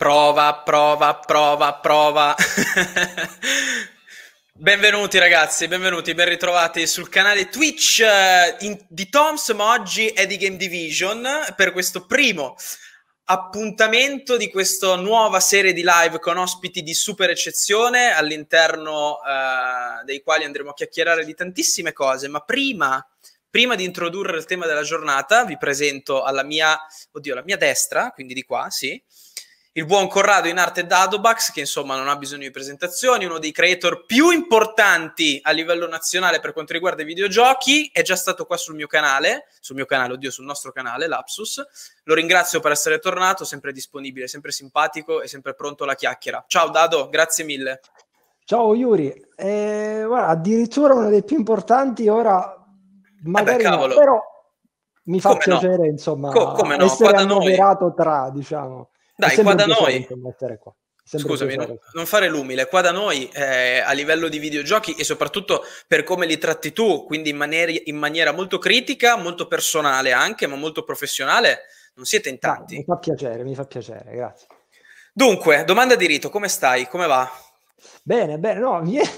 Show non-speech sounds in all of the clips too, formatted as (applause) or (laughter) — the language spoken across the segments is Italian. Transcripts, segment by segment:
Prova, prova, prova, prova. (laughs) Benvenuti ragazzi, benvenuti, ben ritrovati sul canale Twitch uh, in, di Toms, ma oggi è di Game Division per questo primo appuntamento di questa nuova serie di live con ospiti di super eccezione all'interno uh, dei quali andremo a chiacchierare di tantissime cose, ma prima, prima di introdurre il tema della giornata vi presento alla mia, oddio, alla mia destra, quindi di qua, sì, il buon Corrado in arte Dadobax, che insomma non ha bisogno di presentazioni, uno dei creator più importanti a livello nazionale per quanto riguarda i videogiochi, è già stato qua sul mio canale, sul mio canale, oddio, sul nostro canale, Lapsus. Lo ringrazio per essere tornato, sempre disponibile, sempre simpatico e sempre pronto alla chiacchiera. Ciao Dado, grazie mille. Ciao Yuri, eh, guarda, addirittura uno dei più importanti ora, eh magari beh, no, però mi fa come piacere no? insomma Co- come no? essere annoverato no? tra, diciamo. Dai, qua da noi... Qua. Scusami, non, non, fare l'umile, qua da noi eh, a livello di videogiochi e soprattutto per come li tratti tu, quindi in, maniera, in maniera molto critica, molto personale anche, ma molto professionale, non siete in tanti. Ah, mi fa piacere, mi fa piacere, grazie. Dunque, domanda di rito, come stai? Come va? Bene, bene, no, (laughs) viene,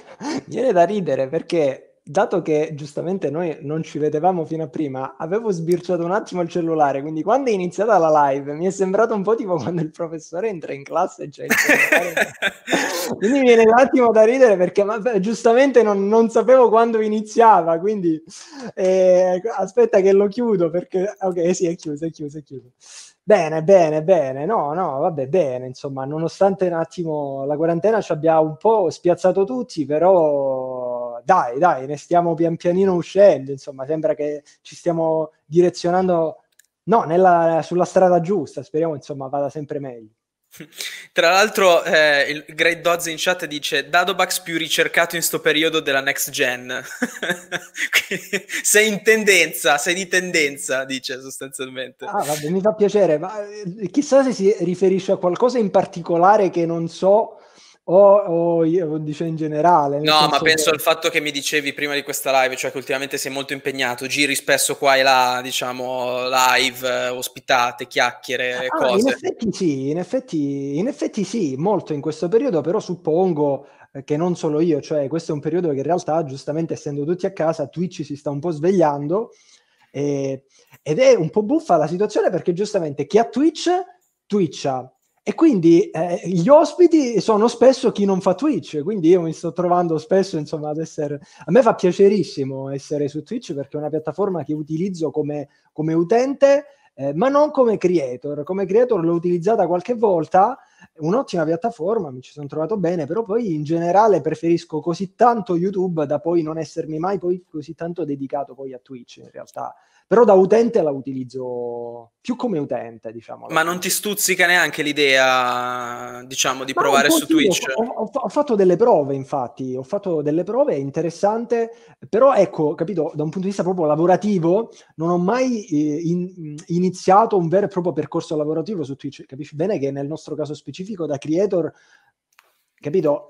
viene da ridere perché dato che giustamente noi non ci vedevamo fino a prima, avevo sbirciato un attimo il cellulare, quindi quando è iniziata la live mi è sembrato un po' tipo quando il professore entra in classe e c'è il cellulare. (laughs) quindi mi viene un attimo da ridere perché ma, giustamente non, non, sapevo quando iniziava, quindi eh, aspetta che lo chiudo perché... Ok, sì, è chiuso, è chiuso, è chiuso. Bene, bene, bene, no, no, vabbè, bene, insomma, nonostante un attimo la quarantena ci abbia un po' spiazzato tutti, però dai, dai, ne stiamo pian pianino uscendo, insomma, sembra che ci stiamo direzionando no, nella, sulla strada giusta, speriamo insomma vada sempre meglio. (laughs) Tra l'altro, eh, il Great Dodds in chat dice Dadobax più ricercato in sto periodo della next gen. (laughs) sei in tendenza, sei di tendenza, dice sostanzialmente. Ah, vabbè, mi fa piacere, ma eh, chissà se si riferisce a qualcosa in particolare che non so o, o, io, dice in generale? No, ma penso che... al fatto che mi dicevi prima di questa live, cioè che ultimamente sei molto impegnato, giri spesso qua e là, diciamo, live, eh, ospitate, chiacchiere, ah, cose. In effetti sì, in effetti, in effetti sì, molto in questo periodo, però suppongo eh, che non solo io, cioè questo è un periodo che in realtà, giustamente essendo tutti a casa, Twitch si sta un po' svegliando e, eh, ed è un po' buffa la situazione perché giustamente chi ha Twitch, Twitcha e quindi eh, gli ospiti sono spesso chi non fa Twitch, quindi io mi sto trovando spesso insomma ad essere... A me fa piacerissimo essere su Twitch perché è una piattaforma che utilizzo come, come utente, eh, ma non come creator. Come creator l'ho utilizzata qualche volta, un'ottima piattaforma, mi ci sono trovato bene, però poi in generale preferisco così tanto YouTube da poi non essermi mai poi così tanto dedicato poi a Twitch in realtà. Però da utente la utilizzo più come utente, diciamo. Ma non ti stuzzica neanche l'idea, diciamo, di Ma provare su Twitch? Ho, ho, ho, fatto delle prove, infatti, ho fatto delle prove, è interessante, però ecco, capito, da un punto di vista proprio lavorativo, non ho mai eh, in, iniziato un vero e proprio percorso lavorativo su Twitch, capisci bene che nel nostro caso specifico specifico da creator, capito?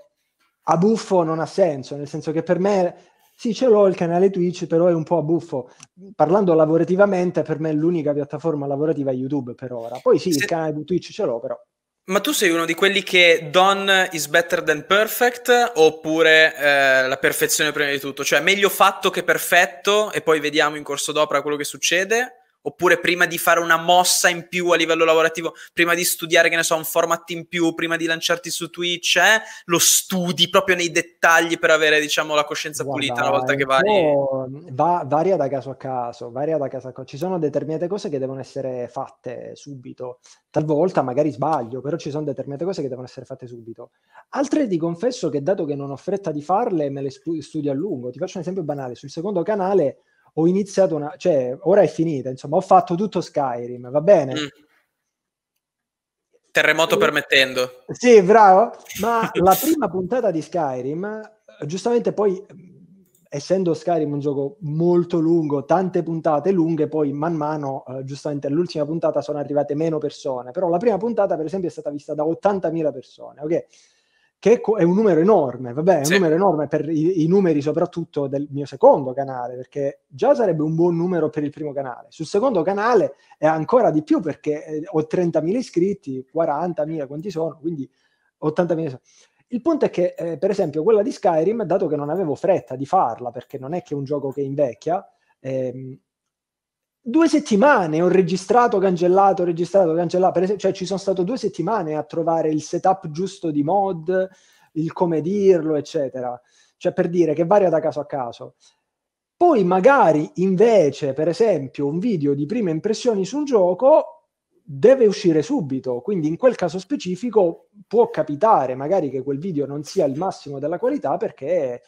A buffo non ha senso, nel senso che per me sì, ce l'ho il canale Twitch, però è un po' a buffo. Parlando lavorativamente, per me l'unica piattaforma lavorativa è YouTube per ora. Poi sì, se... il canale Twitch ce l'ho, però. Ma tu sei uno di quelli che Don is better than perfect oppure eh, la perfezione prima di tutto? Cioè meglio fatto che perfetto e poi vediamo in corso d'opera quello che succede? oppure prima di fare una mossa in più a livello lavorativo, prima di studiare, che ne so, un format in più, prima di lanciarti su Twitch, eh, lo studi proprio nei dettagli per avere, diciamo, la coscienza Guarda, pulita una volta che eh, vai. Va, varia da caso a caso, varia da caso a caso. Ci sono determinate cose che devono essere fatte subito. Talvolta magari sbaglio, però ci sono determinate cose che devono essere fatte subito. Altre ti confesso che dato che non ho fretta di farle, me le studio a lungo. Ti faccio un esempio banale. Sul secondo canale ho iniziato una... cioè, ora è finita, insomma, ho fatto tutto Skyrim, va bene? Mm. Terremoto eh, permettendo. Sì, bravo, ma la prima puntata di Skyrim, giustamente poi, essendo Skyrim un gioco molto lungo, tante puntate lunghe, poi man mano, eh, giustamente all'ultima puntata sono arrivate meno persone, però la prima puntata, per esempio, è stata vista da 80.000 persone, ok? che è un numero enorme, vabbè, è un sì. numero enorme per i, i, numeri soprattutto del mio secondo canale, perché già sarebbe un buon numero per il primo canale. Sul secondo canale è ancora di più perché eh, ho 30.000 iscritti, 40.000, quanti sono, quindi 80.000. Il punto è che, eh, per esempio, quella di Skyrim, dato che non avevo fretta di farla, perché non è che è un gioco che invecchia, ehm, due settimane ho registrato, cancellato, registrato, cancellato, per esempio, cioè ci sono stato due settimane a trovare il setup giusto di mod, il come dirlo, eccetera. Cioè per dire che varia da caso a caso. Poi magari invece, per esempio, un video di prime impressioni su un gioco deve uscire subito, quindi in quel caso specifico può capitare magari che quel video non sia il massimo della qualità perché,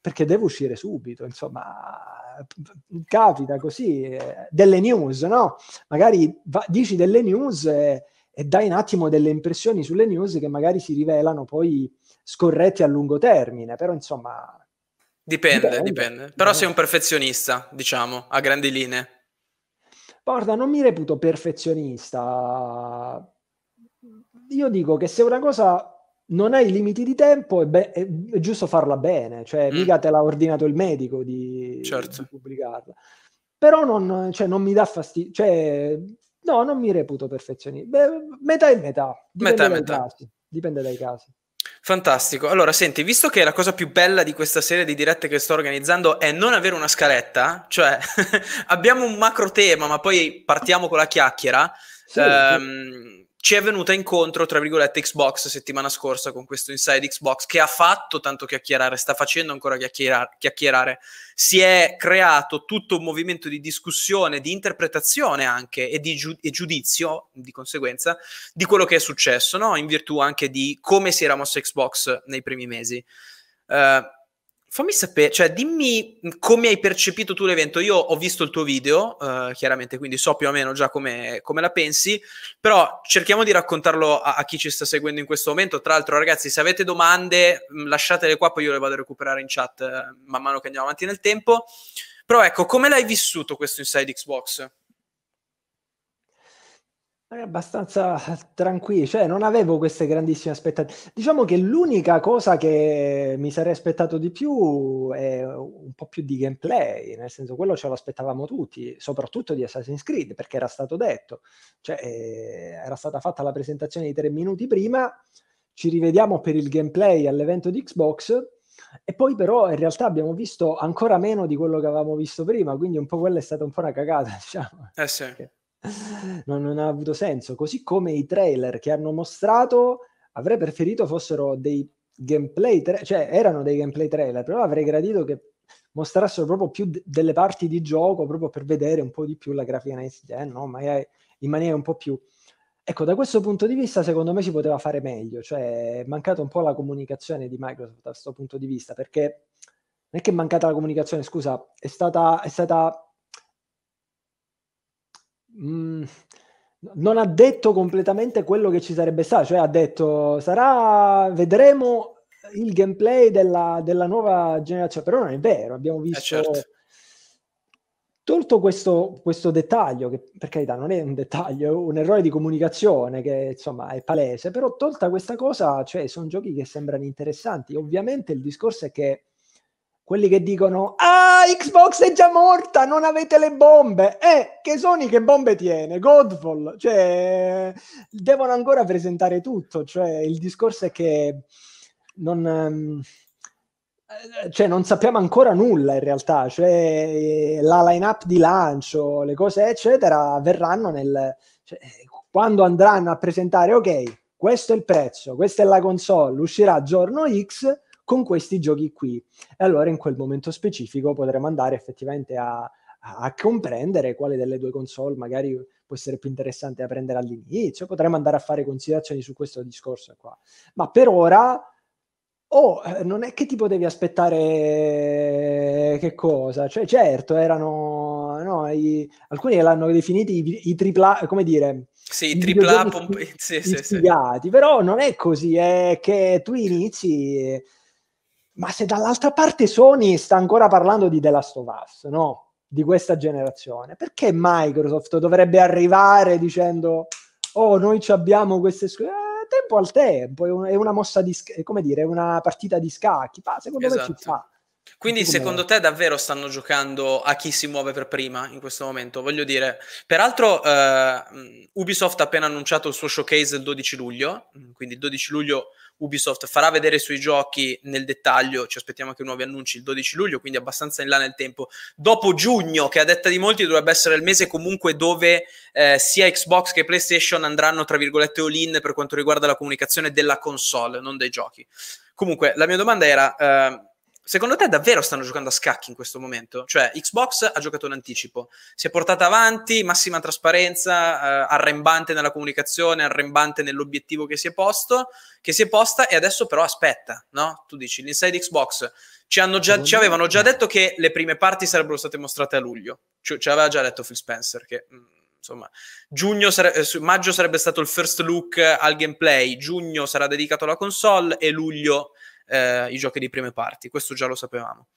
perché deve uscire subito, insomma capita così, eh, delle news, no? Magari va, dici delle news e, e, dai un attimo delle impressioni sulle news che magari si rivelano poi scorrette a lungo termine, però insomma... Dipende, dipende. dipende. Però no. Eh. sei un perfezionista, diciamo, a grandi linee. Guarda, non mi reputo perfezionista. Io dico che se una cosa non hai limiti di tempo, è, be- è giusto farla bene, cioè mm. mica te l'ha ordinato il medico di, certo. di pubblicarla. Però non, cioè, non mi dà fastidio, cioè, no, non mi reputo perfezionista. metà e metà, dipende, metà, dai, metà. Casi. dipende dai casi. Fantastico. Allora, senti, visto che la cosa più bella di questa serie di dirette che sto organizzando è non avere una scaletta, cioè (laughs) abbiamo un macro tema, ma poi partiamo con la chiacchiera. Sì, ehm, sì ci è venuta incontro, tra virgolette, Xbox settimana scorsa con questo Inside Xbox che ha fatto tanto chiacchierare, sta facendo ancora chiacchierare, chiacchierare. Si è creato tutto un movimento di discussione, di interpretazione anche e di giu- e giudizio, di conseguenza, di quello che è successo, no? in virtù anche di come si era mossa Xbox nei primi mesi. Uh, Fammi sapere, cioè dimmi come hai percepito tu l'evento. Io ho visto il tuo video, eh, chiaramente, quindi so più o meno già come, come la pensi, però cerchiamo di raccontarlo a, a, chi ci sta seguendo in questo momento. Tra l'altro, ragazzi, se avete domande, mm, lasciatele qua, poi io le vado a recuperare in chat eh, man mano che andiamo avanti nel tempo. Però ecco, come l'hai vissuto questo Inside Xbox? Era abbastanza tranquillo, cioè non avevo queste grandissime aspettative. Diciamo che l'unica cosa che mi sarei aspettato di più è un po' più di gameplay, nel senso quello ce lo aspettavamo tutti, soprattutto di Assassin's Creed, perché era stato detto, cioè eh, era stata fatta la presentazione di tre minuti prima, ci rivediamo per il gameplay all'evento di Xbox e poi però in realtà abbiamo visto ancora meno di quello che avevamo visto prima, quindi un po' quella è stata un po' una cagata, (laughs) diciamo. Eh sì. Perché non, non, ha avuto senso. Così come i trailer che hanno mostrato, avrei preferito fossero dei gameplay, tra- cioè erano dei gameplay trailer, però avrei gradito che mostrassero proprio più d- delle parti di gioco, proprio per vedere un po' di più la grafica next gen, no? magari in maniera un po' più... Ecco, da questo punto di vista, secondo me si poteva fare meglio, cioè è mancata un po' la comunicazione di Microsoft da questo punto di vista, perché non è che è mancata la comunicazione, scusa, è stata, è stata mh, mm, non ha detto completamente quello che ci sarebbe stato, cioè ha detto sarà, vedremo il gameplay della, della nuova generazione, però non è vero, abbiamo eh, visto... Eh certo. Tolto questo, questo, dettaglio, che per carità non è un dettaglio, è un errore di comunicazione che insomma è palese, però tolta questa cosa, cioè sono giochi che sembrano interessanti. Ovviamente il discorso è che quelli che dicono ah Xbox è già morta non avete le bombe eh che Sony che bombe tiene Godfall cioè devono ancora presentare tutto cioè il discorso è che non ehm, eh, cioè non sappiamo ancora nulla in realtà cioè la line up di lancio le cose eccetera verranno nel cioè, quando andranno a presentare ok questo è il prezzo questa è la console uscirà giorno X con questi giochi qui. E allora in quel momento specifico potremo andare effettivamente a, a comprendere quale delle due console magari può essere più interessante da prendere all'inizio, potremmo andare a fare considerazioni su questo discorso qua. Ma per ora, oh, non è che ti potevi aspettare eh, che cosa? Cioè, certo, erano, no, i, alcuni l'hanno definiti i, i tripla, come dire... Sì, i tripla pomp- sì, sì, sì, però non è così, è che tu inizi ma se dall'altra parte Sony sta ancora parlando di The Last of Us, no? Di questa generazione, perché Microsoft dovrebbe arrivare dicendo oh, noi ci abbiamo queste scuole? Eh, tempo al tempo, è, una mossa di, sc- come dire, una partita di scacchi, ma secondo esatto. me ci fa. Esatto. Quindi secondo te davvero stanno giocando a chi si muove per prima in questo momento? Voglio dire, peraltro eh, Ubisoft ha appena annunciato il suo showcase il 12 luglio, quindi il 12 luglio Ubisoft farà vedere i suoi giochi nel dettaglio, ci aspettiamo anche nuovi annunci il 12 luglio, quindi abbastanza in là nel tempo. Dopo giugno, che a detta di molti dovrebbe essere il mese comunque dove eh, sia Xbox che PlayStation andranno, tra virgolette, all-in per quanto riguarda la comunicazione della console, non dei giochi. Comunque, la mia domanda era... Eh, Secondo te davvero stanno giocando a scacchi in questo momento? Cioè, Xbox ha giocato in anticipo, si è portata avanti, massima trasparenza, eh, arrembante nella comunicazione, arrembante nell'obiettivo che si è posto, che si è posta e adesso però aspetta, no? Tu dici, l'inside Xbox ci, già, ci avevano già detto che le prime parti sarebbero state mostrate a luglio, ci, ci aveva già detto Phil Spencer che... Mh, mm, insomma, sare- eh, maggio sarebbe stato il first look al gameplay, giugno sarà dedicato alla console e luglio eh, i giochi di prime parti, questo già lo sapevamo.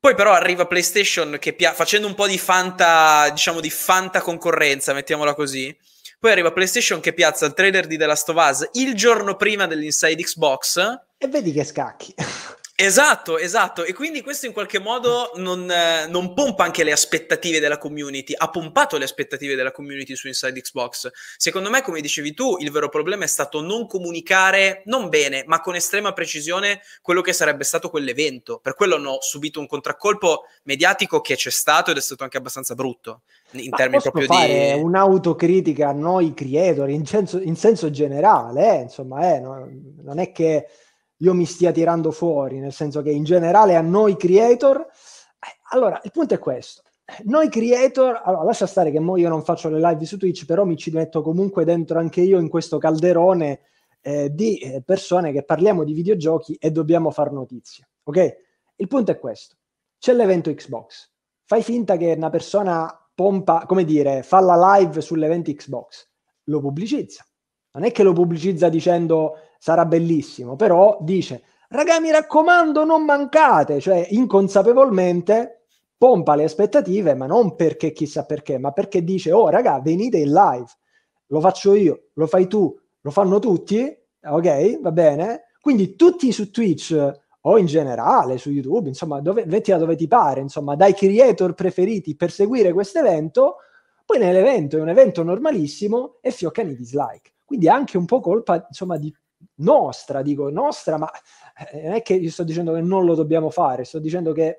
Poi però arriva PlayStation che pia- facendo un po' di fanta, diciamo di fanta concorrenza, mettiamola così. Poi arriva PlayStation che piazza il trailer di The Last of Us il giorno prima dell'Inside Xbox. E vedi che scacchi. (laughs) Esatto, esatto. E quindi questo in qualche modo non, eh, non, pompa anche le aspettative della community, ha pompato le aspettative della community su Inside Xbox. Secondo me, come dicevi tu, il vero problema è stato non comunicare, non bene, ma con estrema precisione, quello che sarebbe stato quell'evento. Per quello hanno subito un contraccolpo mediatico che c'è stato ed è stato anche abbastanza brutto in ma termini proprio fare di... un'autocritica a noi creatori in senso, in senso generale, eh? insomma, eh? non, non è che io mi stia tirando fuori, nel senso che in generale a noi creator... Eh, allora, il punto è questo. Noi creator, allora lascia stare che mo io non faccio le live su Twitch, però mi ci metto comunque dentro anche io in questo calderone eh, di eh, persone che parliamo di videogiochi e dobbiamo far notizie, ok? Il punto è questo. C'è l'evento Xbox. Fai finta che una persona pompa, come dire, fa la live sull'evento Xbox. Lo pubblicizza. Non è che lo pubblicizza dicendo sarà bellissimo, però dice, raga mi raccomando non mancate, cioè inconsapevolmente pompa le aspettative, ma non perché chissà perché, ma perché dice, oh raga venite in live, lo faccio io, lo fai tu, lo fanno tutti, ok, va bene? Quindi tutti su Twitch o in generale su YouTube, insomma, dove, mettila dove ti pare, insomma, dai creator preferiti per seguire questo evento, poi nell'evento è un evento normalissimo e fioccano i dislike. Quindi è anche un po' colpa, insomma, di nostra, dico nostra, ma eh, non è che io sto dicendo che non lo dobbiamo fare, sto dicendo che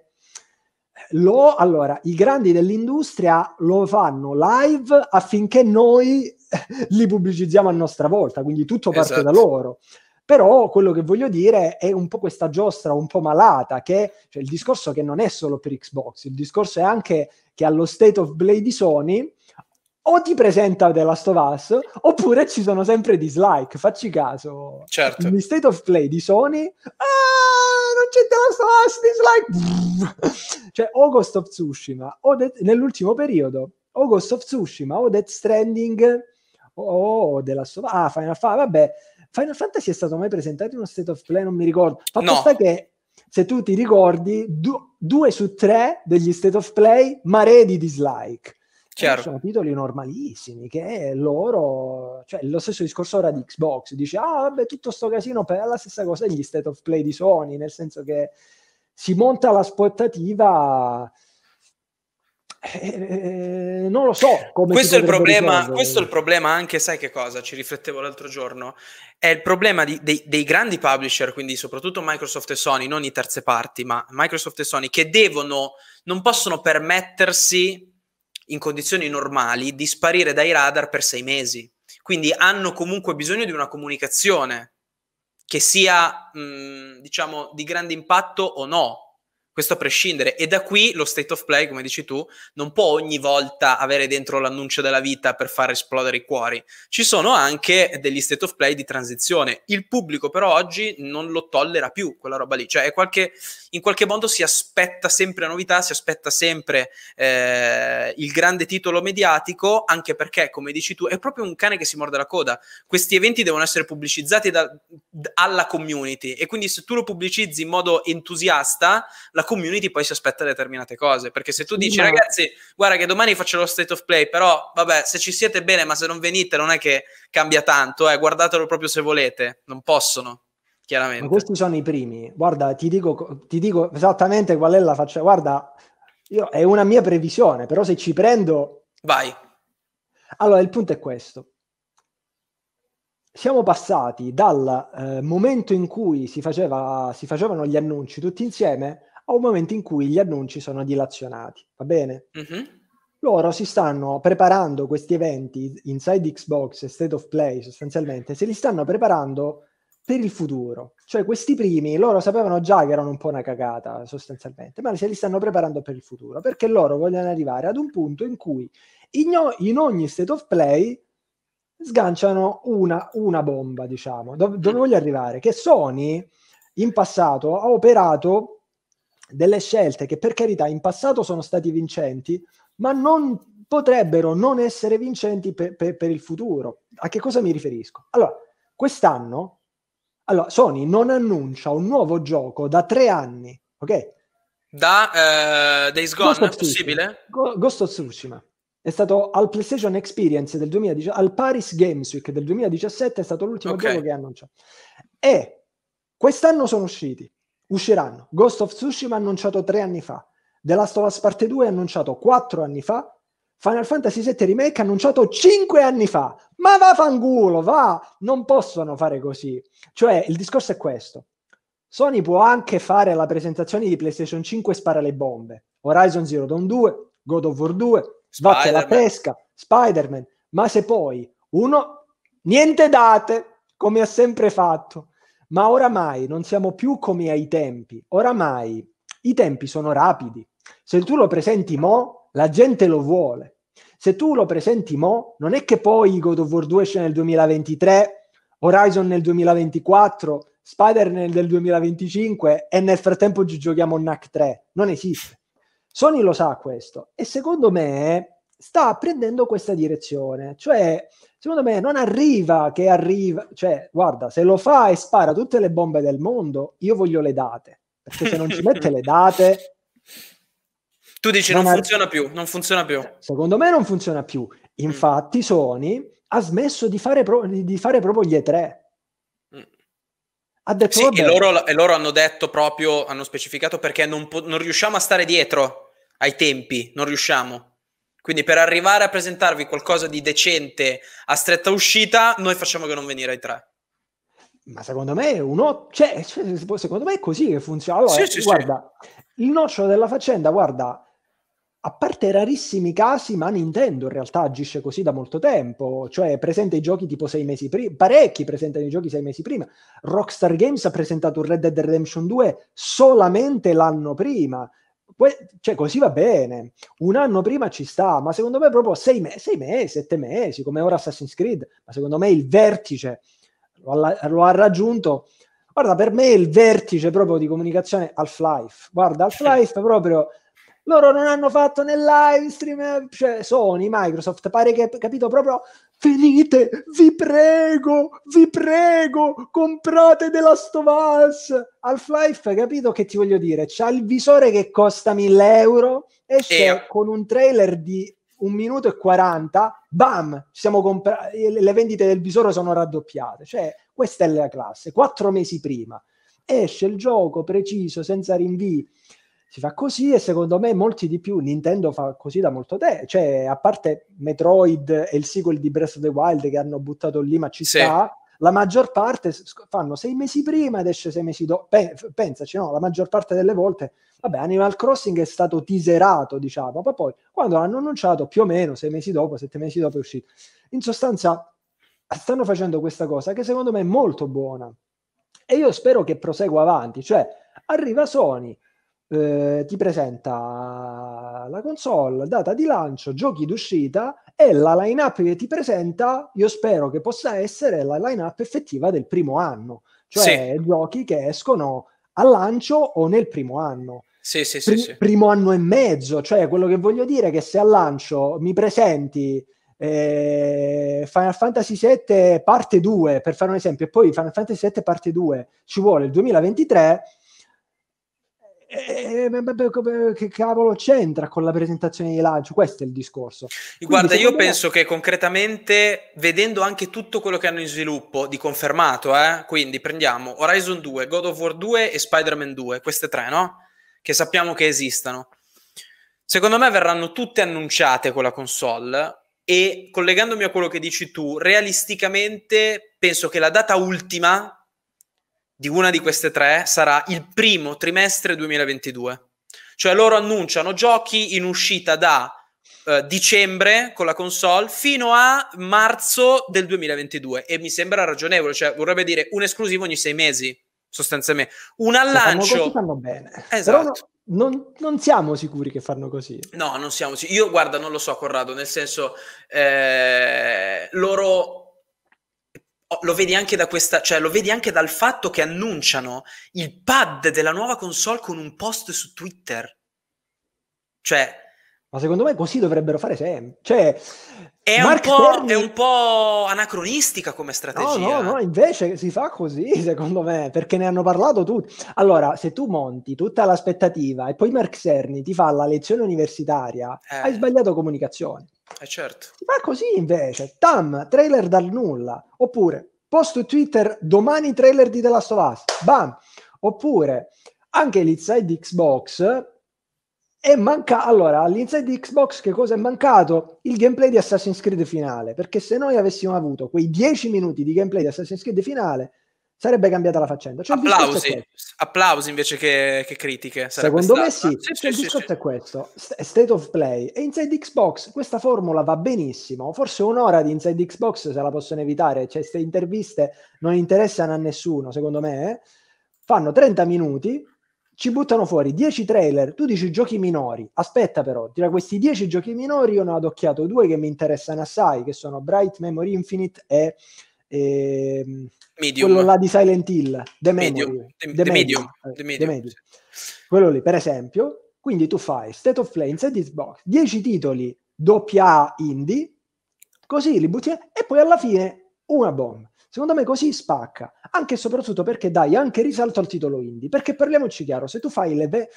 lo, allora, i grandi dell'industria lo fanno live affinché noi (laughs) li pubblicizziamo a nostra volta, quindi tutto parte esatto. da loro. Però quello che voglio dire è un po' questa giostra un po' malata, che cioè, il discorso che non è solo per Xbox, il discorso è anche che allo State of Blade di Sony o ti presenta The Last of Us oppure ci sono sempre dislike facci caso certo. in State of Play di Sony ah, non c'è The Last of Us dislike cioè o Ghost of Tsushima o de- nell'ultimo periodo o Ghost of Tsushima o Death Stranding o, o The Last of Us ah, Final Fantasy vabbè Final Fantasy è stato mai presentato in uno State of Play non mi ricordo fatto no. sta che se tu ti ricordi, du- due su tre degli state of play, mare di dislike. Chiaro. Cioè, certo. Sono titoli normalissimi che loro, cioè lo stesso discorso ora di Xbox, dice ah vabbè tutto sto casino, per la stessa cosa degli state of play di Sony, nel senso che si monta l'aspettativa eh, eh, non lo so come questo, è il, problema, questo è il problema anche sai che cosa ci riflettevo l'altro giorno è il problema di, dei, dei, grandi publisher quindi soprattutto Microsoft e Sony non i terze parti ma Microsoft e Sony che devono non possono permettersi in condizioni normali di sparire dai radar per sei mesi. Quindi hanno comunque bisogno di una comunicazione che sia, mh, mhmm, diciamo, di grande impatto o no, questo a prescindere. E da qui lo state of play, come dici tu, non può ogni volta avere dentro l'annuncio della vita per far esplodere i cuori. Ci sono anche degli state of play di transizione. Il pubblico però oggi non lo tollera più quella roba lì. Cioè, qualche, in qualche modo si aspetta sempre novità, si aspetta sempre eh, il grande titolo mediatico, anche perché, come dici tu, è proprio un cane che si morde la coda. Questi eventi devono essere pubblicizzati da, alla community e quindi se tu lo pubblicizzi in modo entusiasta, la community poi si aspetta determinate cose. Perché se tu dici, no. ragazzi, guarda che domani faccio lo state of play, però vabbè, se ci siete bene, ma se non venite non è che cambia tanto, eh, guardatelo proprio se volete, non possono. Chiaramente. Ma questi sono i primi. Guarda, ti dico, ti dico esattamente qual è la faccia. Guarda, io, è una mia previsione, però se ci prendo... Vai. Allora, il punto è questo. Siamo passati dal eh, momento in cui si, faceva, si, facevano gli annunci tutti insieme a un momento in cui gli annunci sono dilazionati, va bene? Mm-hmm. Loro si stanno preparando questi eventi inside Xbox e State of Play sostanzialmente, se li stanno preparando per il futuro. Cioè questi primi loro sapevano già che erano un po' una cagata sostanzialmente, ma se li stanno preparando per il futuro, perché loro vogliono arrivare ad un punto in cui igno- in ogni State of Play sganciano una, una bomba, diciamo. Do- dove mm. voglio arrivare? Che Sony in passato ha operato delle scelte che per carità in passato sono stati vincenti, ma non potrebbero non essere vincenti per, per, per il futuro. A che cosa mi riferisco? Allora, quest'anno allora, Sony non annuncia un nuovo gioco da tre anni, ok? Da uh, Days Gone, Ghost è possibile? Ghost of Tsushima. È stato al PlayStation Experience del 2017, al Paris Games Week del 2017 è stato l'ultimo okay. gioco che ha annunciato. E quest'anno sono usciti usciranno. Ghost of Tsushima annunciato tre anni fa, The Last of Us Part 2 annunciato quattro anni fa, Final Fantasy VII Remake annunciato cinque anni fa. Ma vaffanculo, va! Non possono fare così. Cioè, il discorso è questo. Sony può anche fare la presentazione di PlayStation 5 e spara le bombe. Horizon Zero Dawn 2, God of War 2, sbatte la pesca, Spider-Man. Ma se poi uno, niente date, come ha sempre fatto, ma oramai non siamo più come ai tempi, oramai i tempi sono rapidi. Se tu lo presenti mo, la gente lo vuole. Se tu lo presenti mo, non è che poi God of War 2 esce nel 2023, Horizon nel 2024, Spider nel 2025 e nel frattempo ci giochiamo NAC 3. Non esiste. Sony lo sa questo e secondo me sta prendendo questa direzione. Cioè, secondo me, non arriva che arriva, cioè, guarda, se lo fa e spara tutte le bombe del mondo, io voglio le date, perché se non ci mette le date... (laughs) Tu dici non, non ar- funziona più, non funziona più. Eh, secondo me non funziona più. Infatti mm. Sony ha smesso di fare, pro- di fare proprio gli E3. Mm. Ha detto, sì, e loro, e loro, hanno detto proprio, hanno specificato perché non, non riusciamo a stare dietro ai tempi, non riusciamo quindi per arrivare a presentarvi qualcosa di decente a stretta uscita, noi facciamo che non venire ai tre. Ma secondo me è uno, cioè, secondo me è così che funziona. Allora, sì, sì, guarda, sì. il nocciolo della faccenda, guarda, a parte rarissimi casi, ma Nintendo in realtà agisce così da molto tempo, cioè presenta i giochi tipo sei mesi prima, parecchi presentano i giochi sei mesi prima. Rockstar Games ha presentato Red Dead Redemption 2 solamente l'anno prima. Poi, cioè, così va bene. Un anno prima ci sta, ma secondo me proprio sei, me- sei mesi, sette mesi, come ora Assassin's Creed. Ma secondo me il vertice lo ha, lo ha raggiunto. Guarda, per me il vertice proprio di comunicazione Half-Life. Guarda, Half-Life proprio loro non hanno fatto nel live stream, cioè Sony, Microsoft, pare che capito proprio Venite, vi prego, vi prego, comprate The Last of Us. Half-Life, capito che ti voglio dire? C'ha il visore che costa 1000 euro, esce eh. con un trailer di un minuto e 40, bam, compra- le vendite del visore sono raddoppiate. Cioè, questa è la classe, quattro mesi prima. Esce il gioco preciso, senza rinvii si fa così e secondo me molti di più Nintendo fa così da molto tempo, cioè a parte Metroid e il sequel di Breath of the Wild che hanno buttato lì ma ci sì. sta, la maggior parte fanno sei mesi prima ed esce sei mesi dopo, pensaci no, la maggior parte delle volte, vabbè Animal Crossing è stato tiserato, diciamo, ma poi quando l'hanno annunciato più o meno sei mesi dopo, sette mesi dopo è uscito. In sostanza stanno facendo questa cosa che secondo me è molto buona e io spero che prosegua avanti, cioè arriva Sony eh, ti presenta la console, data di lancio, giochi d'uscita e la lineup che ti presenta, io spero che possa essere la lineup effettiva del primo anno, cioè sì. giochi che escono al lancio o nel primo anno. Sì, sì, sì, Pri- sì, Primo anno e mezzo, cioè quello che voglio dire è che se al lancio mi presenti eh, Final Fantasy VII parte 2, per fare un esempio, e poi Final Fantasy VII parte 2 ci vuole il 2023 eh, eh, che cavolo c'entra con la presentazione di lancio? Questo è il discorso. Quindi, Guarda, io me... penso che concretamente, vedendo anche tutto quello che hanno in sviluppo di confermato, eh, quindi prendiamo Horizon 2, God of War 2 e Spider-Man 2, queste tre, no? Che sappiamo che esistano. Secondo me verranno tutte annunciate con la console e collegandomi a quello che dici tu, realisticamente penso che la data ultima di una di queste tre sarà il primo trimestre 2022. Cioè loro annunciano giochi in uscita da eh, dicembre con la console fino a marzo del 2022 e mi sembra ragionevole, cioè vorrebbe dire un esclusivo ogni sei mesi sostanzialmente. Un allancio... Fanno bene. Esatto. Non, non, siamo sicuri che fanno così. No, non siamo sicuri. Io guarda, non lo so, Corrado, nel senso, eh, loro Oh, lo vedi anche da questa, cioè lo vedi anche dal fatto che annunciano il pad della nuova console con un post su Twitter. Cioè, ma secondo me così dovrebbero fare sempre. Cioè, è, un Terni... è, un po', anacronistica come strategia. No, no, no, invece si fa così, (laughs) secondo me, perché ne hanno parlato tutti. Allora, se tu monti tutta l'aspettativa e poi Mark Serni ti fa la lezione universitaria, eh. hai sbagliato comunicazione. Eh certo. Si così invece, tam, trailer dal nulla, oppure post Twitter domani trailer di The Last of Us, bam, oppure anche l'inside Xbox è manca allora all'inside Xbox che cosa è mancato? Il gameplay di Assassin's Creed finale, perché se noi avessimo avuto quei 10 minuti di gameplay di Assassin's Creed finale sarebbe cambiata la faccenda. Cioè, applausi, applausi invece che, che critiche. Secondo stata. me ah, cioè, sì, sì, sì il discorso sì, è questo, state of play. E Inside Xbox questa formula va benissimo, forse un'ora di Inside Xbox se la possono evitare, cioè queste interviste non interessano a nessuno, secondo me. Eh? Fanno 30 minuti, ci buttano fuori 10 trailer, tu dici giochi minori, aspetta però, tra questi 10 giochi minori io ne ho adocchiato due che mi interessano assai, che sono Bright Memory Infinite e, e ehm, Medium. Quello là di Silent Hill, The Medium. Memory, the, the, the, Medium. Medium. Eh, the, Medium. Medium. Quello lì, per esempio. Quindi tu fai State of Play This Box. 10 titoli doppia indie, così li butti e poi alla fine una bomba. Secondo me così spacca, anche e soprattutto perché dai anche risalto al titolo indie, perché parliamoci chiaro, se tu fai l'eve-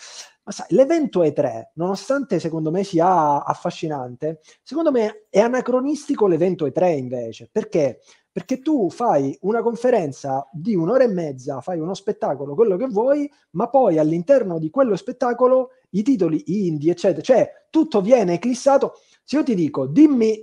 sai, l'evento E3, nonostante secondo me sia affascinante, secondo me è anacronistico l'evento E3 invece, perché perché tu fai una conferenza di un'ora e mezza, fai uno spettacolo, quello che vuoi, ma poi all'interno di quello spettacolo i titoli indie, eccetera, cioè tutto viene eclissato. Se io ti dico, dimmi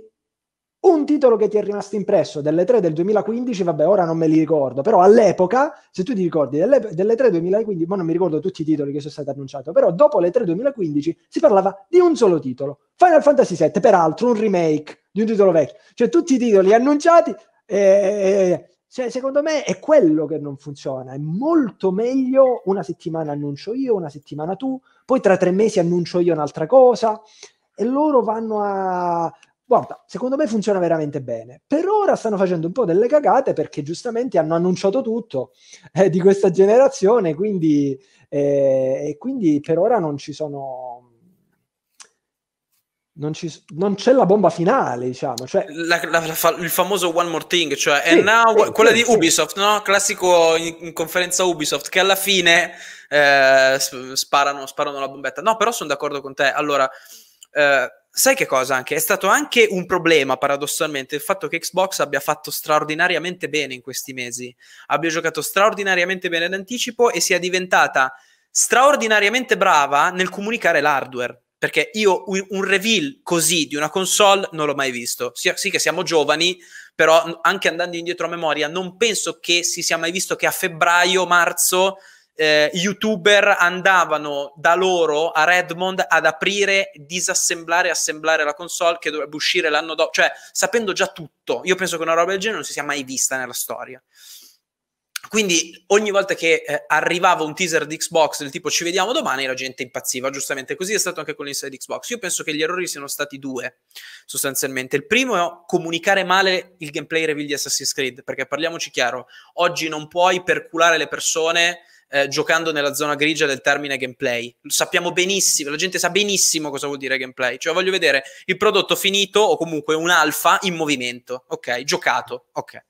un titolo che ti è rimasto impresso delle 3 del 2015, vabbè, ora non me li ricordo, però all'epoca, se tu ti ricordi delle, delle 3 2015, ma non mi ricordo tutti i titoli che sono stati annunciati, però dopo le 3 2015 si parlava di un solo titolo, Final Fantasy VII, peraltro un remake di un titolo vecchio, cioè tutti i titoli annunciati eh, cioè, secondo me è quello che non funziona. È molto meglio una settimana annuncio io, una settimana tu, poi tra tre mesi annuncio io un'altra cosa e loro vanno a... Guarda, secondo me funziona veramente bene. Per ora stanno facendo un po' delle cagate perché giustamente hanno annunciato tutto eh, di questa generazione, quindi, eh, e quindi per ora non ci sono non, ci, non, c'è la bomba finale, diciamo. Cioè... La, la, la, il famoso One More Thing, cioè sì, now, sì, quella sì, di Ubisoft, no? classico in, in, conferenza Ubisoft, che alla fine eh, sparano, sparano, la bombetta. No, però sono d'accordo con te. Allora, eh, sai che cosa anche? È stato anche un problema, paradossalmente, il fatto che Xbox abbia fatto straordinariamente bene in questi mesi, abbia giocato straordinariamente bene in anticipo e sia diventata straordinariamente brava nel comunicare l'hardware perché io un reveal così di una console non l'ho mai visto. Sì, sì, che siamo giovani, però anche andando indietro a memoria, non penso che si sia mai visto che a febbraio, marzo, eh, youtuber andavano da loro a Redmond ad aprire, disassemblare assemblare la console che dovrebbe uscire l'anno dopo, cioè sapendo già tutto. Io penso che una roba del genere non si sia mai vista nella storia. Quindi ogni volta che eh, arrivava un teaser di Xbox del tipo ci vediamo domani, la gente impazziva, giustamente. Così è stato anche con l'inside Xbox. Io penso che gli errori siano stati due, sostanzialmente. Il primo è comunicare male il gameplay reveal di Assassin's Creed, perché parliamoci chiaro, oggi non puoi perculare le persone eh, giocando nella zona grigia del termine gameplay. Lo sappiamo benissimo, la gente sa benissimo cosa vuol dire gameplay. Cioè, voglio vedere il prodotto finito o comunque un alfa in movimento, ok? Giocato, ok.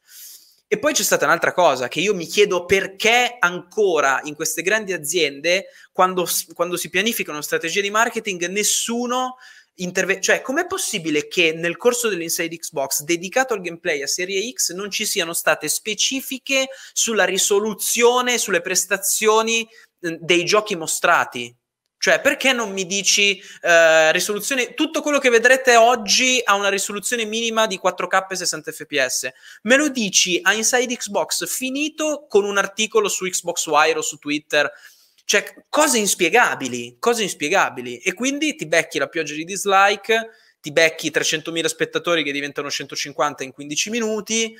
E poi c'è stata un'altra cosa che io mi chiedo perché ancora in queste grandi aziende, quando, quando si pianificano strategie di marketing, nessuno interviene. cioè com'è possibile che nel corso dell'Inside Xbox dedicato al gameplay a serie X non ci siano state specifiche sulla risoluzione, sulle prestazioni dei giochi mostrati? Cioè, perché non mi dici eh, risoluzione? Tutto quello che vedrete oggi ha una risoluzione minima di 4K e 60 fps. Me lo dici a Inside Xbox finito con un articolo su Xbox Wire o su Twitter. Cioè, cose inspiegabili, cose inspiegabili. E quindi ti becchi la pioggia di dislike, ti becchi 300.000 spettatori che diventano 150 in 15 minuti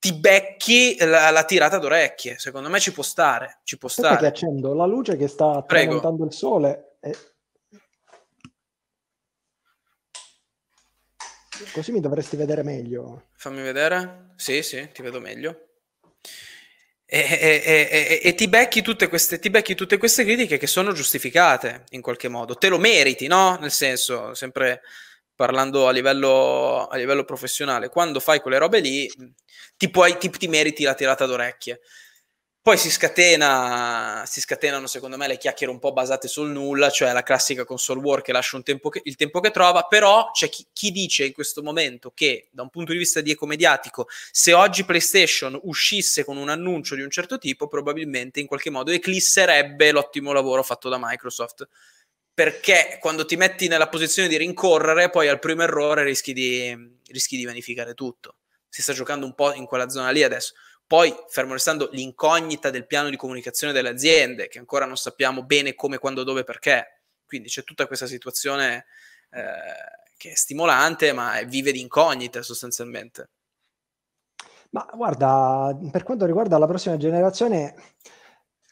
ti becchi la, la, tirata d'orecchie. Secondo me ci può stare. Ci può Aspetta stare. Perché accendo la luce che sta tramontando il sole. E... Così mi dovresti vedere meglio. Fammi vedere. Sì, sì, ti vedo meglio. E, e, e ti, becchi queste, ti, becchi tutte queste, critiche che sono giustificate in qualche modo. Te lo meriti, no? Nel senso, sempre parlando a livello, a livello professionale, quando fai quelle robe lì ti, puoi, ti, ti meriti la tirata d'orecchie. Poi si, scatena, si scatenano, secondo me, le chiacchiere un po' basate sul nulla, cioè la classica console war che lascia tempo che, il tempo che trova, però c'è chi, chi, dice in questo momento che, da un punto di vista di eco mediatico, se oggi PlayStation uscisse con un annuncio di un certo tipo, probabilmente in qualche modo eclisserebbe l'ottimo lavoro fatto da Microsoft. Perché quando ti metti nella posizione di rincorrere, poi al primo errore rischi di, rischi di vanificare tutto si sta giocando un po' in quella zona lì adesso. Poi, fermo restando, l'incognita del piano di comunicazione delle aziende, che ancora non sappiamo bene come, quando, dove, perché. Quindi c'è tutta questa situazione eh, che è stimolante, ma vive di incognite sostanzialmente. Ma guarda, per quanto riguarda la prossima generazione,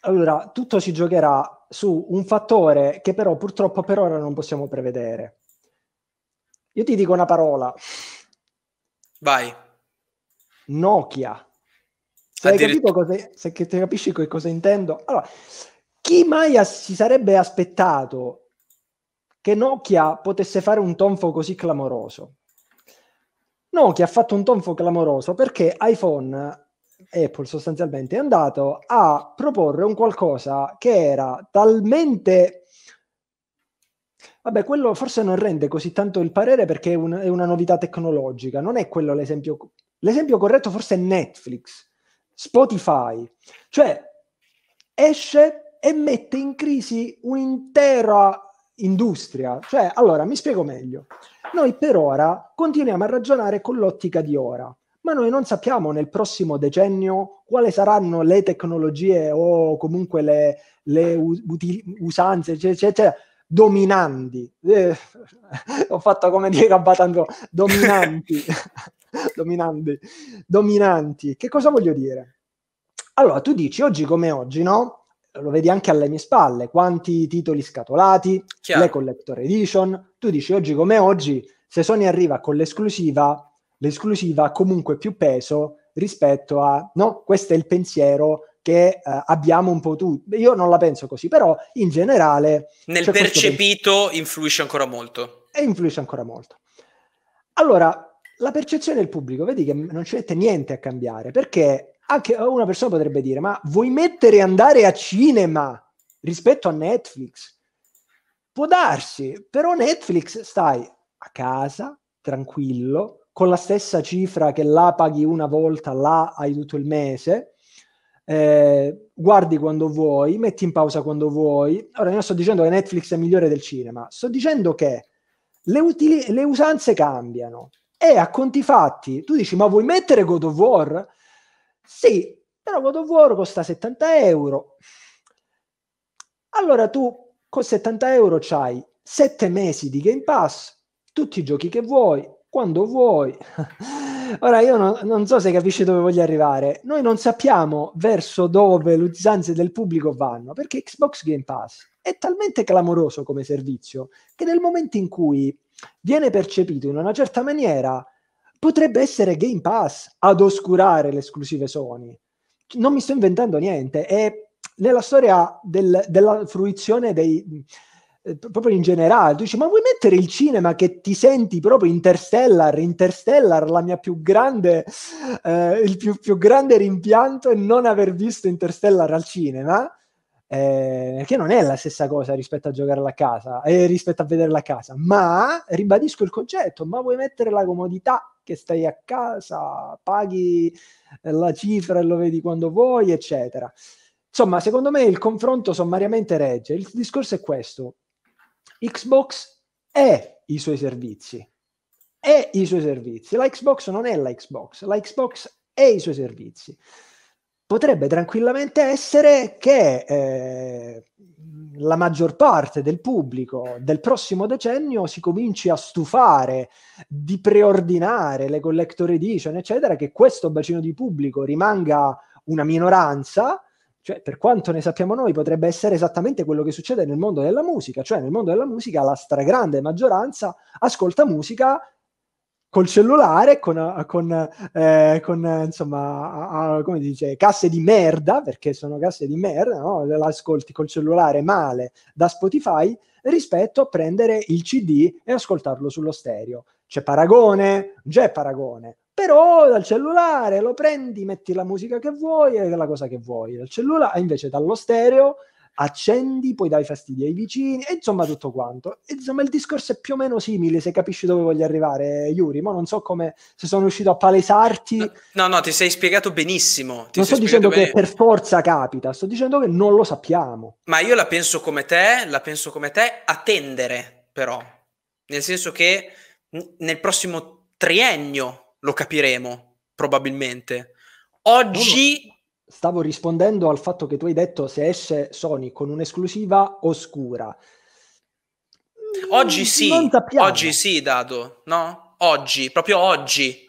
allora tutto si giocherà su un fattore che però purtroppo per ora non possiamo prevedere. Io ti dico una parola. Vai. Nokia. Se, Addirittura... cosa, se capisci che cosa intendo. Allora, chi mai as- si sarebbe aspettato che Nokia potesse fare un tonfo così clamoroso? Nokia ha fatto un tonfo clamoroso perché iPhone, Apple sostanzialmente, è andato a proporre un qualcosa che era talmente... Vabbè, quello forse non rende così tanto il parere perché è una, è una novità tecnologica, non è quello l'esempio L'esempio corretto forse è Netflix, Spotify. Cioè, esce e mette in crisi un'intera industria. Cioè, allora, mi spiego meglio. Noi per ora continuiamo a ragionare con l'ottica di ora, ma noi non sappiamo nel prossimo decennio quali saranno le tecnologie o comunque le, le uti- usanze, eccetera, eccetera, dominanti. Eh, (laughs) ho fatto come dire a dominanti. (laughs) (laughs) dominanti, dominanti. Che cosa voglio dire? Allora, tu dici oggi come oggi, no? Lo vedi anche alle mie spalle, quanti titoli scatolati, Chiaro. le collector edition. Tu dici oggi come oggi, se Sony arriva con l'esclusiva, l'esclusiva ha comunque più peso rispetto a... No, questo è il pensiero che eh, abbiamo un po' tutti. Io non la penso così, però in generale... Nel percepito influisce ancora molto. E influisce ancora molto. Allora, la percezione del pubblico, vedi che non ci mette niente a cambiare, perché anche una persona potrebbe dire, ma vuoi mettere andare a cinema rispetto a Netflix? Può darsi, però Netflix stai a casa, tranquillo, con la stessa cifra che la paghi una volta, là hai tutto il mese, eh, guardi quando vuoi, metti in pausa quando vuoi. Ora, non sto dicendo che Netflix è migliore del cinema, sto dicendo che le, utili- le usanze cambiano e a conti fatti, tu dici, ma vuoi mettere God of War? Sì, però God of War costa 70 euro. Allora tu con 70 euro c'hai 7 mesi di Game Pass, tutti i giochi che vuoi, quando vuoi. (laughs) Ora io no, non so se capisci dove voglio arrivare. Noi non sappiamo verso dove le usanze del pubblico vanno, perché Xbox Game Pass è talmente clamoroso come servizio che nel momento in cui viene percepito in una certa maniera, potrebbe essere Game Pass ad oscurare le esclusive Sony. Non mi sto inventando niente, è nella storia del, della fruizione dei, eh, proprio in generale, tu dici ma vuoi mettere il cinema che ti senti proprio Interstellar, Interstellar la mia più grande, eh, il più, più grande rimpianto è non aver visto Interstellar al cinema, eh, perché non è la stessa cosa rispetto a giocare a casa, eh, rispetto a vederla a casa, ma ribadisco il concetto, ma vuoi mettere la comodità che stai a casa, paghi eh, la cifra e lo vedi quando vuoi, eccetera. Insomma, secondo me il confronto sommariamente regge. Il discorso è questo. Xbox è i suoi servizi. È i suoi servizi. La Xbox non è la Xbox. La Xbox è i suoi servizi potrebbe tranquillamente essere che eh, la maggior parte del pubblico del prossimo decennio si cominci a stufare di preordinare le collector edition, eccetera, che questo bacino di pubblico rimanga una minoranza, cioè per quanto ne sappiamo noi potrebbe essere esattamente quello che succede nel mondo della musica, cioè nel mondo della musica la stragrande maggioranza ascolta musica col cellulare, con, eh, con, eh, con eh, insomma, a, come dice, casse di merda, perché sono casse di merda, no? l'ascolti col cellulare male da Spotify, rispetto a prendere il CD e ascoltarlo sullo stereo. C'è paragone? C'è paragone. Però dal cellulare lo prendi, metti la musica che vuoi e la cosa che vuoi. Dal cellulare, invece dallo stereo accendi, poi dai fastidio ai vicini, e insomma tutto quanto. E, insomma il discorso è più o meno simile, se capisci dove voglio arrivare, Yuri, ma non so come, se sono riuscito a palesarti. No, no, no ti sei spiegato benissimo. Ti non sto dicendo che per forza capita, sto dicendo che non lo sappiamo. Ma io la penso come te, la penso come te, a tendere però, nel senso che nel prossimo triennio lo capiremo, probabilmente. Oggi... No, stavo rispondendo al fatto che tu hai detto se esce Sony con un'esclusiva oscura. Mm, oggi sì, oggi sì, dato, no? Oggi, proprio oggi.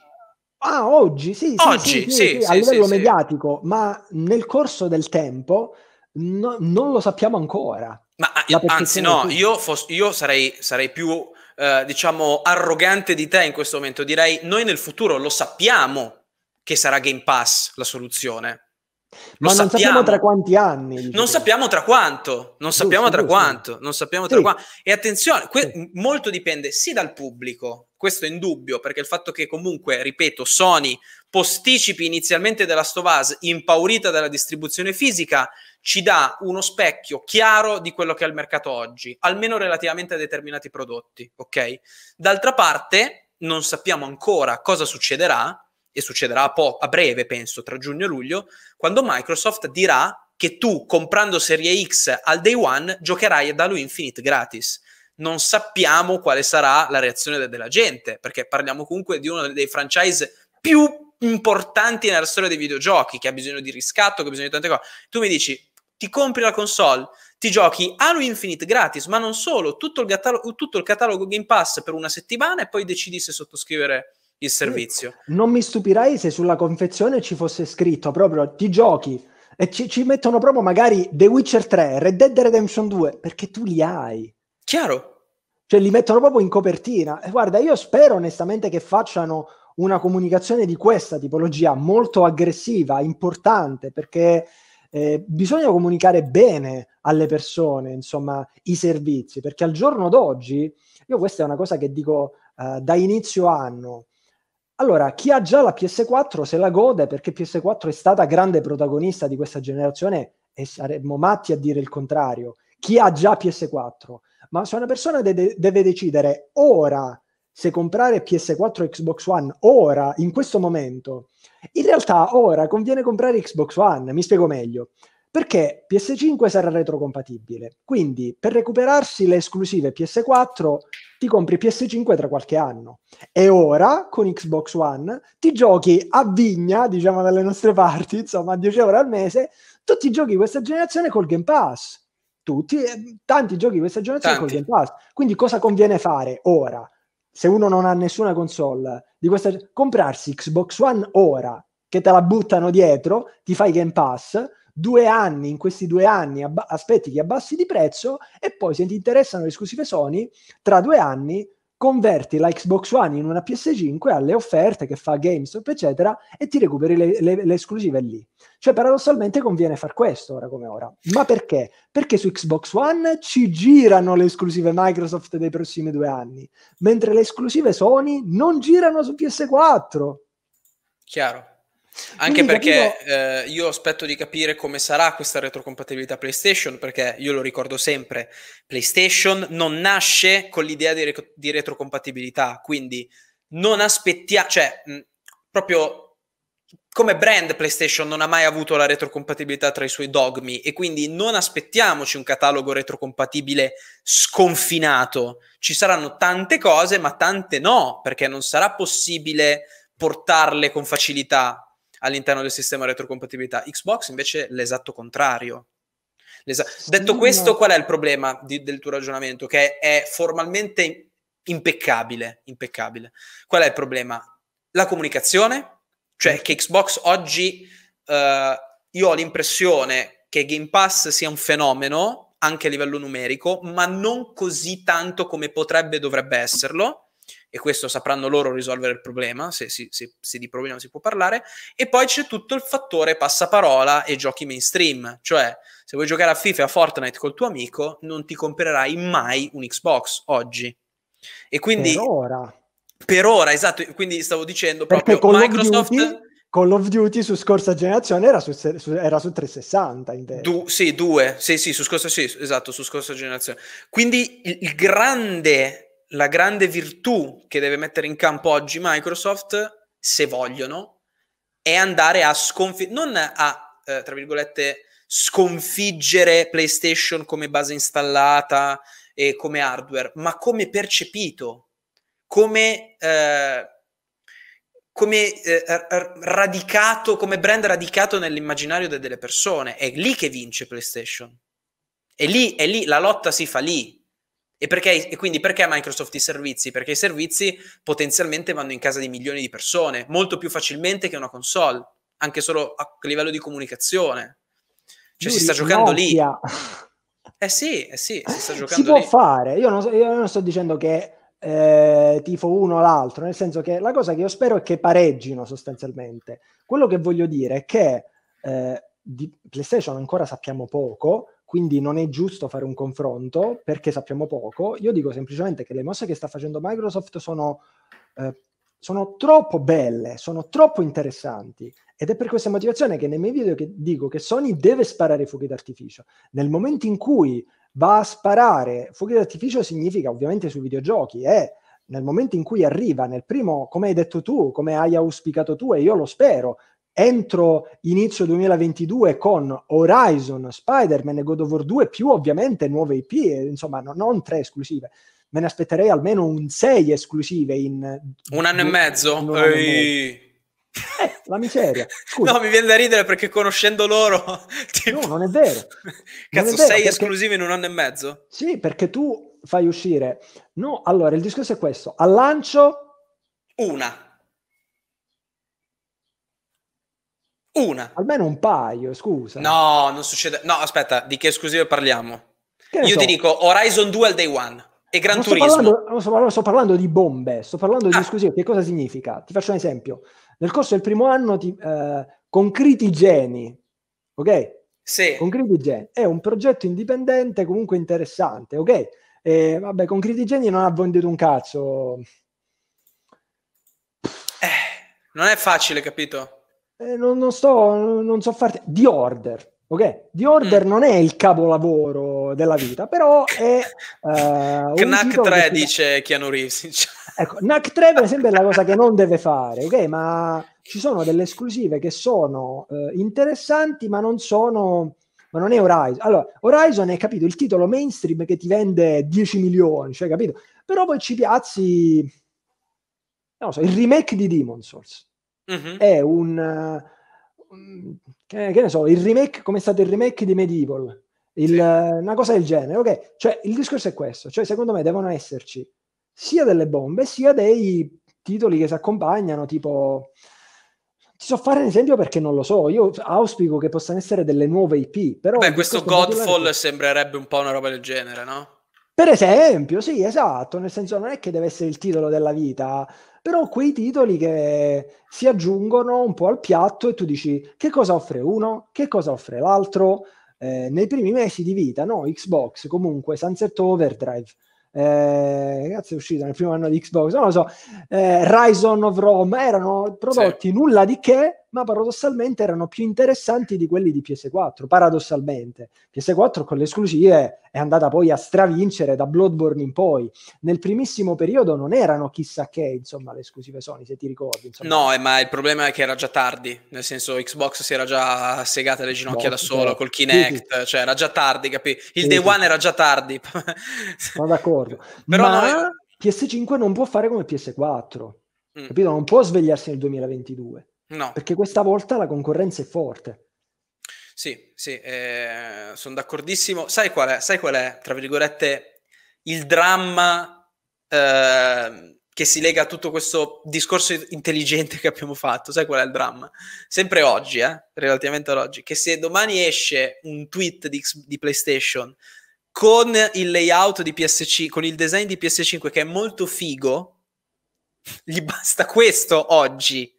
Ah, oggi, sì, sì, oggi, sì, sì, sì, a livello mediatico, ma nel corso del tempo no, non lo sappiamo ancora. Ma eh, anzi no, io, fos- io sarei, sarei più, eh, diciamo, arrogante di te in questo momento. Direi, noi nel futuro lo sappiamo che sarà Game Pass la soluzione. Lo Ma sappiamo. non sappiamo tra quanti anni. Non sappiamo tra quanto, non giusto, sappiamo tra giusto. quanto, non sappiamo sì. quanto. E attenzione, que- sì. molto dipende sì dal pubblico, questo è indubbio, perché il fatto che comunque, ripeto, Sony posticipi inizialmente della Stovaz, impaurita dalla distribuzione fisica, ci dà uno specchio chiaro di quello che è il mercato oggi, almeno relativamente a determinati prodotti, ok? D'altra parte, non sappiamo ancora cosa succederà e succederà a, po- a breve, penso, tra giugno e luglio, quando Microsoft dirà che tu comprando Serie X al day one giocherai ad Halo Infinite gratis non sappiamo quale sarà la reazione de- della gente, perché parliamo comunque di uno dei franchise più importanti nella storia dei videogiochi, che ha bisogno di riscatto, che ha bisogno di tante cose. Tu mi dici, ti compri la console, ti giochi Halo Infinite gratis, ma non solo, tutto il, catalogo, tutto il catalogo Game Pass per una settimana e poi decidi se sottoscrivere il servizio. Non mi stupirei se sulla confezione ci fosse scritto proprio ti giochi e ci, ci mettono proprio magari The Witcher 3, Red Dead Redemption 2, perché tu li hai. Chiaro. Cioè li mettono proprio in copertina. E guarda, io spero onestamente che facciano una comunicazione di questa tipologia molto aggressiva, importante, perché eh, bisogna comunicare bene alle persone, insomma, i servizi, perché al giorno d'oggi, io questa è una cosa che dico eh, da inizio anno, allora, chi ha già la PS4 se la gode perché PS4 è stata grande protagonista di questa generazione e saremmo matti a dire il contrario. Chi ha già PS4? Ma se una persona de- deve decidere ora se comprare PS4 o Xbox One, ora, in questo momento, in realtà ora conviene comprare Xbox One, mi spiego meglio. Perché PS5 sarà retrocompatibile, quindi per recuperarsi le esclusive PS4 ti compri PS5 tra qualche anno e ora con Xbox One ti giochi a vigna, diciamo dalle nostre parti, insomma a 10 euro al mese, tutti i giochi di questa generazione col Game Pass, tutti, eh, tanti giochi di questa generazione tanti. col Game Pass, quindi cosa conviene fare ora? Se uno non ha nessuna console di questa comprarsi Xbox One ora che te la buttano dietro, ti fai Game Pass, due anni, in questi due anni abba- aspetti che abbassi di prezzo e poi se ti interessano le esclusive Sony, tra due anni converti la Xbox One in una PS5 alle offerte che fa GameStop, eccetera, e ti recuperi le, le, le esclusive lì. Cioè, paradossalmente conviene far questo ora come ora. Ma perché? Perché su Xbox One ci girano le esclusive Microsoft dei prossimi due anni, mentre le esclusive Sony non girano su PS4. Chiaro. Anche Quindi, perché capito... eh, io aspetto di capire come sarà questa retrocompatibilità PlayStation, perché io lo ricordo sempre, PlayStation non nasce con l'idea di, re- di retrocompatibilità, quindi non aspettiamo, cioè mh, proprio come brand PlayStation non ha mai avuto la retrocompatibilità tra i suoi dogmi e quindi non aspettiamoci un catalogo retrocompatibile sconfinato. Ci saranno tante cose, ma tante no, perché non sarà possibile portarle con facilità all'interno del sistema retrocompatibilità. Xbox invece l'esatto contrario. L'esa- Detto questo, qual è il problema di, del tuo ragionamento? Che è, formalmente impeccabile, impeccabile. Qual è il problema? La comunicazione, cioè che Xbox oggi eh, io ho l'impressione che Game Pass sia un fenomeno anche a livello numerico, ma non così tanto come potrebbe e dovrebbe esserlo e questo sapranno loro risolvere il problema, se, se, se, se, di problema si può parlare, e poi c'è tutto il fattore passaparola e giochi mainstream, cioè se vuoi giocare a FIFA e a Fortnite col tuo amico non ti comprerai mai un Xbox oggi. E quindi... Per ora. Per ora, esatto, quindi stavo dicendo proprio Perché con Microsoft... Call of Duty su scorsa generazione era su, su, era su 360 in du, sì, due, sì, sì, su scorsa, sì, esatto, su scorsa generazione. Quindi il, il grande la grande virtù che deve mettere in campo oggi Microsoft, se vogliono, è andare a sconfiggere, non a, eh, tra virgolette, sconfiggere PlayStation come base installata e come hardware, ma come percepito, come, eh, come eh, radicato, come brand radicato nell'immaginario de- delle persone. È lì che vince PlayStation. È lì, è lì, la lotta si fa lì, e, perché, e, quindi perché Microsoft i servizi? Perché i servizi potenzialmente vanno in casa di milioni di persone, molto più facilmente che una console, anche solo a livello di comunicazione. Cioè Giuri, si sta giocando Nokia. lì. Eh sì, eh sì, si sta giocando lì. Si può lì. fare, io non, io non, sto dicendo che eh, tifo uno o l'altro, nel senso che la cosa che io spero è che pareggino sostanzialmente. Quello che voglio dire è che eh, di PlayStation ancora sappiamo poco, quindi non è giusto fare un confronto perché sappiamo poco. Io dico semplicemente che le mosse che sta facendo Microsoft sono, eh, sono troppo belle, sono troppo interessanti ed è per questa motivazione che nei miei video che dico che Sony deve sparare fuochi d'artificio. Nel momento in cui va a sparare fuochi d'artificio significa ovviamente sui videogiochi, è eh. nel momento in cui arriva nel primo, come hai detto tu, come hai auspicato tu e io lo spero, entro inizio 2022 con Horizon, Spider-Man e God of War 2, più ovviamente nuove IP, eh, insomma no, non tre esclusive. Me ne aspetterei almeno un 6 esclusive in... Un anno e mezzo? Anno e eh, la miseria. (laughs) Scusa. No, mi viene da ridere perché conoscendo loro... (laughs) Tipo... No, non è vero. (laughs) Cazzo, 6 perché... esclusive in un anno e mezzo? Sì, perché tu fai uscire... No, allora, il discorso è questo. Al lancio... Una Una. Almeno un paio, scusa. No, non succede. No, aspetta, di che esclusive parliamo? Che Io so? ti dico Horizon 2 al day one e Gran non Turismo. Sto parlando, non sto, parlando, sto parlando di bombe, sto parlando ah. di esclusive. Che cosa significa? Ti faccio un esempio. Nel corso del primo anno, ti, eh, con Critigeni, ok? Sì. Concreti Geni È un progetto indipendente comunque interessante, ok? E, vabbè, Concreti Geni non ha venduto un cazzo. Eh, non è facile, capito? eh, non, non, sto, non so farti... The Order, ok? The Order mm. non è il capolavoro della vita, però è... Uh, Knack 3 che... dice Keanu Reeves. ecco, Knack 3 per esempio è la cosa che non deve fare, ok? Ma ci sono delle esclusive che sono uh, interessanti, ma non sono ma non è Horizon. Allora, Horizon è capito il titolo mainstream che ti vende 10 milioni, cioè capito? Però poi ci piazzi non so, il remake di Demon Source mm-hmm. è un, un, eh, mm, che, ne so, il remake, come è stato il remake di Medieval, il, sì. una cosa del genere, ok? Cioè, il discorso è questo, cioè, secondo me devono esserci sia delle bombe, sia dei titoli che si accompagnano, tipo... Ti so fare un esempio perché non lo so, io auspico che possano essere delle nuove IP, però... Beh, questo Godfall che... sembrerebbe un po' una roba del genere, no? Per esempio, sì, esatto, nel senso non è che deve essere il titolo della vita, però quei titoli che si aggiungono un po' al piatto e tu dici che cosa offre uno, che cosa offre l'altro. Eh, nei primi mesi di vita, no? Xbox comunque, Sunset Overdrive, eh, ragazzi è uscito nel primo anno di Xbox, non lo so, eh, Rise of Rome, erano prodotti sì. nulla di che, ma paradossalmente erano più interessanti di quelli di PS4, paradossalmente. PS4 con le esclusive è andata poi a stravincere da Bloodborne in poi. Nel primissimo periodo non erano chissà che, insomma, le esclusive Sony, se ti ricordi. Insomma. No, eh, ma il problema è che era già tardi, nel senso Xbox si era già segata le ginocchia no, boh, da solo boh. sì, col Kinect, sì, sì. cioè era già tardi, capi? Il Day One era già tardi. Ma (laughs) d'accordo. Però ma no, PS5 non può fare come PS4, mm. capito? Non può svegliarsi nel 2022 No. Perché questa volta la concorrenza è forte. Sì, sì, eh, sono d'accordissimo. Sai qual, è, sai qual è, tra virgolette, il dramma eh, che si lega a tutto questo discorso intelligente che abbiamo fatto? Sai qual è il dramma? Sempre oggi, eh, relativamente ad oggi, che se domani esce un tweet di, di PlayStation con il layout di PS5, con il design di PS5 che è molto figo, gli basta questo oggi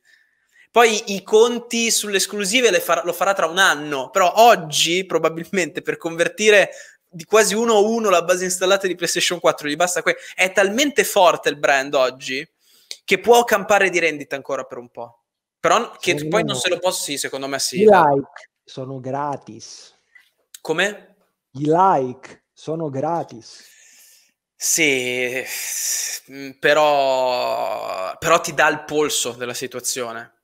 poi i conti sulle esclusive far- lo farà tra un anno, però oggi probabilmente per convertire di quasi uno a uno la base installata di PlayStation 4 gli basta que- è talmente forte il brand oggi che può campare di rendita ancora per un po'. Però che sono poi non se lo posso, sì, secondo me sì. I like sono gratis. Come? I like sono gratis. Sì, mm, però, però ti dà il polso della situazione.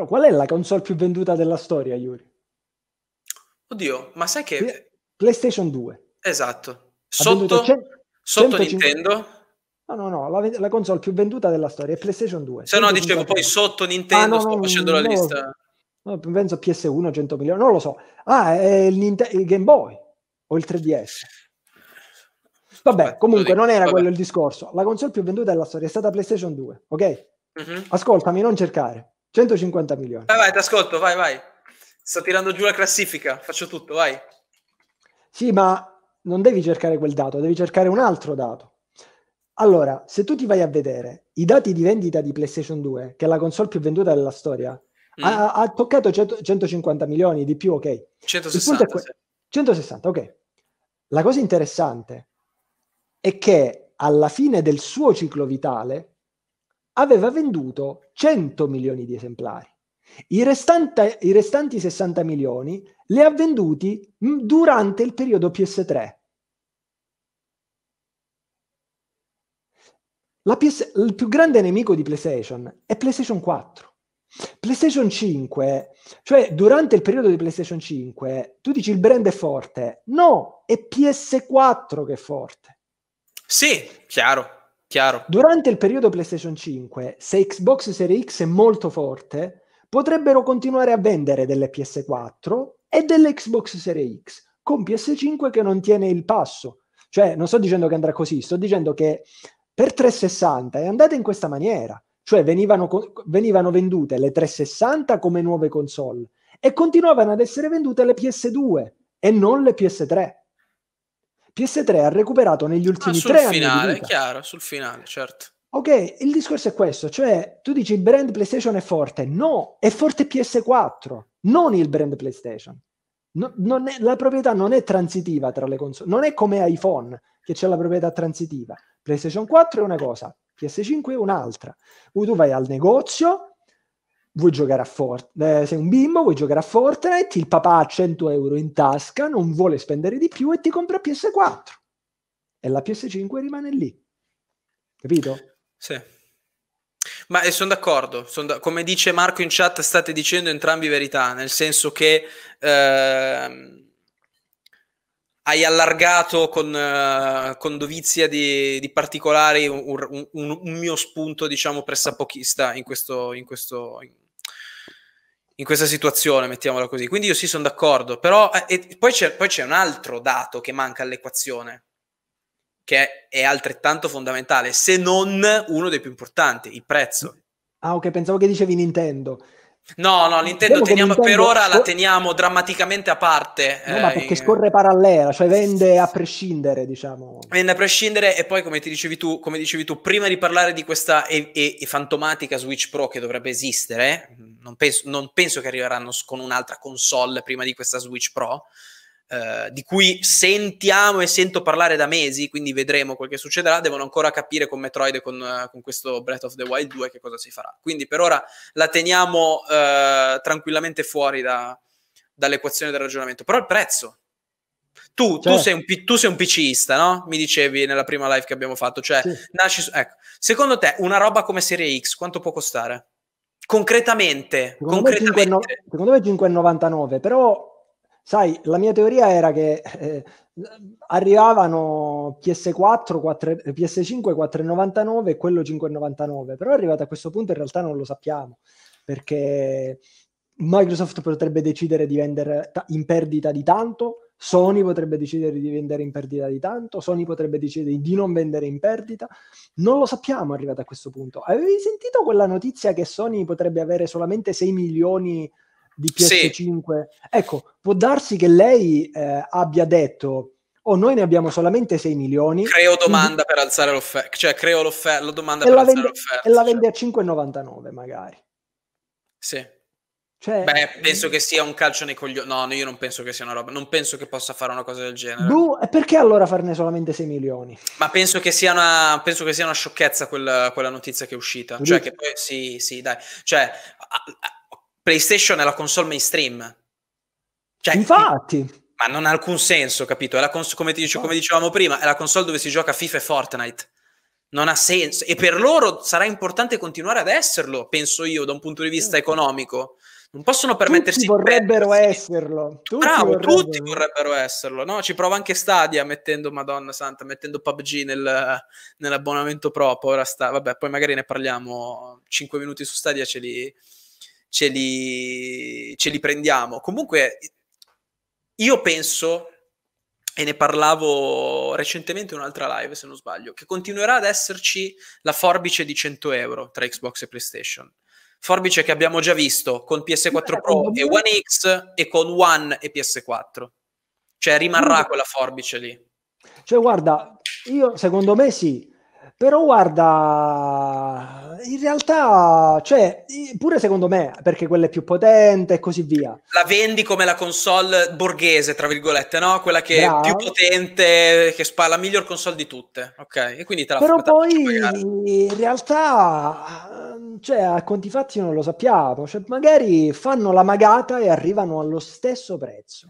Allora, qual è la console più venduta della storia, Yuri? Oddio, ma sai che... PlayStation 2. Esatto. Sotto, 100, sotto 150... Nintendo? No, no, no, la, la, console più venduta della storia è PlayStation 2. Se no dicevo poi sotto Nintendo, ah, no, sto no, facendo no, la lista. No, penso PS1 100 milioni, non lo so. Ah, è il, Nintendo, il Game Boy o il 3DS. Vabbè, Aspetta, comunque non era Vabbè. quello il discorso. La console più venduta della storia è stata PlayStation 2, ok? Mm-hmm. Ascoltami, non cercare. 150 milioni. Vai, vai, ti ascolto, vai, vai. Sto tirando giù la classifica, faccio tutto, vai. Sì, ma non devi cercare quel dato, devi cercare un altro dato. Allora, se tu ti vai a vedere i dati di vendita di PlayStation 2, che è la console più venduta della storia, mm. ha, ha, toccato 100, 150 milioni di più, ok. 160, que- sì. 160, ok. La cosa interessante è che alla fine del suo ciclo vitale aveva venduto 100 milioni di esemplari. I, restante, I, restanti 60 milioni li ha venduti mm, durante il periodo PS3. PS, il più grande nemico di PlayStation è PlayStation 4. PlayStation 5, cioè durante il periodo di PlayStation 5, tu dici il brand è forte. No, è PS4 che è forte. Sì, chiaro. Chiaro. Durante il periodo PlayStation 5, se Xbox Series X è molto forte, potrebbero continuare a vendere delle PS4 e delle Xbox Series X con PS5 che non tiene il passo. Cioè, non sto dicendo che andrà così, sto dicendo che per 360 è andata in questa maniera. Cioè, venivano, venivano vendute le 360 come nuove console e continuavano ad essere vendute le PS2 e non le PS3. PS3 ha recuperato negli ah, ultimi tre anni. Sul finale, chiaro, sul finale, certo. Ok, il discorso è questo, cioè tu dici il brand PlayStation è forte, no, è forte PS4, non il brand PlayStation. No, è, la proprietà non è transitiva tra le console, non è come iPhone che c'è la proprietà transitiva. PlayStation 4 è una cosa, PS5 è un'altra. O tu vai al negozio, vuoi giocare a Fortnite, eh, sei un bimbo, vuoi giocare a Fortnite, il papà ha 100 euro in tasca, non vuole spendere di più e ti compra PS4. E la PS5 rimane lì. Capito? Sì. Ma eh, sono d'accordo, son da- come dice Marco in chat state dicendo entrambi verità, nel senso che eh, hai allargato con, eh, con dovizia di, di particolari un, un, un, mio spunto, diciamo, pressapochista in questo, in questo, in, in questa situazione, mettiamola così. Quindi io sì, sono d'accordo, però eh, poi, c'è, poi c'è un altro dato che manca all'equazione, che è altrettanto fondamentale, se non uno dei più importanti, il prezzo. Ah, ok, pensavo che dicevi Nintendo. No, no, diciamo Nintendo teniamo, Nintendo per ora scor- la teniamo drammaticamente a parte. No, eh, ma perché in... scorre parallela, cioè vende a prescindere, diciamo. Vende a prescindere e poi, come ti dicevi tu, come dicevi tu prima di parlare di questa e- e- e fantomatica Switch Pro che dovrebbe esistere, non penso, non penso che arriveranno con un'altra console prima di questa Switch Pro, eh, di cui sentiamo e sento parlare da mesi, quindi vedremo quel che succederà, devono ancora capire con Metroid e con, eh, con questo Breath of the Wild 2 che cosa si farà. Quindi per ora la teniamo eh, tranquillamente fuori da, dall'equazione del ragionamento. Però il prezzo, tu, cioè. tu, sei un, tu sei un PCista, no? Mi dicevi nella prima live che abbiamo fatto. Cioè, sì. nasci su, ecco, secondo te una roba come Serie X quanto può costare? Concretamente, secondo concretamente. Me 5, no, secondo me 5,99, però Sai, la mia teoria era che eh, arrivavano PS4, 4, PS5 4,99 e quello 5,99, però arrivato a questo punto in realtà non lo sappiamo, perché Microsoft potrebbe decidere di vendere in perdita di tanto, Sony potrebbe decidere di vendere in perdita di tanto, Sony potrebbe decidere di non vendere in perdita, non lo sappiamo arrivato a questo punto. Avevi sentito quella notizia che Sony potrebbe avere solamente 6 milioni di di PS5. Sì. Ecco, può darsi che lei eh, abbia detto o oh, noi ne abbiamo solamente 6 milioni. Creo domanda quindi... per alzare l'offerta, cioè creo l'offerta, la domanda e per la alzare vende, l'offerta. E la cioè. vende cioè. a 5,99 magari. Sì. Cioè, Beh, eh, penso che sia un calcio nei coglioni. No, io non penso che sia una roba. Non penso che possa fare una cosa del genere. Boh, perché allora farne solamente 6 milioni? Ma penso che sia una, penso che sia una sciocchezza quella, quella notizia che è uscita. Cioè, che poi sì, sì, dai. Cioè, a, PlayStation è la console mainstream. Cioè, Infatti. Ma non ha alcun senso, capito? È la cons- come, dice, come dicevamo prima, è la console dove si gioca FIFA e Fortnite. Non ha senso. E per loro sarà importante continuare ad esserlo, penso io, da un punto di vista economico. Non possono permettersi. Tutti vorrebbero perdersi. esserlo. Tutti Bravo, vorrebbero. tutti vorrebbero esserlo. No? Ci prova anche Stadia mettendo, Madonna Santa, mettendo PUBG nel, nell'abbonamento proprio. Ora sta, vabbè, poi magari ne parliamo 5 minuti su Stadia, ce li, ce li, ce li prendiamo. Comunque, io penso, e ne parlavo recentemente in un'altra live, se non sbaglio, che continuerà ad esserci la forbice di 100 euro tra Xbox e PlayStation. Forbice che abbiamo già visto con PS4 Pro e One X e con One e PS4. Cioè rimarrà quella forbice lì. Cioè guarda, io secondo me sì, però guarda, in realtà, cioè, pure secondo me, perché quella è più potente e così via. La vendi come la console borghese, tra virgolette, no? Quella che Bravo. è più potente, che spa, la miglior console di tutte, ok? E quindi te la Però fa, poi, in realtà, cioè, a conti fatti non lo sappiamo. Cioè, magari fanno la magata e arrivano allo stesso prezzo.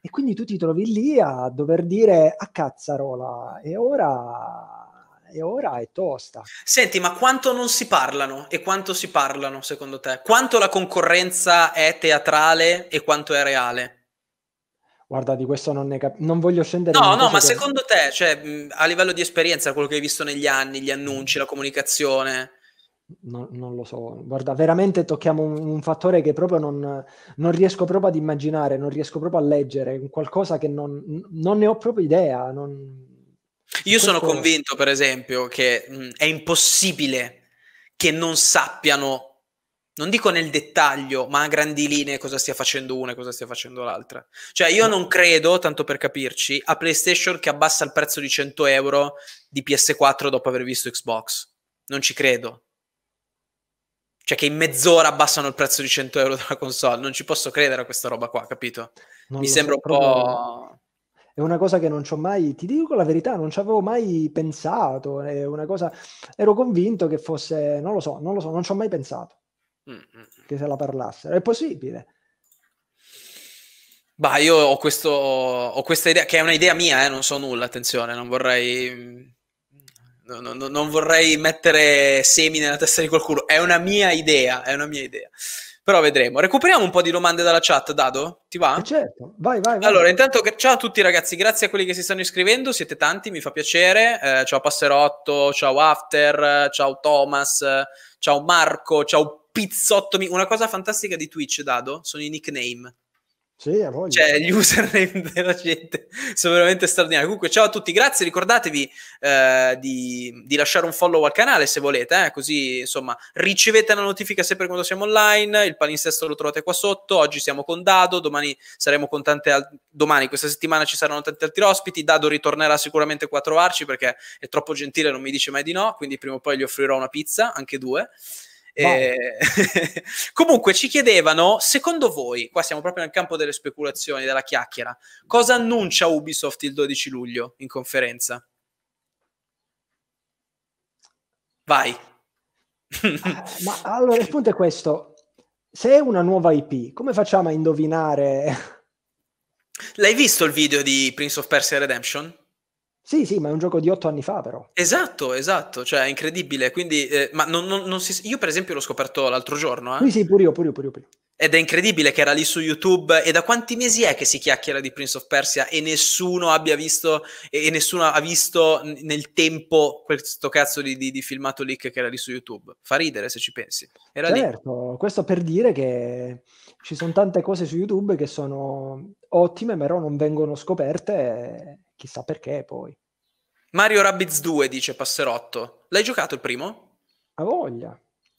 E quindi tu ti trovi lì a dover dire a cazzarola, e ora e ora è tosta. Senti, ma quanto non si parlano e quanto si parlano secondo te? Quanto la concorrenza è teatrale e quanto è reale? Guarda, di questo non ne capisco. non voglio scendere. No, no, ma che... secondo te, cioè, a livello di esperienza, quello che hai visto negli anni, gli annunci, la comunicazione, non, non, lo so, guarda, veramente tocchiamo un, un fattore che proprio non, non, riesco proprio ad immaginare, non riesco proprio a leggere, qualcosa che non, non ne ho proprio idea. Non... Io sono convinto, per esempio, che mh, mm, è impossibile che non sappiano, non dico nel dettaglio, ma a grandi linee cosa stia facendo una e cosa stia facendo l'altra. Cioè, io mm. non credo, tanto per capirci, a PlayStation che abbassa il prezzo di 100 euro di PS4 dopo aver visto Xbox. Non ci credo. Cioè, che in mezz'ora abbassano il prezzo di 100 euro della console. Non ci posso credere a questa roba qua, capito? Non Mi sembra so, un po' è una cosa che non ci ho mai, ti dico la verità, non ci avevo mai pensato, è una cosa, ero convinto che fosse, non lo so, non lo so, non ci ho mai pensato mm-hmm. che se la parlassero, è possibile. Bah, io ho, questo, ho questa idea, che è un'idea mia, eh, non so nulla, attenzione, non vorrei... Mm, no, no, non vorrei mettere semi nella testa di qualcuno, è una mia idea, è una mia idea. Però vedremo. Recuperiamo un po' di domande dalla chat, Dado? Ti va? Eh, certo, vai, vai. vai. Allora, intanto, ciao a tutti ragazzi, grazie a quelli che si stanno iscrivendo, siete tanti, mi fa piacere. Eh, ciao Passerotto, ciao After, ciao Thomas, ciao Marco, ciao Pizzotto. Una cosa fantastica di Twitch, Dado, sono i nickname. Sì, cioè, gli username della gente sono veramente straordinari. Comunque, ciao a tutti, grazie. Ricordatevi eh, di, di, lasciare un follow al canale se volete, eh, così insomma ricevete la notifica sempre quando siamo online. Il palinsesto lo trovate qua sotto. Oggi siamo con Dado, domani saremo con tante al- domani questa settimana ci saranno tanti altri ospiti. Dado ritornerà sicuramente qua a trovarci perché è troppo gentile, non mi dice mai di no. Quindi prima o poi gli offrirò una pizza, anche due. Eh, (laughs) comunque ci chiedevano, secondo voi, qua siamo proprio nel campo delle speculazioni, della chiacchiera, cosa annuncia Ubisoft il 12 luglio in conferenza? Vai. Eh, ma allora il punto è questo, se è una nuova IP, come facciamo a indovinare? L'hai visto il video di Prince of Persia Redemption? Sì, sì, ma è un gioco di otto anni fa, però. Esatto, esatto, cioè è incredibile. Quindi, eh, ma non, non, non si... io, per esempio, l'ho scoperto l'altro giorno. Eh? Sì, sì, pure io, pure io, pure io, pure io. Ed è incredibile che era lì su YouTube. E da quanti mesi è che si chiacchiera di Prince of Persia e nessuno abbia visto, e nessuno ha visto nel tempo questo cazzo di, di, di filmato leak che era lì su YouTube? Fa ridere se ci pensi. Era certo, lì. questo per dire che ci sono tante cose su YouTube che sono ottime, però non vengono scoperte. E chissà perché poi. Mario Rabbids 2 dice Passerotto. L'hai giocato il primo? A voglia.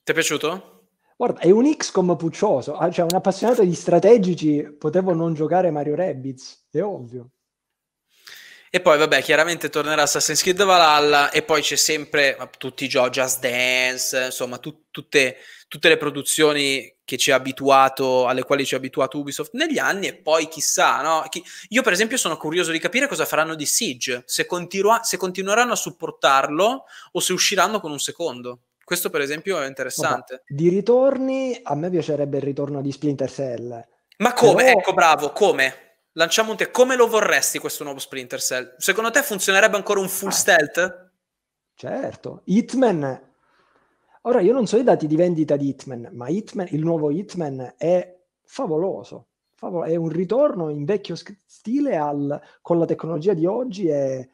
Ti è piaciuto? Guarda, è un XCOM puccioso, ah, cioè un appassionato di strategici potevo non giocare Mario Rabbids, è ovvio. E poi, vabbè, chiaramente tornerà Assassin's Creed Valhalla e poi c'è sempre tutti i giochi, Just Dance, insomma, tu, tutte, tutte, le produzioni abituato, alle quali ci ha abituato Ubisoft negli anni e poi chissà, no? Chi... Io per esempio sono curioso di capire cosa faranno di Siege, se, continua- se continueranno a supportarlo o se usciranno con un secondo. Questo per esempio è interessante. di ritorni, a me piacerebbe il ritorno di Splinter Cell. Ma come? Però... Ecco, bravo, come? Lanciamo un te. Come lo vorresti questo nuovo Splinter Cell? Secondo te funzionerebbe ancora un full ah, stealth? Certo. Hitman... Ora, io non so i dati di vendita di Hitman, ma Hitman, il nuovo Hitman è favoloso. favoloso. È un ritorno in vecchio stile al, con la tecnologia di oggi è...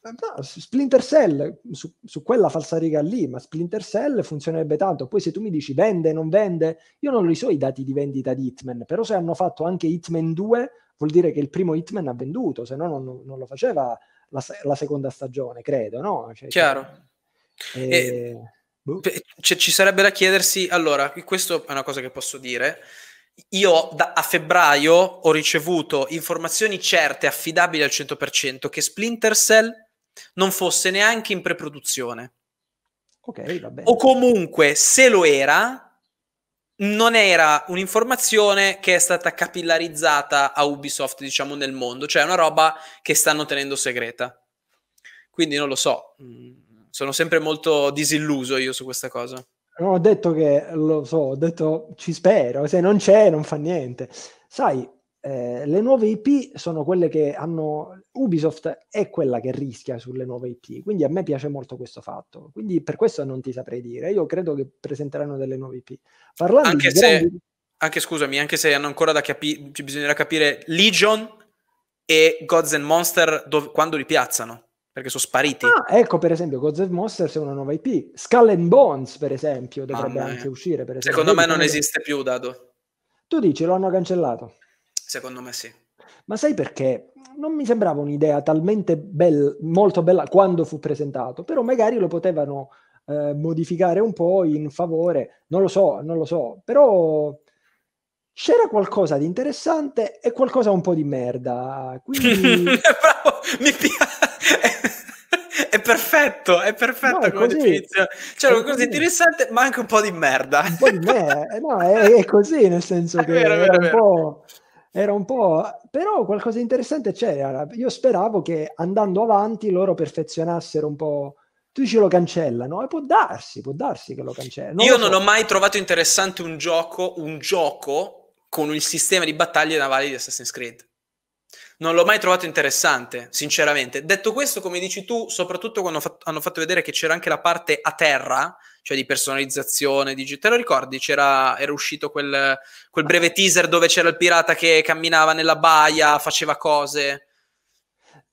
No, Splinter Cell su, su, quella falsariga lì, ma Splinter Cell funzionerebbe tanto. Poi se tu mi dici vende, non vende, io non li so i dati di vendita di Hitman, però se hanno fatto anche Hitman 2 vuol dire che il primo Hitman ha venduto, se no non, non lo faceva la, la, seconda stagione, credo, no? Cioè, cioè Chiaro. e... Eh, e... Boh. Cioè, ci sarebbe da chiedersi, allora, questo è una cosa che posso dire, io da, a febbraio ho ricevuto informazioni certe, affidabili al 100%, che Splinter Cell non fosse neanche in pre-produzione. Ok, va bene. O comunque, se lo era, non era un'informazione che è stata capillarizzata a Ubisoft, diciamo, nel mondo, cioè è una roba che stanno tenendo segreta. Quindi non lo so, mm, sono sempre molto disilluso io su questa cosa. No, ho detto che lo so, ho detto ci spero, se non c'è non fa niente. Sai, eh, le nuove IP sono quelle che hanno Ubisoft è quella che rischia sulle nuove IP, quindi a me piace molto questo fatto. Quindi per questo non ti saprei dire, io credo che presenteranno delle nuove IP. Parlando anche se, grandi... anche scusami, anche se hanno ancora da capire, ci bisognerà capire Legion e Gods and Monster dov- quando li piazzano perché sono spariti. Ah, ecco per esempio Gods and Monsters è una nuova IP. Skull and Bones per esempio dovrebbe Mamma anche uscire. Secondo me non esiste più Dado. Tu dici lo hanno cancellato? Secondo me sì ma sai perché? Non mi sembrava un'idea talmente bella, molto bella quando fu presentato, però magari lo potevano eh, modificare un po' in favore, non lo so, non lo so, però c'era qualcosa di interessante e qualcosa un po' di merda, quindi... (laughs) Eh, bravo, mi piace... (laughs) è perfetto, è perfetto no, è come definizione. Cioè, è qualcosa così. di interessante, ma anche un po' di merda. Un po' di merda, eh, no, è, è, così, nel senso (laughs) che vero, era, vero, un vero. era, un po' però qualcosa di interessante c'era. Io speravo che andando avanti loro perfezionassero un po'. Tu Twitch lo cancellano e può darsi, può darsi che lo cancellano. Io lo so. non ho mai trovato interessante un gioco, un gioco con il sistema di battaglie navali di Assassin's Creed non l'ho mai trovato interessante, sinceramente. Detto questo, come dici tu, soprattutto quando fatto, hanno fatto vedere che c'era anche la parte a terra, cioè di personalizzazione, di... te lo ricordi? C'era, era uscito quel, quel breve teaser dove c'era il pirata che camminava nella baia, faceva cose.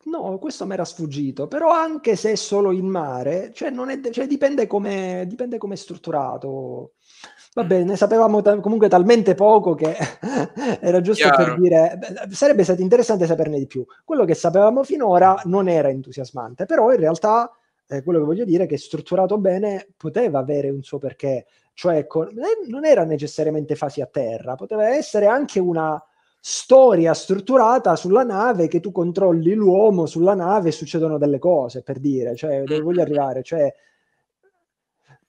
No, questo mi era sfuggito, però anche se è solo in mare, cioè, è, cioè dipende come è strutturato. Va bene, ne sapevamo t- comunque talmente poco che (laughs) era giusto Chiaro. per dire, beh, sarebbe stato interessante saperne di più. Quello che sapevamo finora non era entusiasmante, però in realtà eh, quello che voglio dire è che strutturato bene poteva avere un suo perché, cioè con, eh, non era necessariamente fasi a terra, poteva essere anche una storia strutturata sulla nave che tu controlli l'uomo sulla nave e succedono delle cose, per dire, cioè dove mm. voglio arrivare, cioè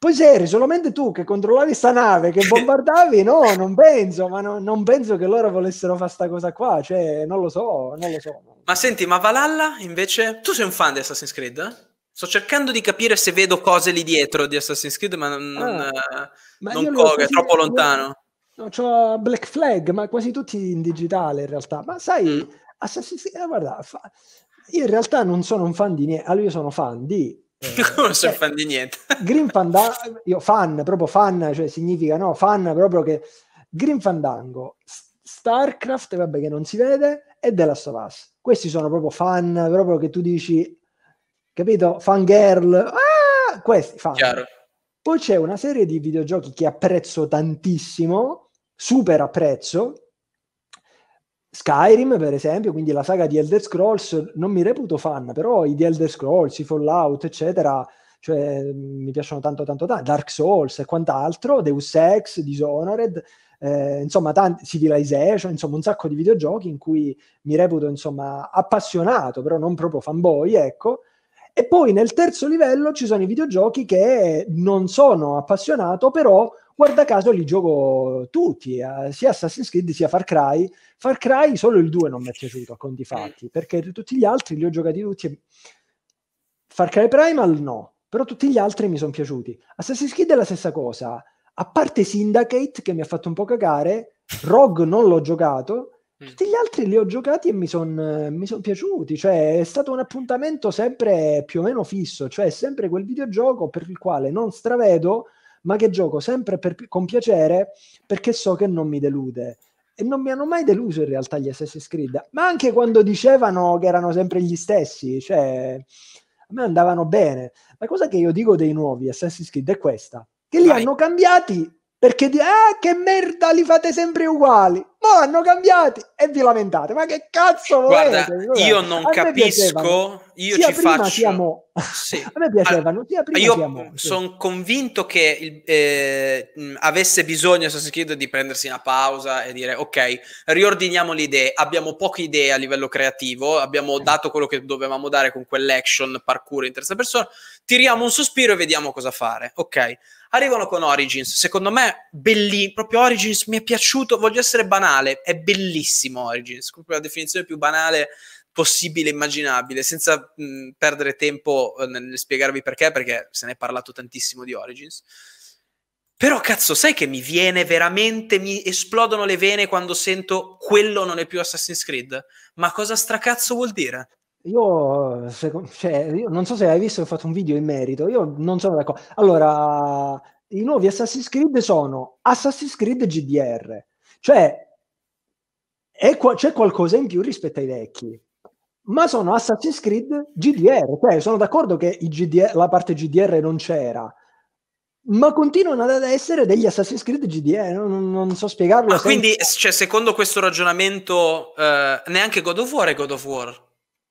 poi Seri, solamente tu che controllavi sta nave, che bombardavi, no, non penso, ma no, non penso che loro volessero fare questa cosa qua, cioè, non lo so, non lo so. Ma senti, ma Valhalla invece, tu sei un fan di Assassin's Creed? Eh? Sto cercando di capire se vedo cose lì dietro di Assassin's Creed, ma non, ah, non, non è troppo lontano. No, c'ho Black Flag, ma quasi tutti in digitale in realtà. Ma sai, mm. Assassin's Creed, eh, guarda, fa... io in realtà non sono un fan di niente, allora ah, io sono fan di non eh, (laughs) sono cioè, fan di niente. Green (laughs) Fandango, io fan, proprio fan, cioè significa no, fan proprio che Green Fandango, StarCraft, vabbè che non si vede, e The Last of Us. Questi sono proprio fan, proprio che tu dici, capito? Fangirl, ah! questi fan. Chiaro. Poi c'è una serie di videogiochi che apprezzo tantissimo, super apprezzo, Skyrim, per esempio, quindi la saga di Elder Scrolls, non mi reputo fan, però i di Elder Scrolls, i Fallout, eccetera, cioè mm, mi piacciono tanto, tanto, tanto. Dark Souls e quant'altro, Deus Ex, Dishonored, eh, insomma, tanti, Civilization, insomma, un sacco di videogiochi in cui mi reputo, insomma, appassionato, però non proprio fanboy, ecco. E poi nel terzo livello ci sono i videogiochi che non sono appassionato, però Guarda caso li gioco tutti, eh, sia Assassin's Creed sia Far Cry. Far Cry solo il 2 non mi è piaciuto a conti fatti, mm. perché tutti gli altri li ho giocati tutti. E... Far Cry Primal no, però tutti gli altri mi sono piaciuti. Assassin's Creed è la stessa cosa, a parte Syndicate che mi ha fatto un po' cagare, Rogue non l'ho giocato, mm. tutti gli altri li ho giocati e mi sono son piaciuti, cioè è stato un appuntamento sempre più o meno fisso, cioè sempre quel videogioco per il quale non stravedo, ma che gioco sempre per, con piacere perché so che non mi delude. E non mi hanno mai deluso in realtà gli Assassin's Creed, ma anche quando dicevano che erano sempre gli stessi, cioè a me andavano bene. La cosa che io dico dei nuovi Assassin's Creed è questa, che li Vai. hanno cambiati perché di, ah, che merda, li fate sempre uguali. ma hanno cambiati e vi lamentate. Ma che cazzo Guarda, volete? Cioè, io non capisco, io sia ci faccio... Sì. (laughs) A me piacevano, sia prima Io sono sì. convinto che il, eh, avesse bisogno Assassin's Creed di prendersi una pausa e dire ok, riordiniamo le idee, abbiamo poche idee a livello creativo, abbiamo eh. dato quello che dovevamo dare con quell'action parkour in terza persona tiriamo un sospiro e vediamo cosa fare. Ok, arrivano con Origins. Secondo me, bellissimo. Proprio Origins mi è piaciuto. Voglio essere banale, è bellissimo Origins. Proprio la definizione più banale possibile, immaginabile, senza mh, perdere tempo eh, nel spiegarvi perché, perché se ne è parlato tantissimo di Origins. Però cazzo, sai che mi viene veramente, mi esplodono le vene quando sento quello non è più Assassin's Creed? Ma cosa stracazzo vuol dire? Io, se, cioè, io non so se hai visto, ho fatto un video in merito. Io non sono d'accordo. Allora, i nuovi Assassin's Creed sono Assassin's Creed GDR, cioè qua, c'è qualcosa in più rispetto ai vecchi, ma sono Assassin's Creed GDR, cioè sono d'accordo che GDR, la parte GDR non c'era, ma continuano ad essere degli Assassin's Creed GDR, non, non so spiegarlo. Ah, quindi, cioè, secondo questo ragionamento, eh, neanche God of War è God of War?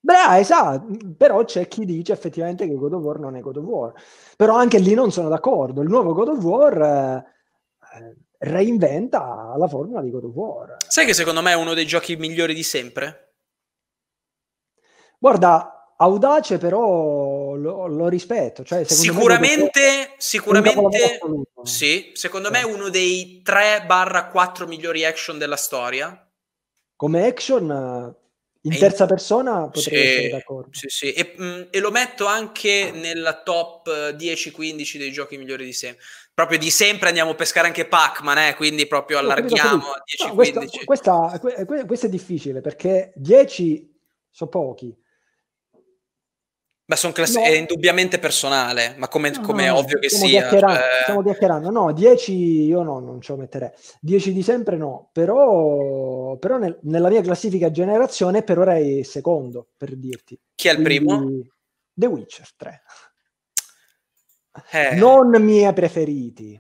Beh, esatto, però c'è chi dice effettivamente che God of War non è God of War. Però anche lì non sono d'accordo. Il nuovo God of War eh, reinventa la formula di God of War. Sai che secondo me è uno dei giochi migliori di sempre? Guarda, audace però lo, lo rispetto. Cioè, sicuramente, sicuramente, sì, secondo eh. me è uno dei 3-4 eh. migliori action della storia. Come action in terza persona potrei sì, essere d'accordo. Sì, sì. E, mm, e, lo metto anche nella top 10-15 eh, dei giochi migliori di sempre. Proprio di sempre andiamo a pescare anche Pac-Man, eh? quindi proprio allarghiamo no, a 10-15. No, questa, questa, questa, è difficile perché 10 sono pochi, Beh, class- è indubbiamente personale, ma come, no, no, ovvio che stiamo sia. Chiacchierando, cioè Stiamo chiacchierando, no, 10 io no, non ce lo metterei. 10 di sempre no, però, però nel, nella mia classifica generazione per ora è secondo, per dirti. Chi è il Quindi, primo? The Witcher 3. Eh. Non miei preferiti.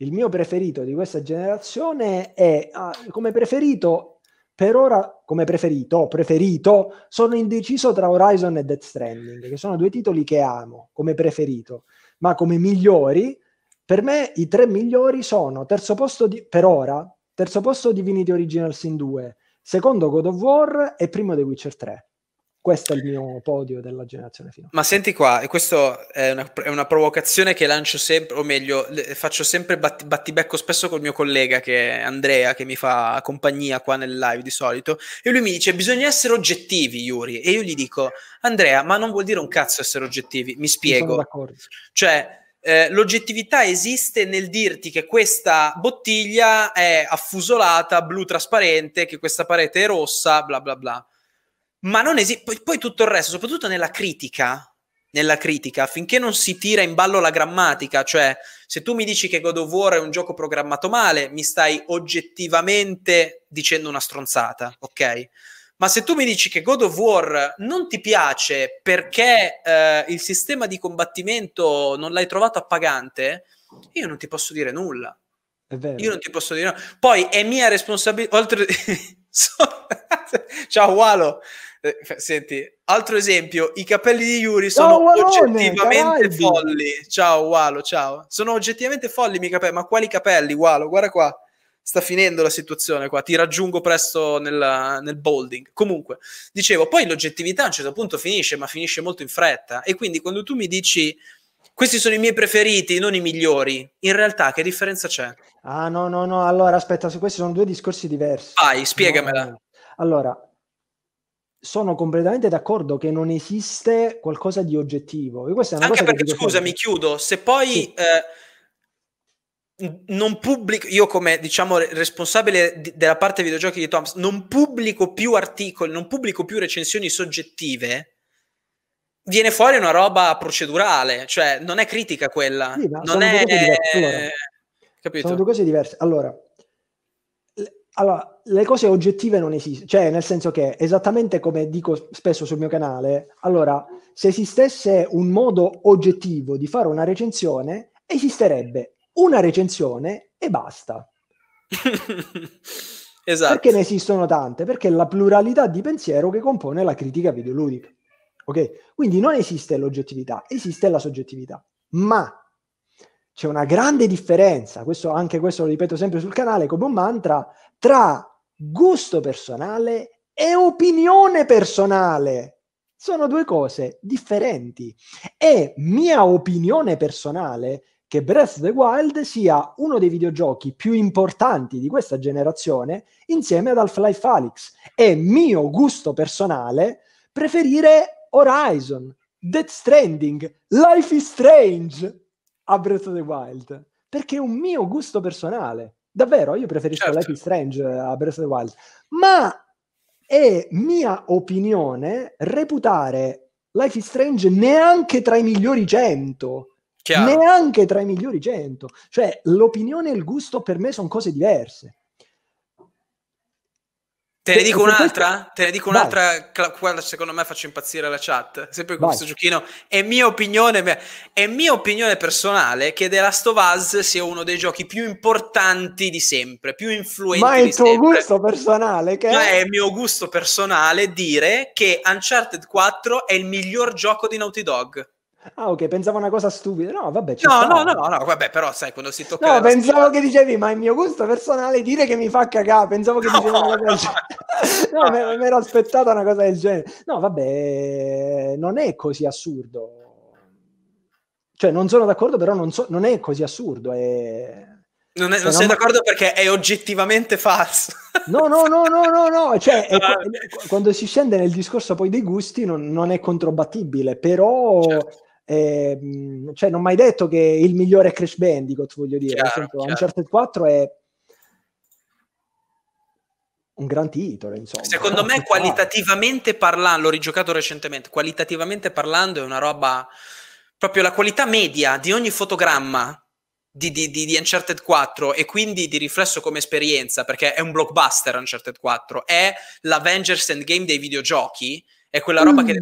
Il mio preferito di questa generazione è, ah, come preferito, per ora come preferito, preferito, sono indeciso tra Horizon e Death Stranding, che sono due titoli che amo come preferito, ma come migliori, per me i tre migliori sono terzo posto di, per ora, terzo posto Divinity Original Sin 2, secondo God of War e primo The Witcher 3 questo è il mio podio della generazione finale. Ma senti qua, e questa è, è una, provocazione che lancio sempre, o meglio, faccio sempre bat, battibecco spesso col mio collega che è Andrea, che mi fa compagnia qua nel live di solito, e lui mi dice bisogna essere oggettivi, Yuri, e io gli dico, Andrea, ma non vuol dire un cazzo essere oggettivi, mi spiego. Sono d'accordo. Cioè, eh, l'oggettività esiste nel dirti che questa bottiglia è affusolata, blu trasparente, che questa parete è rossa, bla bla bla ma non esiste. Poi, poi, tutto il resto, soprattutto nella critica, nella critica, finché non si tira in ballo la grammatica, cioè se tu mi dici che God of War è un gioco programmato male, mi stai oggettivamente dicendo una stronzata, ok? Ma se tu mi dici che God of War non ti piace perché eh, il sistema di combattimento non l'hai trovato appagante, io non ti posso dire nulla. Io non ti posso dire nulla. Poi è mia responsabilità. Oltre. (laughs) (laughs) Ciao Walo, eh, senti, altro esempio, i capelli di Yuri sono oh, Walone, oggettivamente carazzi. folli. Ciao Walo, ciao. Sono oggettivamente folli i miei capelli, ma quali capelli, Walo? Guarda qua, sta finendo la situazione qua, ti raggiungo presto nella, nel bolding. Comunque, dicevo, poi l'oggettività a un certo punto finisce, ma finisce molto in fretta. E quindi quando tu mi dici questi sono i miei preferiti, non i migliori. In realtà, che differenza c'è? Ah, no, no, no. Allora, aspetta, questi sono due discorsi diversi. Vai, spiegamela. No, allora, sono completamente d'accordo che non esiste qualcosa di oggettivo. E questa è una Anche cosa perché, scusa, mi chiudo, se poi sì. eh, non pubblico, io come diciamo responsabile di, della parte videogiochi di Toms, non pubblico più articoli, non pubblico più recensioni soggettive, viene fuori una roba procedurale, cioè non è critica quella. Sì, non è... Allora. Capito? Sono due cose diverse. Allora, allora, le cose oggettive non esistono, cioè nel senso che esattamente come dico spesso sul mio canale, allora, se esistesse un modo oggettivo di fare una recensione, esisterebbe una recensione e basta. (laughs) esatto. Perché ne esistono tante? Perché la pluralità di pensiero che compone la critica videoludica. Ok? Quindi non esiste l'oggettività, esiste la soggettività. Ma c'è una grande differenza, questo, anche questo lo ripeto sempre sul canale come un mantra, tra gusto personale e opinione personale. Sono due cose differenti. È mia opinione personale che Breath of the Wild sia uno dei videogiochi più importanti di questa generazione insieme ad Half-Life Alyx. È mio gusto personale preferire Horizon, Death Stranding, Life is Strange a Breath of the Wild, perché è un mio gusto personale. Davvero, io preferisco certo. Life is Strange eh, a Breath of the Wild. Ma è mia opinione reputare Life is Strange neanche tra i migliori 100. Chiaro. Neanche tra i migliori 100. Cioè, l'opinione e il gusto per me sono cose diverse. Te ne dico un'altra? Te ne dico un'altra, quella secondo me faccio impazzire la chat, sempre con Vai. questo giochino. È mia opinione, è mia opinione personale che The Last of Us sia uno dei giochi più importanti di sempre, più influenti Ma è il tuo sempre. gusto personale? Che... Ma è il mio gusto personale dire che Uncharted 4 è il miglior gioco di Naughty Dog. Ah, ok, pensavo una cosa stupida. No, vabbè, ci no, no, no, no, vabbè, però sai, quando si tocca... No, pensavo scuola... che dicevi, ma il mio gusto personale dire che mi fa cagare, pensavo che no, dicevi una cosa no. del (laughs) genere. No, mi ero aspettata una cosa del genere. No, vabbè, non è così assurdo. Cioè, non sono d'accordo, però non, so, non è così assurdo. È... Non, è, non sei non... d'accordo perché è oggettivamente falso. (laughs) No, no, no, no, no, no. Cioè, è, (laughs) quando si scende nel discorso poi dei gusti non, non è controbattibile, però... Certo Ehm, cioè, non ho mai detto che il migliore è Crash Bandicoot, voglio dire. Chiaro, esempio, chiaro. Uncharted 4 è un gran titolo, insomma. Secondo me, (laughs) qualitativamente parlando, l'ho rigiocato recentemente, qualitativamente parlando è una roba... Proprio la qualità media di ogni fotogramma di, di, di, Uncharted 4 e quindi di riflesso come esperienza, perché è un blockbuster Uncharted 4, è l'Avengers Endgame dei videogiochi, è quella roba mm. che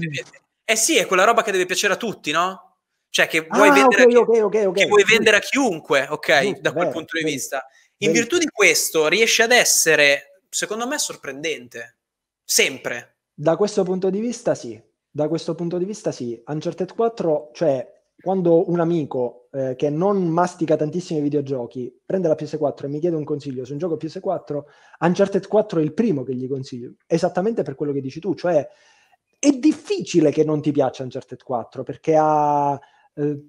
eh sì, è quella roba che deve piacere a tutti, no? Cioè che vuoi, ah, vendere, okay, a chi... okay, okay, che vuoi vendere, a, chiunque, ok, Giusto, da quel beh, punto di beh, vista. In virtù di questo riesce ad essere, secondo me, sorprendente. Sempre. Da questo punto di vista sì, da questo punto di vista sì. Uncharted 4, cioè quando un amico eh, che non mastica tantissimi videogiochi prende la PS4 e mi chiede un consiglio su un gioco PS4, Uncharted 4 è il primo che gli consiglio, esattamente per quello che dici tu, cioè è difficile che non ti piaccia Uncharted 4 perché ha, eh,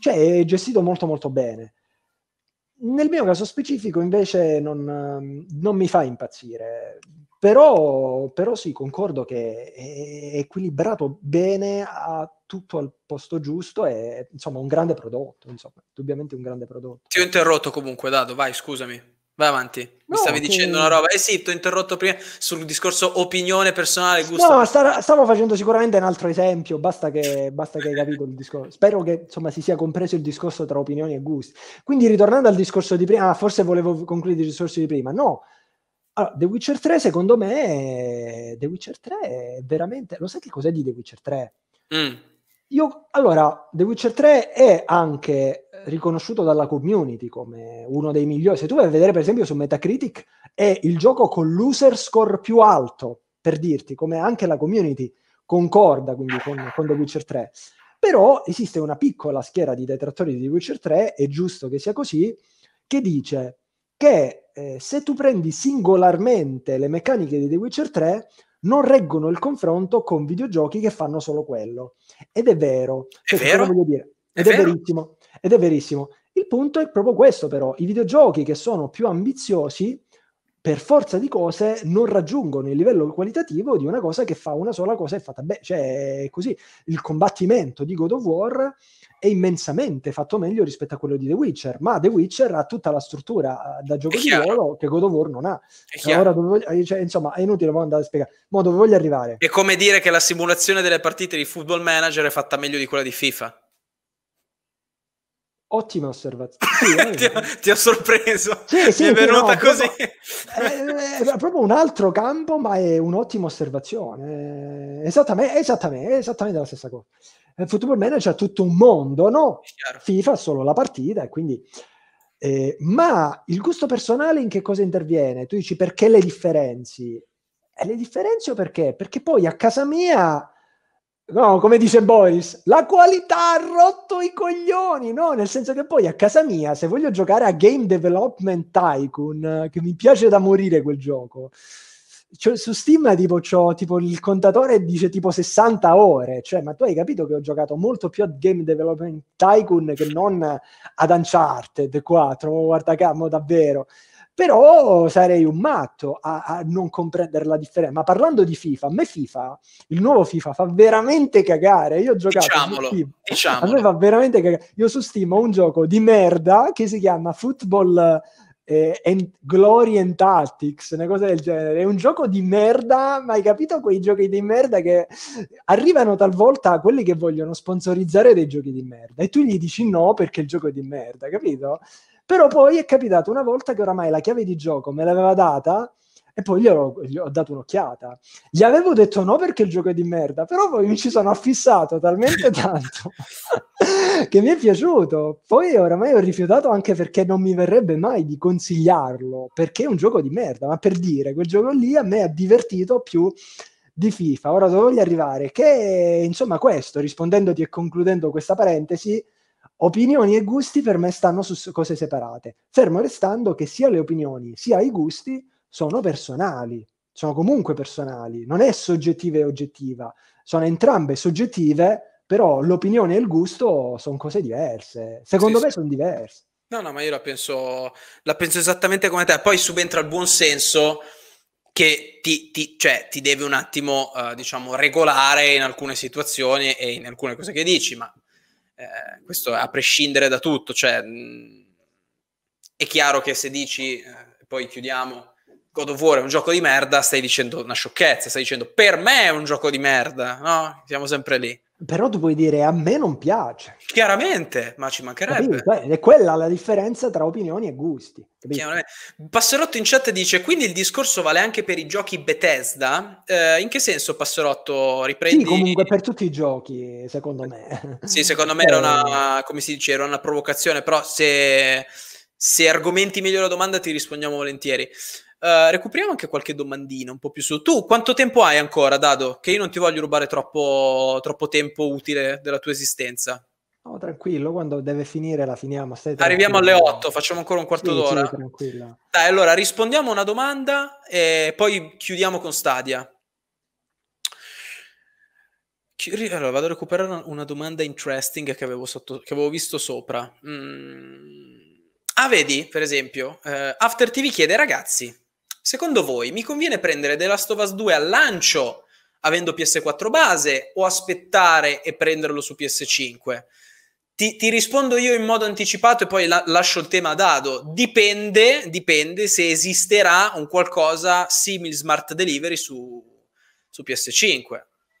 cioè, è gestito molto molto bene. Nel mio caso specifico invece non, ehm, non mi fa impazzire, però, però, sì, concordo che è equilibrato bene, ha tutto al posto giusto, è insomma un grande prodotto, insomma, indubbiamente un grande prodotto. Ti ho interrotto comunque, Dado, vai, scusami. Vai avanti. Mi no, stavi che... dicendo una roba. Eh sì, ti ho interrotto prima sul discorso opinione personale, gusto. No, stavo facendo sicuramente un altro esempio, basta che, basta che hai capito il discorso. Spero che insomma si sia compreso il discorso tra opinioni e gusti. Quindi ritornando al discorso di prima, ah, forse volevo concludere il discorso di prima. No. Allora, The Witcher 3 secondo me The Witcher 3 è veramente lo sai che cos'è di The Witcher 3? Mm. Io allora, The Witcher 3 è anche riconosciuto dalla community come uno dei migliori. Se tu vai a vedere, per esempio, su Metacritic, è il gioco con l'user score più alto, per dirti, come anche la community concorda quindi con, con The Witcher 3. Però esiste una piccola schiera di detrattori di The Witcher 3, è giusto che sia così, che dice che eh, se tu prendi singolarmente le meccaniche di The Witcher 3, non reggono il confronto con videogiochi che fanno solo quello. Ed è vero. È cioè, vero? dire, ed è, è verissimo. Ed è verissimo. Il punto è proprio questo, però. I videogiochi che sono più ambiziosi, per forza di cose, non raggiungono il livello qualitativo di una cosa che fa una sola cosa e fatta bene. Cioè, è così. Il combattimento di God of War è immensamente fatto meglio rispetto a quello di The Witcher, ma The Witcher ha tutta la struttura eh, da gioco di ruolo che God of War non ha. Allora, cioè, voglio, eh, cioè, insomma, è inutile andare a spiegare. Ma dove voglio arrivare? È come dire che la simulazione delle partite di Football Manager è fatta meglio di quella di FIFA. Ottima osservazione. (laughs) ti, ho, ti, ho sorpreso. Sì, sì, è venuta sì, no, così. Proprio, è, è, proprio un altro campo, ma è un'ottima osservazione. Eh, esattamente, esattamente, esattamente la stessa cosa. Il eh, football manager è tutto un mondo, no? FIFA solo la partita, e quindi... Eh, ma il gusto personale in che cosa interviene? Tu dici perché le differenzi? Eh, le differenzi perché? Perché poi a casa mia No, come dice Boris, la qualità ha rotto i coglioni, no? Nel senso che poi a casa mia, se voglio giocare a Game Development Tycoon, eh, che mi piace da morire quel gioco, cioè, su Steam tipo, c'ho, tipo, il contatore dice tipo 60 ore, cioè, ma tu hai capito che ho giocato molto più a Game Development Tycoon che non ad Uncharted 4, guarda cavolo, davvero però sarei un matto a, a, non comprendere la differenza. Ma parlando di FIFA, a me FIFA, il nuovo FIFA fa veramente cagare. Io ho giocato diciamolo, su Steam, diciamolo. a me fa veramente cagare. Io su Steam ho un gioco di merda che si chiama Football eh, and Glory and Tactics, una cosa del genere. È un gioco di merda, ma hai capito quei giochi di merda che arrivano talvolta a quelli che vogliono sponsorizzare dei giochi di merda e tu gli dici no perché il gioco è di merda, capito? Però poi è capitato una volta che oramai la chiave di gioco me l'aveva data e poi gli ho, gli ho dato un'occhiata. Gli avevo detto no perché il gioco è di merda, però poi mi ci sono affissato talmente (laughs) tanto che mi è piaciuto. Poi oramai ho rifiutato anche perché non mi verrebbe mai di consigliarlo, perché è un gioco di merda, ma per dire, quel gioco lì a me ha divertito più di FIFA. Ora dove voglio arrivare? Che insomma questo, rispondendoti e concludendo questa parentesi, Opinioni e gusti per me stanno su cose separate, fermo restando che sia le opinioni sia i gusti sono personali, sono comunque personali, non è soggettiva e oggettiva, sono entrambe soggettive, però l'opinione e il gusto sono cose diverse, secondo sì, me sì. sono diverse. No, no, ma io la penso, la penso esattamente come te, poi subentra il buon senso che ti, ti, cioè, ti deve un attimo, uh, diciamo, regolare in alcune situazioni e in alcune cose che dici, ma eh, questo a prescindere da tutto, cioè, mh, mm, è chiaro che se dici, eh, poi chiudiamo, God of War è un gioco di merda, stai dicendo una sciocchezza, stai dicendo per me è un gioco di merda, no? Siamo sempre lì. Però tu puoi dire a me non piace. Chiaramente, ma ci mancherebbe. Capito? È quella la differenza tra opinioni e gusti. Passerotto in chat dice, quindi il discorso vale anche per i giochi Bethesda? Eh, in che senso Passerotto riprendi... Sì, comunque per tutti i giochi, secondo me. Sì, secondo me era una, (laughs) eh. come si dice, era una provocazione, però se, se argomenti meglio la domanda ti rispondiamo volentieri. Eh, recuperiamo anche qualche domandina un po' più su. Tu quanto tempo hai ancora, Dado? Che io non ti voglio rubare troppo, troppo tempo utile della tua esistenza. No, tranquillo, quando deve finire la finiamo. Arriviamo alle 8, facciamo ancora un quarto sì, d'ora. Sì, Dai, allora rispondiamo a una domanda e poi chiudiamo con Stadia. Allora, vado a recuperare una domanda interesting che avevo, sotto, che avevo visto sopra. Mm. Ah, vedi, per esempio, eh, After TV chiede, ragazzi, Secondo voi mi conviene prendere The Last of Us 2 al lancio avendo PS4 base o aspettare e prenderlo su PS5? Ti, ti rispondo io in modo anticipato e poi la, lascio il tema a dado. Dipende, dipende se esisterà un qualcosa simile smart delivery su, su PS5.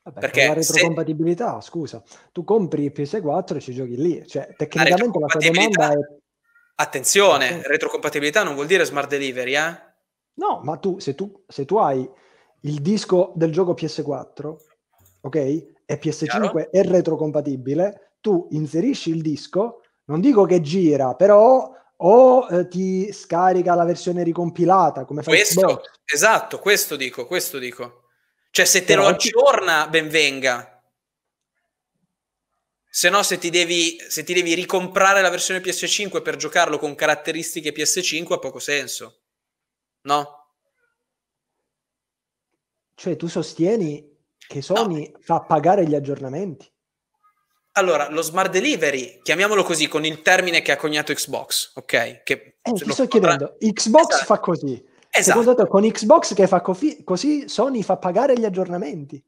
Vabbè, perché per la retrocompatibilità, se... scusa, tu compri PS4 e ci giochi lì, cioè tecnicamente la, la tua domanda è... Attenzione, retrocompatibilità non vuol dire smart delivery, eh? No, ma tu se, tu, se tu hai il disco del gioco PS4, ok, e PS5 Chiaro. è retrocompatibile, tu inserisci il disco, non dico che gira, però o eh, ti scarica la versione ricompilata come fai questo, boh. esatto, questo dico, questo dico. Cioè se te però lo aggiorna, ti... ben venga. Se no, se ti, devi, se ti devi ricomprare la versione PS5 per giocarlo con caratteristiche PS5 ha poco senso. No? Cioè tu sostieni che Sony no. fa pagare gli aggiornamenti? Allora, lo smart delivery, chiamiamolo così con il termine che ha coniato Xbox, ok? Che eh, ti sto chiedendo, tra... Xbox esatto. fa così. Esatto. Secondo te con Xbox che fa cofi- così Sony fa pagare gli aggiornamenti?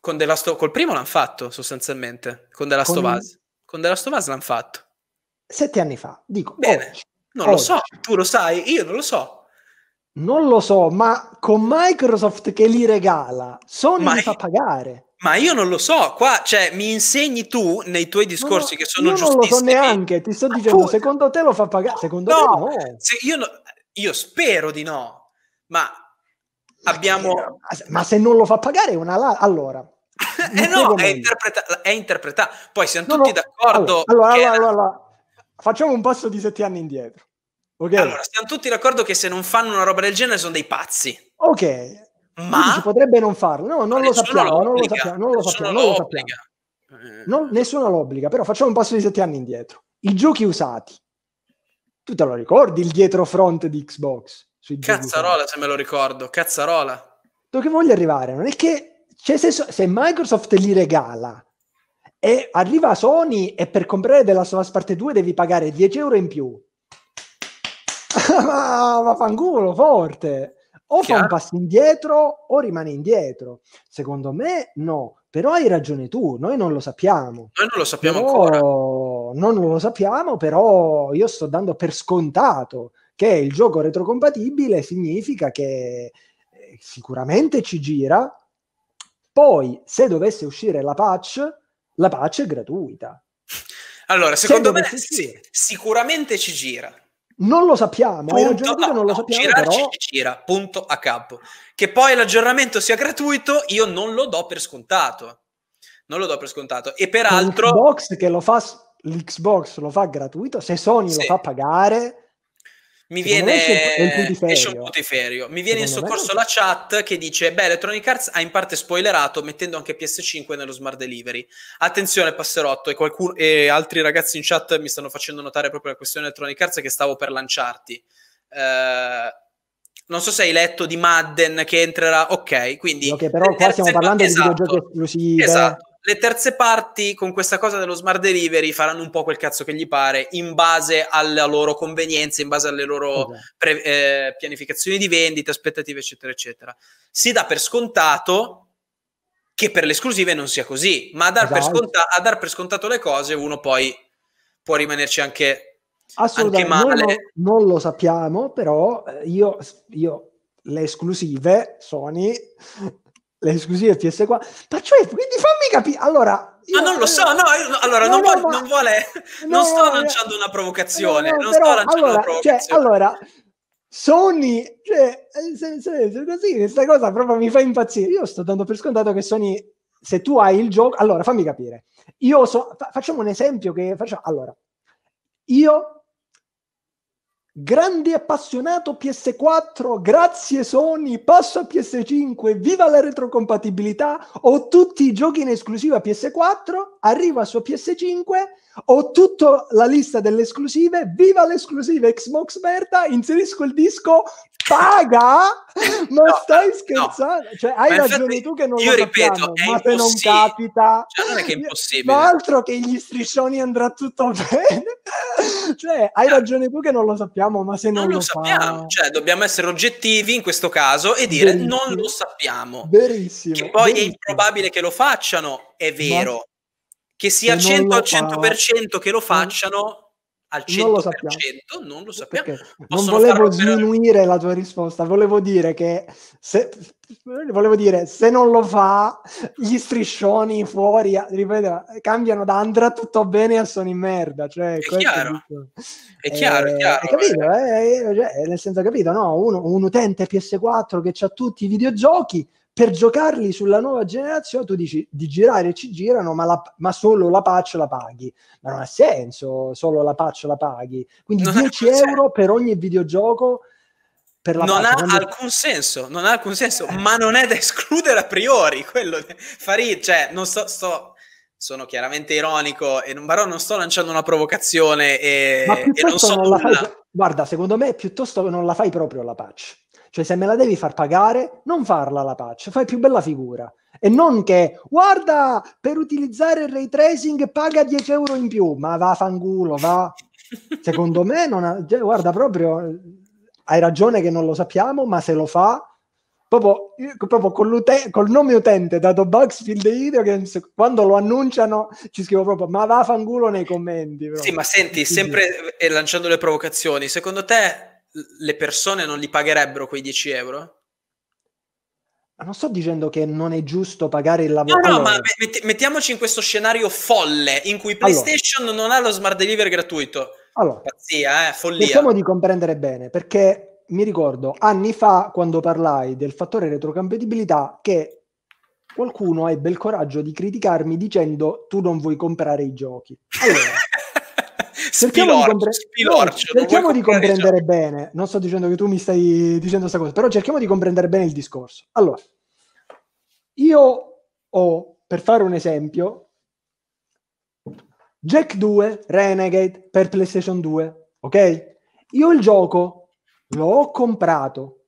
Con The Last of... col primo l'hanno fatto sostanzialmente, con The Last con... of Us. Con The Last of Us l'hanno fatto. Sette anni fa, dico. Bene, oggi. non oggi. lo so, tu lo sai, io non lo so. Non lo so, ma con Microsoft che li regala, Sony ma li fa pagare. Ma io non lo so, qua cioè, mi insegni tu nei tuoi discorsi no, che sono giusti. Io non lo so neanche, ti sto ma dicendo, tu... secondo te lo fa pagare? Secondo no, te no. Se io no. Io spero di no, ma abbiamo... Ma, eh, che, ma se non lo fa pagare è una... La... Allora... (laughs) eh no, è interpretato, è Poi siamo no, tutti d'accordo. Allora, allora, allora, allora, facciamo un passo di sette anni indietro. Okay. Allora, siamo tutti d'accordo che se non fanno una roba del genere sono dei pazzi. Ok. Ma potrebbe non farlo. No, non lo sappiamo, non lo sappiamo, non lo sappiamo, non lo sappiamo. Eh. Non, nessuno l'obbliga, però facciamo un passo di sette anni indietro. I giochi usati. Tu te lo ricordi il dietro front di Xbox? Cazzarola se me lo ricordo, cazzarola. Dove voglio arrivare? Non è che cioè, se, se, Microsoft li regala e arriva Sony e per comprare della Last parte 2 devi pagare 10 euro in più ma (laughs) vaffanculo, forte. O Chiaro. fa un passo indietro o rimane indietro. Secondo me no, però hai ragione tu, noi non lo sappiamo. Noi non lo sappiamo però, ancora. Non lo sappiamo, però io sto dando per scontato che il gioco retrocompatibile significa che eh, sicuramente ci gira. Poi, se dovesse uscire la patch, la patch è gratuita. Allora, secondo se me sì, sicuramente ci gira non lo sappiamo, punto, hai ragione tu non lo sappiamo, girarci, però... Gira, punto a capo. Che poi l'aggiornamento sia gratuito, io non lo do per scontato. Non lo do per scontato. E peraltro... L'Xbox che lo fa, l'Xbox lo fa gratuito, se Sony sì. lo fa pagare mi viene, esce un putiferio. Mi viene in soccorso la chat che dice: Beh, Electronic Arts ha in parte spoilerato mettendo anche PS5 nello smart delivery. Attenzione, passerotto, e, qualcuno, e altri ragazzi in chat mi stanno facendo notare proprio la questione Electronic Arts che stavo per lanciarti. Eh, non so se hai letto di Madden che entrerà, ok, quindi... Ok, però qua stiamo parlando esatto, di videogiochi esclusivi. Eh. Esatto le terze parti con questa cosa dello smart delivery faranno un po' quel cazzo che gli pare in base alla loro convenienza, in base alle loro okay. Esatto. pre- eh, pianificazioni di vendita, aspettative, eccetera, eccetera. Si dà per scontato che per le esclusive non sia così, ma a dar, esatto. per, sconta- a dar per, scontato le cose uno poi può rimanerci anche, anche male. Non, non, lo sappiamo, però eh, io, io le esclusive Sony le esclusive PS4, ma cioè, quindi fammi capire, allora... Io, ma non lo so, no, io, allora no, non, no, vo- ma... non, vuole, no, (laughs) non sto lanciando una provocazione, non però, sto lanciando allora, una cioè, provocazione. Cioè, allora, Sony, cioè, eh, se, se, se così, questa cosa proprio mi fa impazzire, io sto dando per scontato che Sony, se tu hai il gioco, allora fammi capire, io so, fa- facciamo un esempio che facciamo, allora, io Grande appassionato PS4, grazie Sony, passo a PS5, viva la retrocompatibilità, ho tutti i giochi in esclusiva PS4, arriva su PS5, ho tutta la lista delle esclusive, viva le esclusive Xbox Berta, inserisco il disco, paga? (laughs) Ma no, stai scherzando? No. Cioè, hai infatti, ragione tu che non io lo ripeto, sappiamo, ma se non capita... Cioè, non è che è impossibile. Ma altro che gli striscioni andrà tutto (laughs) bene. cioè, hai no. Cioè, ragione tu che non lo sappiamo, ma se non, non lo, lo sappiamo. Fa... Cioè, dobbiamo essere oggettivi in questo caso e dire Verissimo. non lo sappiamo. Verissimo. Che poi Verissimo. è improbabile che lo facciano, è vero. Ma che sia 100 al 100% fa... che lo facciano al 100%, non lo sappiamo. Non, lo sappiamo. non volevo diminuire la tua risposta, volevo dire che se, volevo dire, se non lo fa, gli striscioni fuori, ripeto, cambiano da andrà tutto bene a sono in merda. Cioè, è, chiaro. È, è, chiaro, è eh, chiaro, capito, eh. Eh, eh, cioè, nel senso, capito, no? Uno, un utente PS4 che ha tutti i videogiochi per giocarli sulla nuova generazione tu dici di girare ci girano, ma, la, ma solo la patch la paghi. Ma non ha senso, solo la patch la paghi. Quindi non 10 euro per ogni videogioco. Per la non patch, ha alcun è... senso, non ha alcun senso, ma non è da escludere a priori (laughs) quello de... Farid, cioè, non sto, sto, sono chiaramente ironico, e non, però non sto lanciando una provocazione e, ma e non so non nulla. Fai... guarda, secondo me piuttosto che non la fai proprio la patch cioè, se me la devi far pagare, non farla la patch, fai più bella figura. E non che, guarda, per utilizzare il ray tracing paga 10 euro in più, ma va fangulo, (laughs) va. Secondo me, non ha, cioè, guarda, proprio hai ragione che non lo sappiamo, ma se lo fa, proprio, proprio col, col nome utente dato Bugs Field Video Games, quando lo annunciano ci scrivo proprio ma va fangulo nei commenti. Proprio. Sì, ma senti, sempre e eh, lanciando le provocazioni, secondo te le persone non li pagherebbero quei 10 euro? Non sto dicendo che non è giusto pagare il lavoro. No, no, allora... ma met- mettiamoci in questo scenario folle in cui PlayStation allora. non ha lo smart delivery gratuito. Allora, pazzia, eh, follia. Cerchiamo di comprendere bene, perché mi ricordo anni fa quando parlai del fattore retrocompatibilità che qualcuno ebbe il coraggio di criticarmi dicendo tu non vuoi comprare i giochi. Allora, (laughs) Cerchiamo di, compre- spilorcio, cerchiamo di comprendere già. Diciamo? bene. Non sto dicendo che tu mi stai dicendo questa cosa, però cerchiamo di comprendere bene il discorso. Allora, io ho, per fare un esempio, Jack 2 Renegade per PlayStation 2, ok? Io il gioco l'ho comprato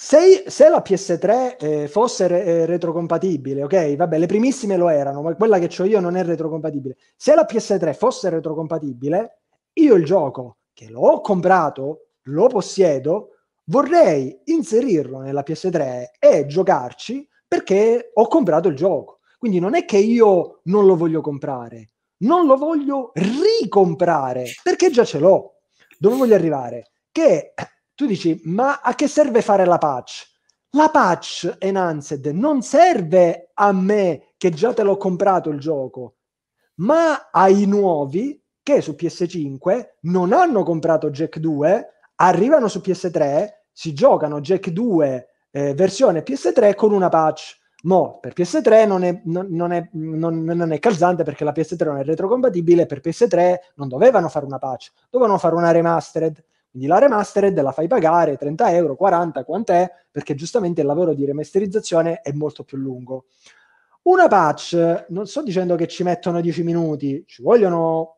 se, se, la PS3 eh, fosse re- eh, retrocompatibile, ok? Vabbè, le primissime lo erano, ma quella che ho io non è retrocompatibile. Se la PS3 fosse retrocompatibile, io il gioco che l'ho comprato, lo possiedo, vorrei inserirlo nella PS3 e giocarci perché ho comprato il gioco. Quindi non è che io non lo voglio comprare, non lo voglio ricomprare perché già ce l'ho. Dove voglio arrivare? Che tu dici, ma a che serve fare la patch? La patch Enhanced non serve a me che già te l'ho comprato il gioco, ma ai nuovi che su PS5 non hanno comprato Jack 2, arrivano su PS3, si giocano Jack 2 eh, versione PS3 con una patch. Mo per PS3 non è, non, non, è, non è, calzante perché la PS3 non è retrocompatibile, per PS3 non dovevano fare una patch, dovevano fare una remastered quindi la remastered la fai pagare 30 euro, 40, quant'è, perché giustamente il lavoro di remasterizzazione è molto più lungo. Una patch, non sto dicendo che ci mettono 10 minuti, ci vogliono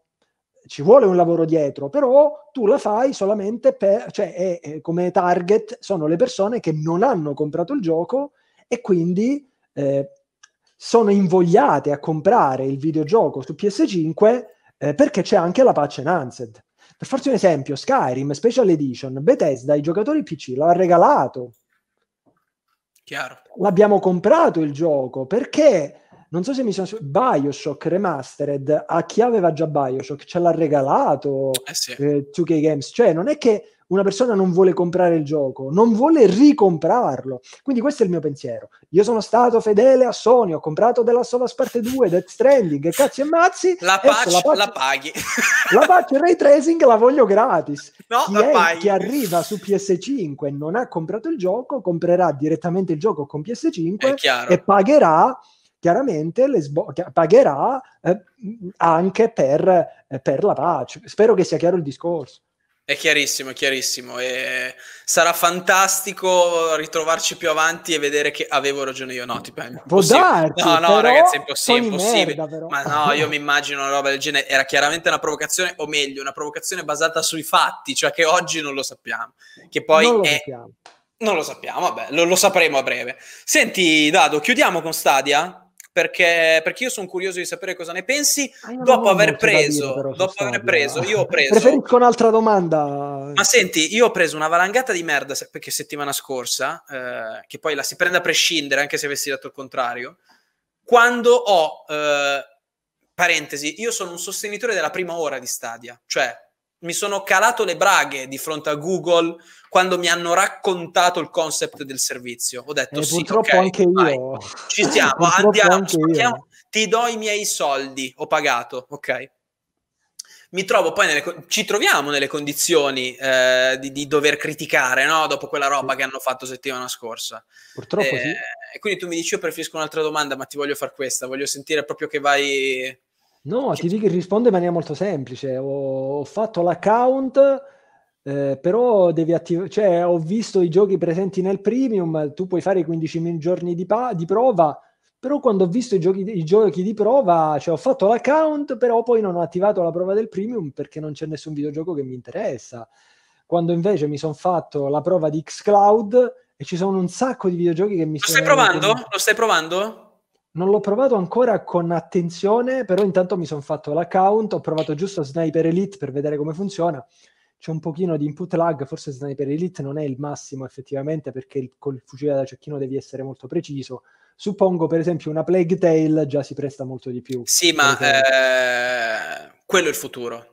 ci vuole un lavoro dietro, però tu la fai solamente per, cioè è, è, come target sono le persone che non hanno comprato il gioco e quindi eh, sono invogliate a comprare il videogioco su PS5 eh, perché c'è anche la patch Enhanced. Per farci un esempio, Skyrim Special Edition, Bethesda ai giocatori PC l'ha regalato. Chiaro. L'abbiamo comprato il gioco perché non so se mi sono Bioshock Remastered a chi aveva già Bioshock ce l'ha regalato eh sì. eh, 2K Games, cioè non è che una persona non vuole comprare il gioco, non vuole ricomprarlo. Quindi questo è il mio pensiero. Io sono stato fedele a Sony, ho comprato della Sovas parte 2, Death Stranding, e cazzi e mazzi. La patch, la, patch, la paghi. (laughs) La patch Ray Tracing la voglio gratis. No, chi, è, chi arriva su PS5 e non ha comprato il gioco, comprerà direttamente il gioco con PS5 e pagherà chiaramente sbo- pagherà eh, anche per, eh, per la pace. Spero che sia chiaro il discorso. È chiarissimo, è chiarissimo. E sarà fantastico ritrovarci più avanti e vedere che avevo ragione io. No, tipo, può darti, no, no, ragazzi, è impossibile. impossibile. Merda, Ma no, io mi immagino una roba del genere. Era chiaramente una provocazione, o meglio, una provocazione basata sui fatti, cioè che oggi non lo sappiamo. Che poi non lo è... sappiamo. Non lo sappiamo, vabbè, lo, lo sapremo a breve. Senti, Dado, chiudiamo con Stadia? perché, perché io sono curioso di sapere cosa ne pensi. Ah, dopo aver preso, però, dopo aver preso, io ho (laughs) preso. Preferisco un'altra domanda. Ma senti, io ho preso una valangata di merda perché settimana scorsa, eh, che poi la si prende a prescindere anche se avessi detto il contrario. Quando ho, eh, parentesi, io sono un sostenitore della prima ora di Stadia, cioè mi sono calato le braghe di fronte a Google quando mi hanno raccontato il concept del servizio. Ho detto: eh, Sì, purtroppo okay, anche vai. io. Ci siamo, (laughs) andiamo, spacchiamo, ti do i miei soldi. Ho pagato, ok. Mi trovo poi nelle, ci troviamo nelle condizioni eh, di, di, dover criticare no? dopo quella roba che hanno fatto settimana scorsa. Purtroppo eh, sì. E quindi tu mi dici: Io preferisco un'altra domanda, ma ti voglio fare questa. Voglio sentire proprio che vai No, ti cioè dico, risponde in maniera molto semplice. Ho, ho fatto l'account, eh, però devi attivare, cioè ho visto i giochi presenti nel premium, tu puoi fare i 15 giorni di, pa- di prova, però quando ho visto i giochi, i giochi, di prova, cioè ho fatto l'account, però poi non ho attivato la prova del premium perché non c'è nessun videogioco che mi interessa. Quando invece mi sono fatto la prova di Xcloud e ci sono un sacco di videogiochi che mi... Lo stai provando? Lo stai provando? Non l'ho provato ancora con attenzione, però intanto mi sono fatto l'account, ho provato giusto Sniper Elite per vedere come funziona. C'è un pochino di input lag, forse Sniper Elite non è il massimo effettivamente perché il, col fucile da cecchino devi essere molto preciso. Suppongo per esempio una Plague Tail già si presta molto di più. Sì, ma eh, quello è il futuro.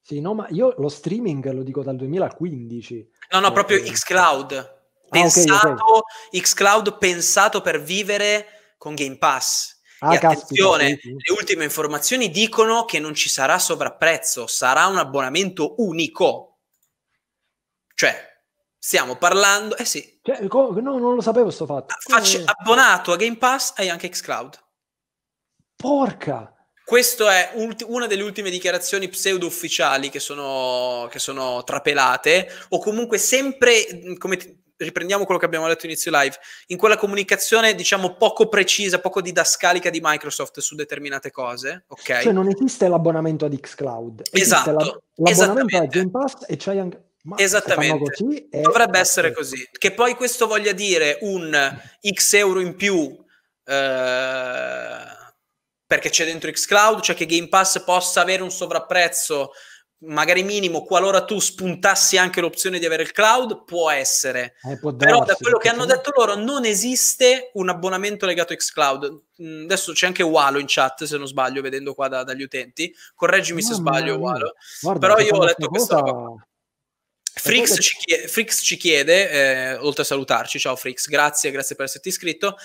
Sì, no, ma io lo streaming lo dico dal 2015. No, no, proprio Xcloud. Pensato, ah, okay, okay. Xcloud pensato per vivere con Game Pass. Ah, e attenzione, caspita. le ultime informazioni dicono che non ci sarà sovrapprezzo, sarà un abbonamento unico. Cioè, stiamo parlando... Eh sì. Cioè, no, non lo sapevo sto fatto. Ah, facci, cioè, abbonato a Game Pass hai anche xCloud. Porca! Questa è ulti- una delle ultime dichiarazioni pseudo-ufficiali che sono, che sono trapelate, o comunque sempre, mm, come riprendiamo quello che abbiamo detto inizio live, in quella comunicazione diciamo poco precisa, poco didascalica di Microsoft su determinate cose, ok? Cioè non esiste l'abbonamento ad xCloud. Esatto. La, l'abbonamento a Game Pass e c'hai anche... Ma Esattamente, così, è... dovrebbe essere così. Che poi questo voglia dire un X euro in più... Eh perché c'è dentro xCloud, cioè che Game Pass possa avere un sovrapprezzo magari minimo, qualora tu spuntassi anche l'opzione di avere il cloud, può essere. Eh, può Però da quello che hanno detto loro non esiste un abbonamento legato a xCloud. Mm, adesso c'è anche Walo in chat, se non sbaglio, vedendo qua da, dagli utenti. Correggimi no, se sbaglio, no, Walo. Guarda, Però io ho letto questo. cosa... Frix ci chiede, Frix ci chiede eh, oltre a salutarci, ciao Frix, grazie, grazie per esserti iscritto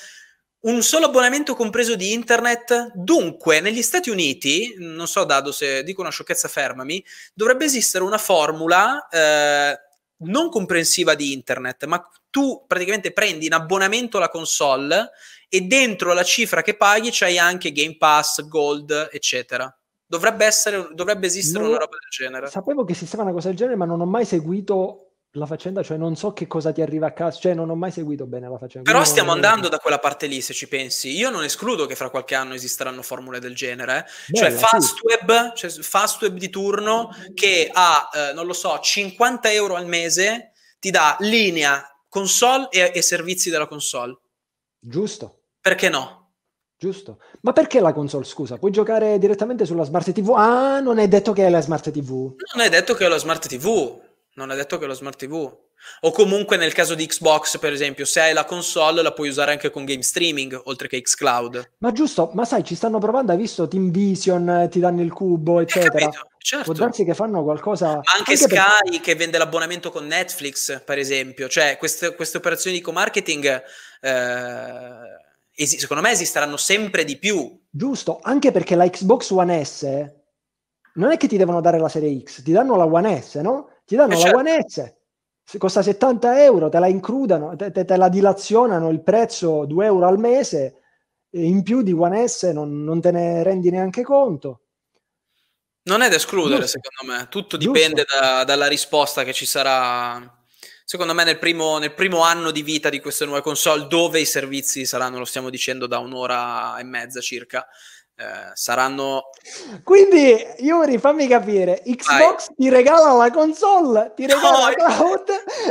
un solo abbonamento compreso di internet? Dunque, negli Stati Uniti, non so Dado se dico una sciocchezza fermami, dovrebbe esistere una formula eh, non comprensiva di internet, ma tu praticamente prendi in abbonamento la console e dentro la cifra che paghi c'hai anche Game Pass, Gold, eccetera. Dovrebbe, essere, dovrebbe esistere non, una roba del genere. Sapevo che esisteva una cosa del genere, ma non ho mai seguito la faccenda, cioè non so che cosa ti arriva a casa, cioè non ho mai seguito bene la faccenda. Però stiamo andando da quella parte lì, se ci pensi. Io non escludo che fra qualche anno esisteranno formule del genere, eh. Bella, cioè fast sì. cioè Fastweb di turno che ha, eh, non lo so, 50 euro al mese, ti dà linea, console e, e servizi della console. Giusto. Perché no? Giusto. Ma perché la console, scusa? Puoi giocare direttamente sulla smart TV? Ah, non è detto che è la smart TV. Non è detto che è la smart TV non è detto che lo smart TV. O comunque nel caso di Xbox, per esempio, se hai la console la puoi usare anche con game streaming, oltre che Xcloud. Ma giusto, ma sai, ci stanno provando, hai visto Team Vision, eh, ti danno il cubo, eh, eccetera. Eh, certo. Può darsi che fanno qualcosa... Ma anche, anche Sky per... che vende l'abbonamento con Netflix, per esempio. Cioè, queste, queste operazioni di co-marketing... Eh, esi- secondo me esisteranno sempre di più. Giusto, anche perché la Xbox One S non è che ti devono dare la serie X, ti danno la One S, no? ti danno certo. la One S, costa 70 euro, te la includano, te, te, te, la dilazionano il prezzo 2 euro al mese, in più di One S non, non te ne rendi neanche conto. Non è da escludere, Giusto. secondo me, tutto dipende da, dalla risposta che ci sarà secondo me nel primo, nel primo, anno di vita di queste nuove console dove i servizi saranno, lo stiamo dicendo da un'ora e mezza circa, eh, saranno... Quindi, Yuri, fammi capire, Xbox Vai. ti regala la console, ti regala no, la cloud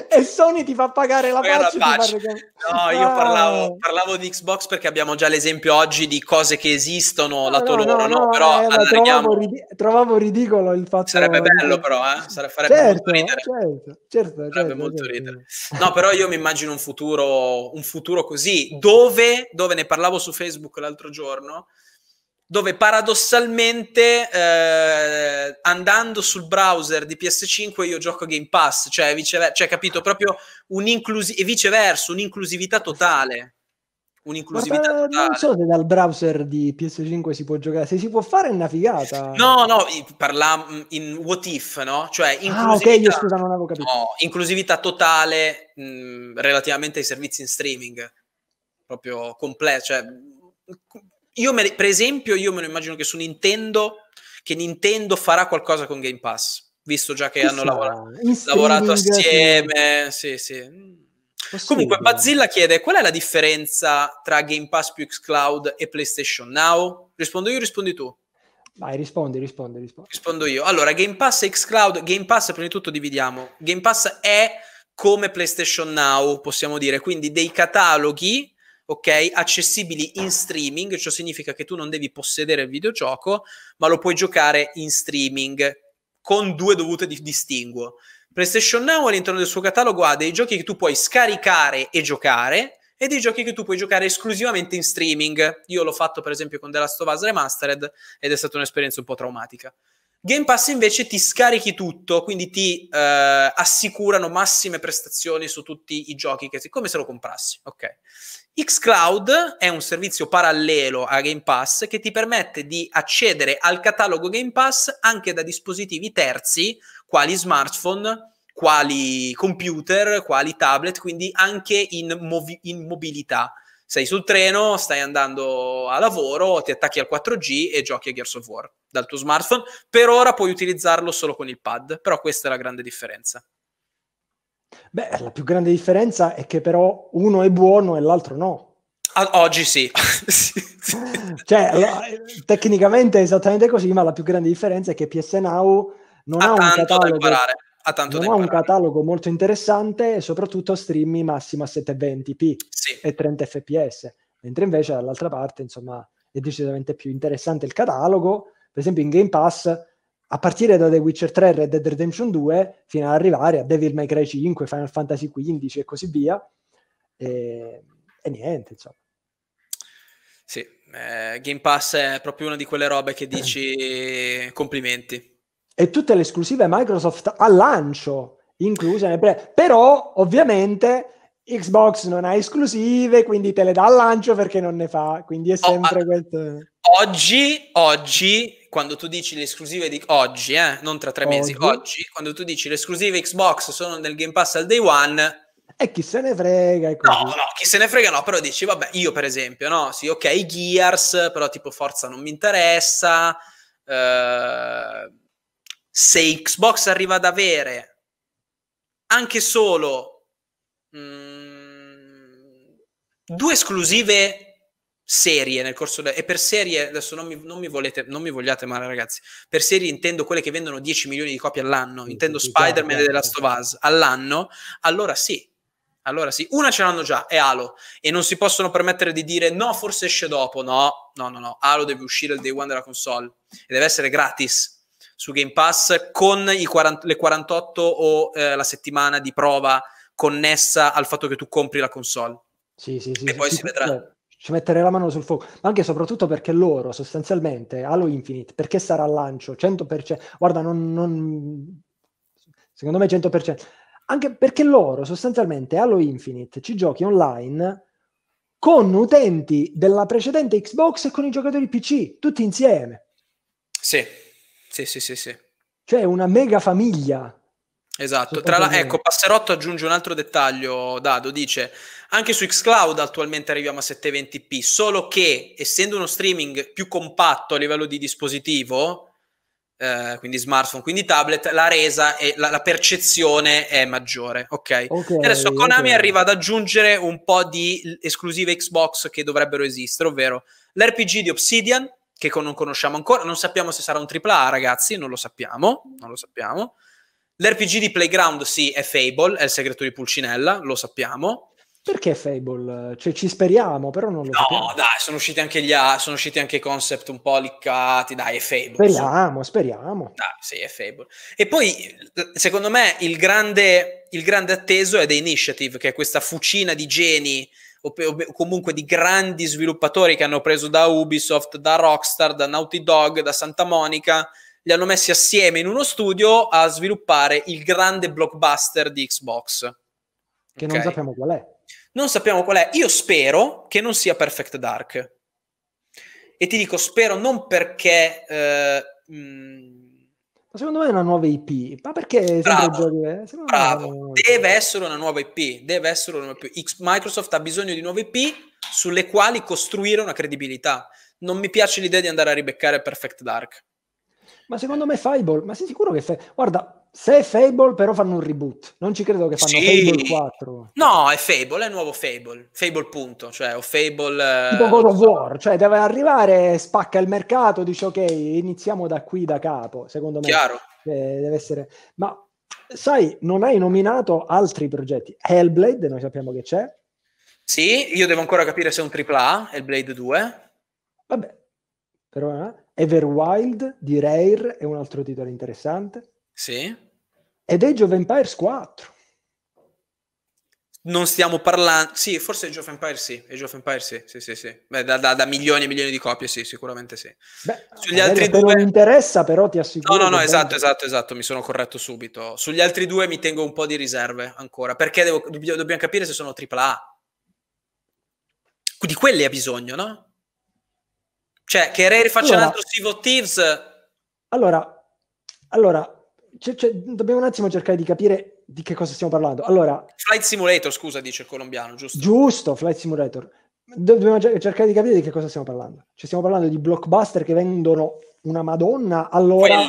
è... e Sony ti fa pagare la patch. La No, io ah. parlavo, parlavo, di Xbox perché abbiamo già l'esempio oggi di cose che esistono, no, lato no, loro, no? però eh, allarghiamo... trovavo, ridi- trovavo, ridicolo il fatto... Sarebbe bello però, eh? Sare- farebbe certo, molto ridere. Certo, certo, farebbe certo, molto certo. ridere. Certo. No, però io mi immagino un futuro, un futuro così, dove, dove ne parlavo su Facebook l'altro giorno, dove paradossalmente eh, andando sul browser di PS5 io gioco Game Pass, cioè, vicever- cioè capito, proprio un'inclusività, e viceversa, un'inclusività totale. Un'inclusività Guarda, totale. Non so se dal browser di PS5 si può giocare, se si può fare è una figata. No, no, parlavamo in what if, no? Cioè, inclusività, ah, ok, io scusa, non avevo capito. No, inclusività totale mh, mm, relativamente ai servizi in streaming, proprio completa, cioè io me, per esempio, io me lo immagino che su Nintendo, che Nintendo farà qualcosa con Game Pass, visto già che Chissà, hanno lavorato, lavorato assieme. Sì, sì. Comunque, Bazilla chiede qual è la differenza tra Game Pass più Xcloud e PlayStation Now? Rispondo io o rispondi tu? Vai, rispondi, rispondi, rispondi. Rispondo io. Allora, Game Pass e Xcloud, Game Pass prima di tutto dividiamo. Game Pass è come PlayStation Now, possiamo dire, quindi dei cataloghi ok? Accessibili in streaming, ciò significa che tu non devi possedere il videogioco, ma lo puoi giocare in streaming con due dovute di distinguo. PlayStation Now all'interno del suo catalogo ha dei giochi che tu puoi scaricare e giocare e dei giochi che tu puoi giocare esclusivamente in streaming. Io l'ho fatto per esempio con The Last of Us Remastered ed è stata un'esperienza un po' traumatica. Game Pass invece ti scarichi tutto, quindi ti eh, assicurano massime prestazioni su tutti i giochi, che, come se lo comprassi, ok? Xcloud è un servizio parallelo a Game Pass che ti permette di accedere al catalogo Game Pass anche da dispositivi terzi, quali smartphone, quali computer, quali tablet, quindi anche in, movi- in mobilità. Sei sul treno, stai andando a lavoro, ti attacchi al 4G e giochi a Gears of War dal tuo smartphone. Per ora puoi utilizzarlo solo con il pad, però questa è la grande differenza. Beh, la più grande differenza è che però uno è buono e l'altro no. Oggi sì. (laughs) Cioè, la, tecnicamente è esattamente così, ma la più grande differenza è che PSN Now non ha, ha un catalogo, non ha un catalogo molto interessante e soprattutto streammi massimo a 720p sì. e 30 fps, mentre invece dall'altra parte, insomma, è decisamente più interessante il catalogo. Per esempio in Game Pass a partire da The Witcher 3, e Red Dead Redemption 2, fino ad arrivare a Devil May Cry 5, Final Fantasy XV e così via. E, e niente, insomma. Sì, eh, Game Pass è proprio una di quelle robe che dici (clears throat) complimenti. E tutte le esclusive Microsoft a lancio, incluse nel pre- Però, ovviamente, Xbox non ha esclusive, quindi te le dà al lancio perché non ne fa. Quindi è oh, sempre oh, ah, questo Oggi, oggi, quando tu dici le esclusive di oggi, eh, non tra tre oggi. mesi, oggi, quando tu dici le esclusive Xbox sono nel Game Pass al day one, e chi se ne frega? No, no, chi se ne frega no, però dici, vabbè, io per esempio, no, sì, ok, Gears, però tipo Forza non mi interessa. Eh, se Xbox arriva ad avere anche solo mh, mm, due esclusive serie nel corso de- e per serie adesso non mi, non mi, volete, non mi vogliate male ragazzi per serie intendo quelle che vendono 10 milioni di copie all'anno intendo sì, Spider-Man e The Last of Us all'anno allora sì allora sì una ce l'hanno già è Halo e non si possono permettere di dire no forse esce dopo no no no no Halo deve uscire il day one della console e deve essere gratis su Game Pass con 40, le 48 o eh, la settimana di prova connessa al fatto che tu compri la console sì, sì, sì, e poi si vedrà ci mettere la mano sul fuoco, ma anche e soprattutto perché loro sostanzialmente Halo Infinite, perché sarà al lancio 100%, guarda, non, non, secondo me 100%, anche perché loro sostanzialmente Halo Infinite ci giochi online con utenti della precedente Xbox e con i giocatori PC, tutti insieme. Sì, sì, sì, sì, sì. Cioè una mega famiglia. Esatto, la, ecco, Passerotto aggiunge un altro dettaglio, Dado, dice anche su Xcloud attualmente arriviamo a 720p, solo che essendo uno streaming più compatto a livello di dispositivo, eh, quindi smartphone, quindi tablet, la resa e la, la percezione è maggiore. Ok. okay adesso Konami okay. arriva ad aggiungere un po' di esclusive Xbox che dovrebbero esistere, ovvero l'RPG di Obsidian, che non conosciamo ancora, non sappiamo se sarà un AAA, ragazzi, non lo sappiamo, non lo sappiamo. L'RPG di Playground, sì, è Fable, è il segreto di Pulcinella, lo sappiamo. Perché Fable? Cioè, ci speriamo, però non lo no, sappiamo. No, dai, sono usciti, anche gli, sono usciti anche i concept un po' liccati, dai, è Fable. Speriamo, so. speriamo. Dai, sì, è Fable. E poi, secondo me, il grande, il grande atteso è The Initiative, che è questa fucina di geni o, o comunque di grandi sviluppatori che hanno preso da Ubisoft, da Rockstar, da Naughty Dog, da Santa Monica, li hanno messi assieme in uno studio a sviluppare il grande blockbuster di Xbox. Che okay. non sappiamo qual è non sappiamo qual è. Io spero che non sia Perfect Dark. E ti dico, spero non perché... Eh, mh, mm, secondo me è una nuova IP. Ma perché bravo, giochi, eh? bravo. deve essere una nuova IP, deve essere una nuova IP. Microsoft ha bisogno di nuove IP sulle quali costruire una credibilità. Non mi piace l'idea di andare a ribeccare Perfect Dark. Ma secondo me Fireball, ma sei sicuro che fai? Guarda, se è Fable però fanno un reboot, non ci credo che fanno sì. Fable 4. No, è Fable, è nuovo Fable, Fable punto, cioè o Fable... Eh, tipo God of War, cioè deve arrivare, spacca il mercato, dice ok, iniziamo da qui, da capo, secondo me. Chiaro. Eh, deve essere... Ma sai, non hai nominato altri progetti. Hellblade, noi sappiamo che c'è. Sì, io devo ancora capire se è un AAA, Hellblade 2. Vabbè, però... Eh? Everwild di Rare è un altro titolo interessante. Sì. Ed Age of Empires 4. Non stiamo parlando... Sì, forse Age of Empires sì. Age of Empires sì, sì, sì. sì. Beh, da, da, da, milioni e milioni di copie sì, sicuramente sì. Beh, Sugli altri due... Non interessa, però ti assicuro... No, no, no, esatto, esatto, esatto, mi sono corretto subito. Sugli altri due mi tengo un po' di riserve ancora, perché devo, dobbiamo capire se sono AAA. Di quelli ha bisogno, no? Cioè, che Rare faccia allora, un altro Steve of Thieves... Allora, allora, cioè, cioè, dobbiamo un attimo cercare di capire di che cosa stiamo parlando. Allora, Flight Simulator, scusa, dice il colombiano, giusto? Giusto, Flight Simulator. Dobbiamo cercare di capire di che cosa stiamo parlando. Cioè, stiamo parlando di blockbuster che vendono una madonna, allora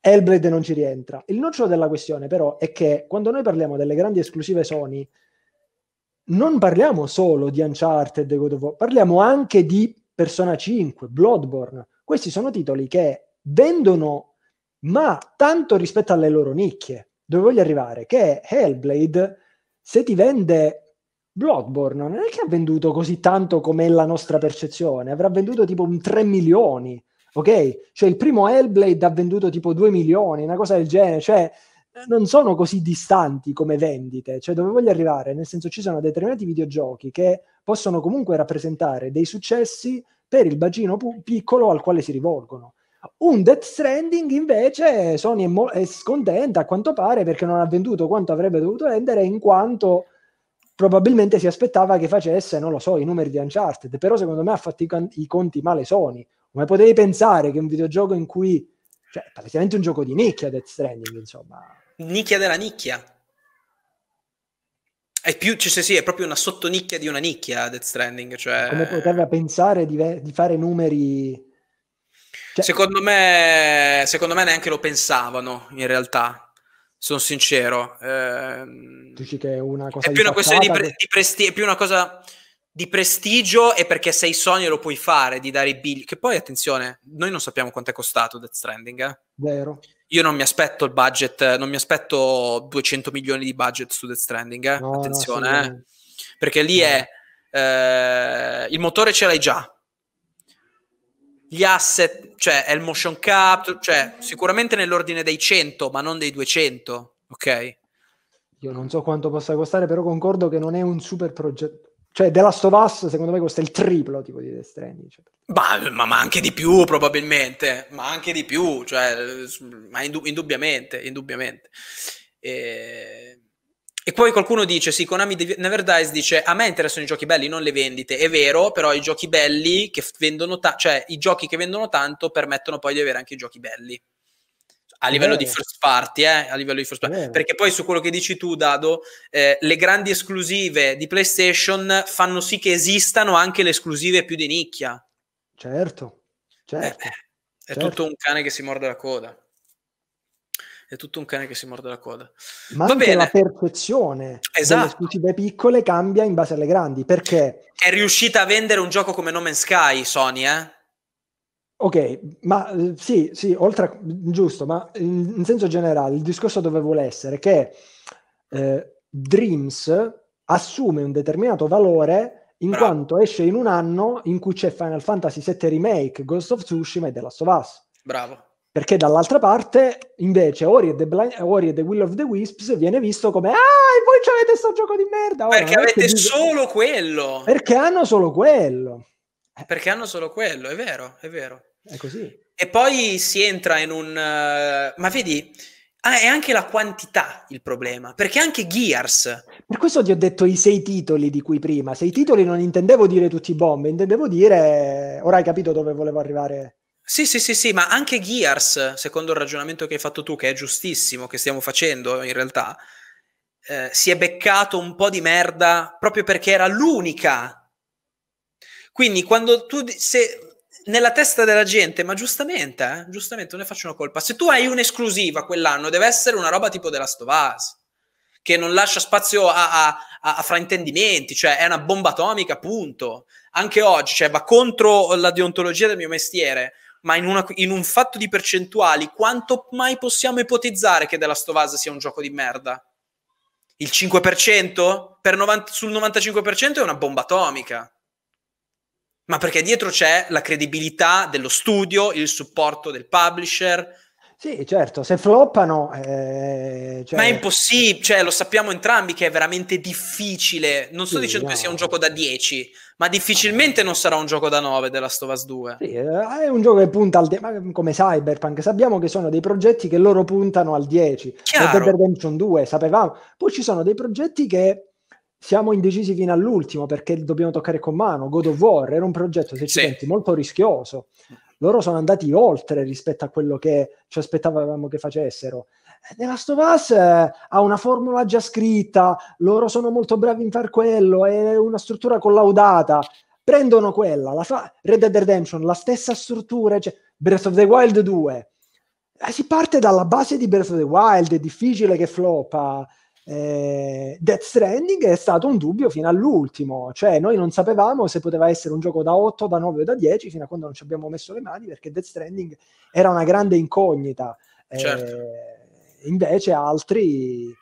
Elblade non ci rientra. Il nocciolo della questione, però, è che quando noi parliamo delle grandi esclusive Sony, non parliamo solo di Uncharted God of War, parliamo anche di Persona 5, Bloodborne. Questi sono titoli che vendono ma tanto rispetto alle loro nicchie. Dove voglio arrivare? Che Hellblade, se ti vende Bloodborne, non è che ha venduto così tanto come è la nostra percezione, avrà venduto tipo 3 milioni, ok? Cioè il primo Hellblade ha venduto tipo 2 milioni, una cosa del genere, cioè non sono così distanti come vendite, cioè dove voglio arrivare? Nel senso ci sono determinati videogiochi che possono comunque rappresentare dei successi per il bacino pu- piccolo al quale si rivolgono. Un Death Stranding invece Sony è, mo- è scontenta a quanto pare perché non ha venduto quanto avrebbe dovuto vendere in quanto probabilmente si aspettava che facesse, non lo so, i numeri di Uncharted, però secondo me ha fatto i, can- i conti male Sony. Come potevi pensare che un videogioco in cui... Cioè, praticamente un gioco di nicchia Death Stranding, insomma. Nicchia della nicchia. È più, cioè, sì, sì, è proprio una sottonicchia di una nicchia Death Stranding, cioè... Come poteva pensare di, ve- di fare numeri cioè... Secondo, me, secondo me neanche lo pensavano, in realtà sono sincero. Eh, Dici che è una cosa è più una questione di, pre- di prestigio, è più una cosa di prestigio e perché sei Sony lo puoi fare, di dare i bill. Che poi, attenzione, noi non sappiamo quanto è costato Death Stranding. Eh? Vero. Io non mi aspetto il budget, non mi aspetto 200 milioni di budget su Death Stranding, eh? no, attenzione, no, eh? perché lì no. è... Eh, il motore ce l'hai già, gli asset, cioè è il motion cap, cioè sicuramente nell'ordine dei 100, ma non dei 200, ok? Io non so quanto possa costare, però concordo che non è un super progetto. Cioè, The Last of Us, secondo me, costa il triplo tipo di Death Stranding. Cioè. Ma, ma, ma, anche di più, probabilmente. Ma anche di più, cioè, ma indubbiamente, indubbiamente. Ehm... E poi qualcuno dice, sì, Konami Never Dies dice, a me interessano i giochi belli, non le vendite. È vero, però i giochi belli che vendono, ta- cioè i giochi che vendono tanto permettono poi di avere anche i giochi belli. A livello, eh. party, eh? a livello di first party, perché poi su quello che dici tu, Dado, eh, le grandi esclusive di PlayStation fanno sì che esistano anche le esclusive più di nicchia. Certo, certo. Eh, eh, è certo. tutto un cane che si morde la coda è tutto un cane che si morde la coda. Ma Va anche bene. la perfezione esatto. delle esclusive piccole cambia in base alle grandi, perché... È riuscita a vendere un gioco come No Man's Sky, Sony, eh? Ok, ma eh, sì, sì, oltre a, giusto, ma in, in, senso generale il discorso dove vuole essere che eh, Dreams assume un determinato valore in Bravo. quanto esce in un anno in cui c'è Final Fantasy VII Remake, Ghost of Tsushima e The Last of Us. Bravo. Perché dall'altra parte, invece, Ori e, the Blind, Ori e The Will of the Wisps viene visto come Ah, e voi c'avete sto gioco di merda! Ora, perché avete bisogno... solo quello! Perché hanno solo quello! Eh. Perché hanno solo quello, è vero, è vero. È così. E poi si entra in un... Uh, ma vedi, ah, è anche la quantità il problema, perché anche Gears... Per questo ti ho detto i sei titoli di cui prima. Sei titoli non intendevo dire tutti i bombe, intendevo dire... Ora hai capito dove volevo arrivare sì, sì, sì, sì, ma anche Gears, secondo il ragionamento che hai fatto tu, che è giustissimo, che stiamo facendo in realtà, eh, si è beccato un po' di merda proprio perché era l'unica. Quindi quando tu, se nella testa della gente, ma giustamente, eh, giustamente, non ne faccio una colpa, se tu hai un'esclusiva quell'anno, deve essere una roba tipo della Stovaz, che non lascia spazio a, a, a, a fraintendimenti, cioè è una bomba atomica, punto. Anche oggi, cioè, va contro la deontologia del mio mestiere ma in, una, in, un fatto di percentuali, quanto mai possiamo ipotizzare che The Last of Us sia un gioco di merda? Il 5%? Per 90, sul 95% è una bomba atomica. Ma perché dietro c'è la credibilità dello studio, il supporto del publisher, sì, certo, se floppano... Eh, cioè... Ma è impossibile, cioè, lo sappiamo entrambi che è veramente difficile. Non sto sì, dicendo no. che sia un gioco da 10, ma difficilmente non sarà un gioco da 9 della Stovas 2. Sì, eh, è un gioco che punta al 10, de- come Cyberpunk. Sappiamo che sono dei progetti che loro puntano al 10. Chiaro. Red Dead Redemption 2, sapevamo. Poi ci sono dei progetti che siamo indecisi fino all'ultimo perché dobbiamo toccare con mano. God of War era un progetto, se sì. ci senti, molto rischioso loro sono andati oltre rispetto a quello che ci aspettavamo che facessero. The Last of Us eh, ha una formula già scritta, loro sono molto bravi in far quello, è una struttura collaudata. Prendono quella, la fa Red Dead Redemption, la stessa struttura, cioè Breath of the Wild 2. Eh, si parte dalla base di Breath of the Wild, è difficile che floppa eh, Death Stranding è stato un dubbio fino all'ultimo, cioè noi non sapevamo se poteva essere un gioco da 8, da 9 o da 10 fino a quando non ci abbiamo messo le mani perché Death Stranding era una grande incognita. Certo. Eh, invece altri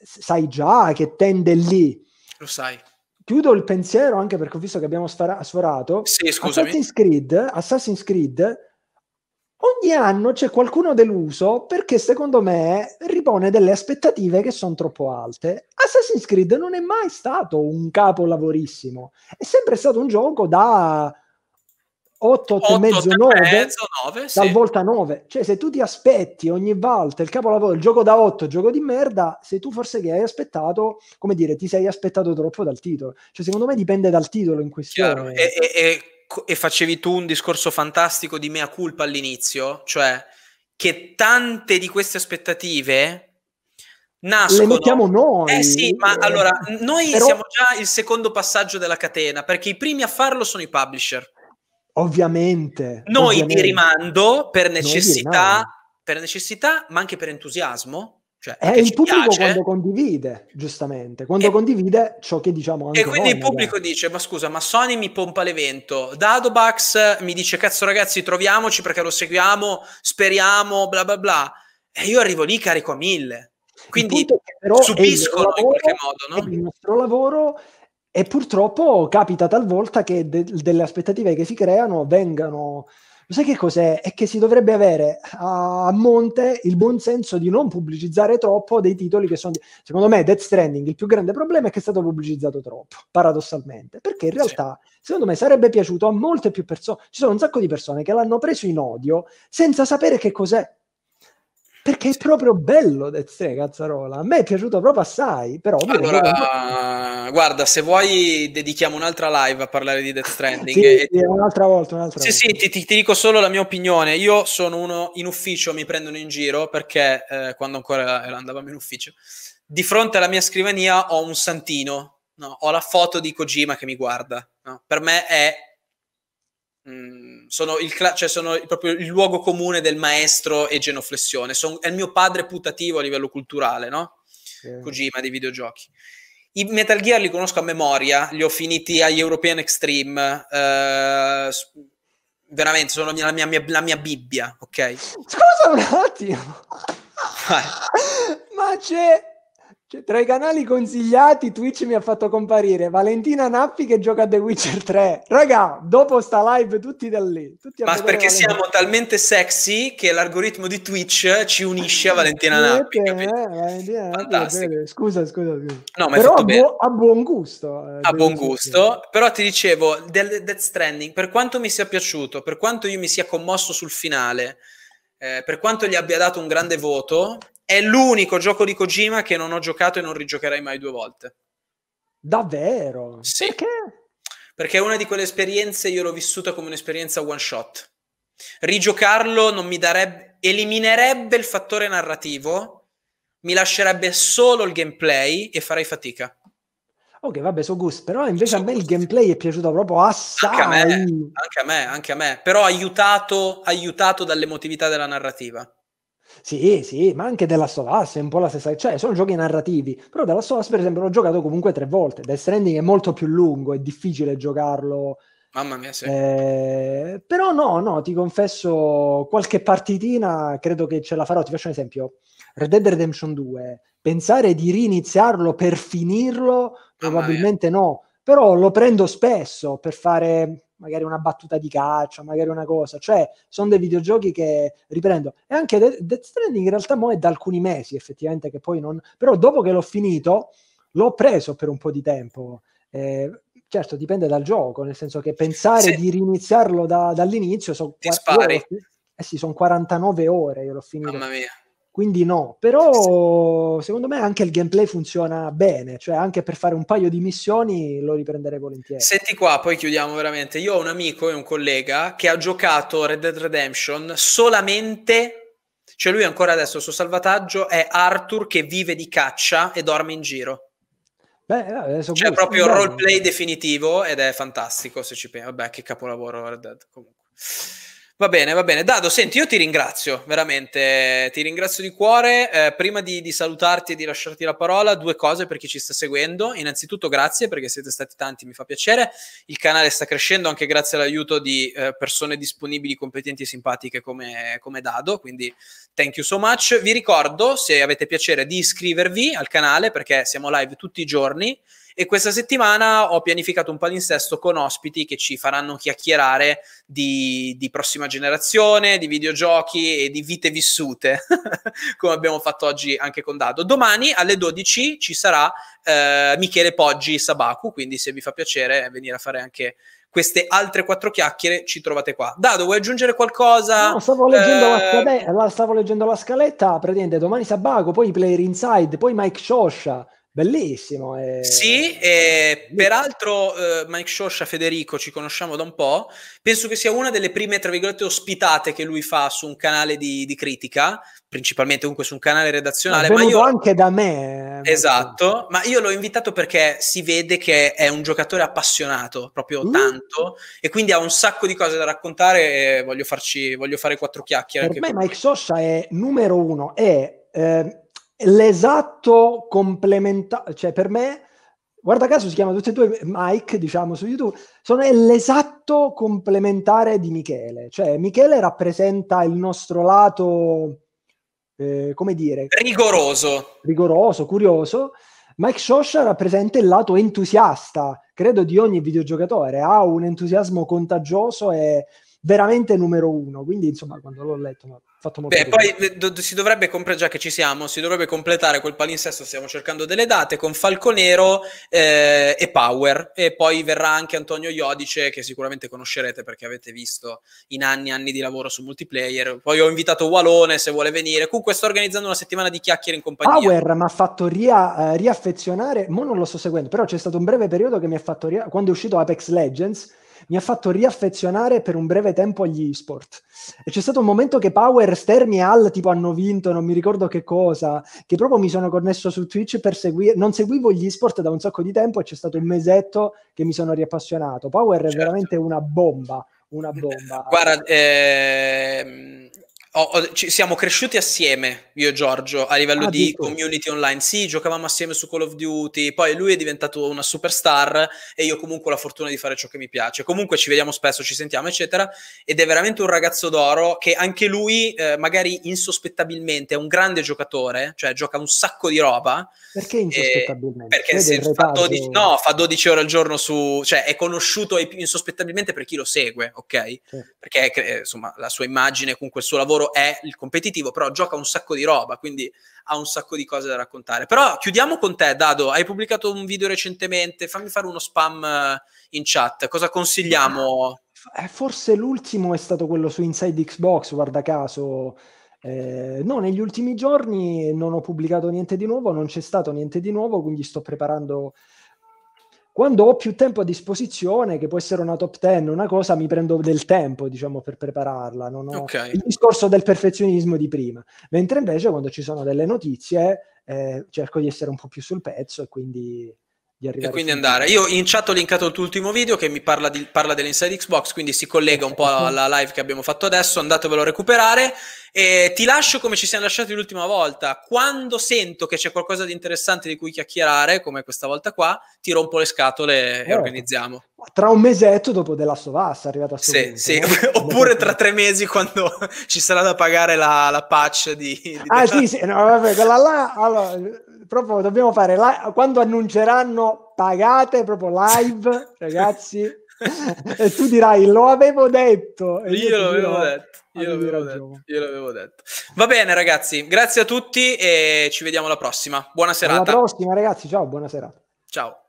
sai già che tende lì. Lo sai. Chiudo il pensiero anche perché ho visto che abbiamo sfara- sforato. Sì, Assassin's Creed, Assassin's Creed ogni anno c'è qualcuno deluso perché secondo me ripone delle aspettative che sono troppo alte. Assassin's Creed non è mai stato un capolavorissimo, è sempre stato un gioco da 8, 8 mezzo, 9, mezzo, 9 dal sì. 9. Cioè, se tu ti aspetti ogni volta il capolavoro, il gioco da 8, gioco di merda, sei tu forse che hai aspettato, come dire, ti sei aspettato troppo dal titolo. Cioè, secondo me dipende dal titolo in questione. Chiaro. E, e, e e facevi tu un discorso fantastico di mea culpa all'inizio, cioè che tante di queste aspettative nascono. Le mettiamo noi. Eh sì, ma allora noi Però... siamo già il secondo passaggio della catena perché i primi a farlo sono i publisher. Ovviamente. Noi ovviamente. di rimando per necessità, per necessità, ma anche per entusiasmo, cioè, è il pubblico piace. quando condivide, giustamente, quando e, condivide ciò che diciamo anche E quindi noi, il pubblico magari. dice, ma scusa, ma Sony mi pompa l'evento, Dadobax mi dice, cazzo ragazzi, troviamoci perché lo seguiamo, speriamo, bla bla bla. E io arrivo lì carico a mille. Quindi subiscono in qualche modo, no? Il nostro lavoro e purtroppo capita talvolta che de- delle aspettative che si creano vengano sai che cos'è? È che si dovrebbe avere a monte il buon senso di non pubblicizzare troppo dei titoli che sono... Secondo me Death Stranding, il più grande problema è che è stato pubblicizzato troppo, paradossalmente, perché in realtà, sì. secondo me, sarebbe piaciuto a molte più persone. Ci sono un sacco di persone che l'hanno preso in odio senza sapere che cos'è. Perché è proprio bello Death Stranding, cazzarola. A me è piaciuto proprio assai, però... Allora guarda, se vuoi dedichiamo un'altra live a parlare di Death ah, Stranding. sì, e... un'altra volta, un'altra volta. Sì, sì, ti, ti, ti, dico solo la mia opinione. Io sono uno in ufficio, mi prendono in giro perché eh, quando ancora andavamo in ufficio, di fronte alla mia scrivania ho un santino, no? ho la foto di Kojima che mi guarda. No? Per me è... Mh, mm, sono, il cla- cioè sono proprio il luogo comune del maestro e genoflessione. Sono, è il mio padre putativo a livello culturale, no? Sì. Kojima dei videogiochi. I Metal Gear li conosco a memoria, li ho finiti agli European Extreme. Eh, veramente, sono la mia, mia, la mia, Bibbia, ok? Scusa un attimo. Ma c'è cioè, tra i canali consigliati, Twitch mi ha fatto comparire Valentina Nappi che gioca a The Witcher 3. Raga, dopo sta live tutti da lì. Tutti Ma perché Valentina. siamo talmente sexy che l'algoritmo di Twitch ci unisce a Valentina Nappi. Eh, Valentina Nappi scusa, scusa, scusa. No, però a, bu- a, buon gusto. Eh, a buon gusto. Però ti dicevo, del Death Stranding, per quanto mi sia piaciuto, per quanto io mi sia commosso sul finale, eh, per quanto gli abbia dato un grande voto, è l'unico gioco di Kojima che non ho giocato e non rigiocherei mai due volte. Davvero? Sì. Perché? Perché una di quelle esperienze io l'ho vissuta come un'esperienza one shot. Rigiocarlo non mi darebbe, eliminerebbe il fattore narrativo, mi lascerebbe solo il gameplay e farei fatica. Ok, vabbè, su gusto, però invece so a me gusti. il gameplay è piaciuto proprio assai. Anche a me, anche a me, anche a me, però aiutato, aiutato dall'emotività della narrativa. Sì, sì, ma anche della Sovas è un po' la stessa, cioè sono giochi narrativi, però della Sovas per esempio l'ho giocato comunque tre volte, Death Stranding è molto più lungo, è difficile giocarlo. Mamma mia, sì. Eh, però no, no, ti confesso, qualche partitina credo che ce la farò, ti faccio un esempio, Red Dead Redemption 2, pensare di riniziarlo per finirlo, Mamma probabilmente mia. no però lo prendo spesso per fare magari una battuta di caccia, magari una cosa, cioè sono dei videogiochi che riprendo. E anche De- Death Stranding in realtà mo è da alcuni mesi effettivamente che poi non... però dopo che l'ho finito l'ho preso per un po' di tempo. Eh, certo, dipende dal gioco, nel senso che pensare sì. di riniziarlo da, dall'inizio... Sono Ti quattro... spari. Eh sì, sono 49 ore, io l'ho finito. Mamma mia quindi no, però secondo me anche il gameplay funziona bene, cioè anche per fare un paio di missioni lo riprenderei volentieri. Senti qua, poi chiudiamo veramente. Io ho un amico e un collega che ha giocato Red Dead Redemption solamente, cioè lui ancora adesso il suo salvataggio è Arthur che vive di caccia e dorme in giro. Beh, no, eh, cioè gusto, proprio roleplay definitivo ed è fantastico se ci pensi. Vabbè, che capolavoro Red Dead comunque. Va bene, va bene. Dado, senti, io ti ringrazio, veramente, ti ringrazio di cuore. Eh, prima di, di, salutarti e di lasciarti la parola, due cose per chi ci sta seguendo. Innanzitutto grazie perché siete stati tanti, mi fa piacere. Il canale sta crescendo anche grazie all'aiuto di eh, persone disponibili, competenti e simpatiche come, come Dado, quindi thank you so much. Vi ricordo, se avete piacere, di iscrivervi al canale perché siamo live tutti i giorni. E questa settimana ho pianificato un palinsesto con ospiti che ci faranno chiacchierare di, di prossima generazione, di videogiochi e di vite vissute, (laughs) come abbiamo fatto oggi anche con Dado. Domani alle 12 ci sarà eh, Michele Poggi Sabaku, quindi se vi fa piacere venire a fare anche queste altre quattro chiacchiere ci trovate qua. Dado, vuoi aggiungere qualcosa? No, stavo leggendo, eh... la, scaletta, eh, la, stavo leggendo la, scaletta, praticamente domani Sabago, poi i Player Inside, poi Mike Scioscia, Bellissimo. Eh. Sì, eh, peraltro eh, Mike Scioscia, Federico, ci conosciamo da un po', penso che sia una delle prime, tra virgolette, ospitate che lui fa su un canale di, di critica, principalmente comunque su un canale redazionale. Ma, ma io anche da me. Eh, esatto, ma io l'ho invitato perché si vede che è un giocatore appassionato, proprio mm. tanto, e quindi ha un sacco di cose da raccontare e voglio, farci, voglio fare quattro chiacchiere. Per me Mike Scioscia è numero uno, è eh, l'esatto complementare, cioè per me, guarda caso si chiama tutti e due Mike, diciamo su YouTube, sono l'esatto complementare di Michele, cioè Michele rappresenta il nostro lato, eh, come dire, rigoroso, rigoroso, curioso, Mike Scioscia rappresenta il lato entusiasta, credo di ogni videogiocatore, ha un entusiasmo contagioso e veramente numero uno. Quindi, insomma, quando l'ho letto mi ha fatto molto Beh, poi eh, do- si dovrebbe completare, già che ci siamo, si dovrebbe completare quel palinsesto, stiamo cercando delle date, con Falconero eh, e Power. E poi verrà anche Antonio Iodice, che sicuramente conoscerete perché avete visto in anni e anni di lavoro su multiplayer. Poi ho invitato Walone, se vuole venire. Comunque sto organizzando una settimana di chiacchiere in compagnia. Power mi ha fatto ria- eh, riaffezionare, mo non lo sto seguendo, però c'è stato un breve periodo che mi ha fatto ria- quando è uscito Apex Legends mi ha fatto riaffezionare per un breve tempo agli e-sport. E c'è stato un momento che Power, Stermi e Al tipo hanno vinto, non mi ricordo che cosa, che proprio mi sono connesso su Twitch per seguire, non seguivo gli e-sport da un sacco di tempo e c'è stato un mesetto che mi sono riappassionato. Power certo. è veramente una bomba, una bomba. Guarda, ehm ho, ci, siamo cresciuti assieme, io e Giorgio, a livello ah, di dico. community online. Sì, giocavamo assieme su Call of Duty, poi lui è diventato una superstar e io comunque ho la fortuna di fare ciò che mi piace. Comunque ci vediamo spesso, ci sentiamo, eccetera. Ed è veramente un ragazzo d'oro che anche lui, eh, magari insospettabilmente, è un grande giocatore, cioè gioca un sacco di roba. Perché eh, insospettabilmente? Eh, perché se fa 12, no, fa 12 ore al giorno su... cioè è conosciuto insospettabilmente per chi lo segue, ok? Sì. Perché, eh, insomma, la sua immagine, comunque il suo lavoro lavoro è il competitivo, però gioca un sacco di roba, quindi ha un sacco di cose da raccontare. Però chiudiamo con te, Dado, hai pubblicato un video recentemente, fammi fare uno spam eh, in chat, cosa consigliamo? Eh, Forse l'ultimo è stato quello su Inside Xbox, guarda caso. Eh, no, negli ultimi giorni non ho pubblicato niente di nuovo, non c'è stato niente di nuovo, quindi sto preparando quando ho più tempo a disposizione, che può essere una top 10, una cosa, mi prendo del tempo, diciamo, per prepararla. Non ho okay. il discorso del perfezionismo di prima. Mentre invece quando ci sono delle notizie, eh, cerco di essere un po' più sul pezzo e quindi di arrivare. E quindi andare. Io in chat ho linkato il tuo ultimo video che mi parla, di, parla dell'inside Xbox, quindi si collega un po' alla live che abbiamo fatto adesso, andatevelo a recuperare. E ti lascio come ci siamo lasciati l'ultima volta. Quando sento che c'è qualcosa di interessante di cui chiacchierare, come questa volta qua, ti rompo le scatole e oh, organizziamo. Tra un mesetto dopo della Sovassa, arrivato a sì, punto, sì. No? (laughs) oppure tra tre mesi quando (laughs) ci sarà da pagare la, la patch di, di Ah, della... sì, sì, no, vabbè, quella là allora, proprio dobbiamo fare la- quando annunceranno pagate proprio live, (laughs) ragazzi. e tu dirai lo avevo detto. Io, io, l'avevo, dirò, detto, io l'avevo detto, io l'avevo detto. Va bene, ragazzi. Grazie a tutti e ci vediamo alla prossima. Buona serata. Alla prossima, ragazzi. Ciao, buona serata. Ciao.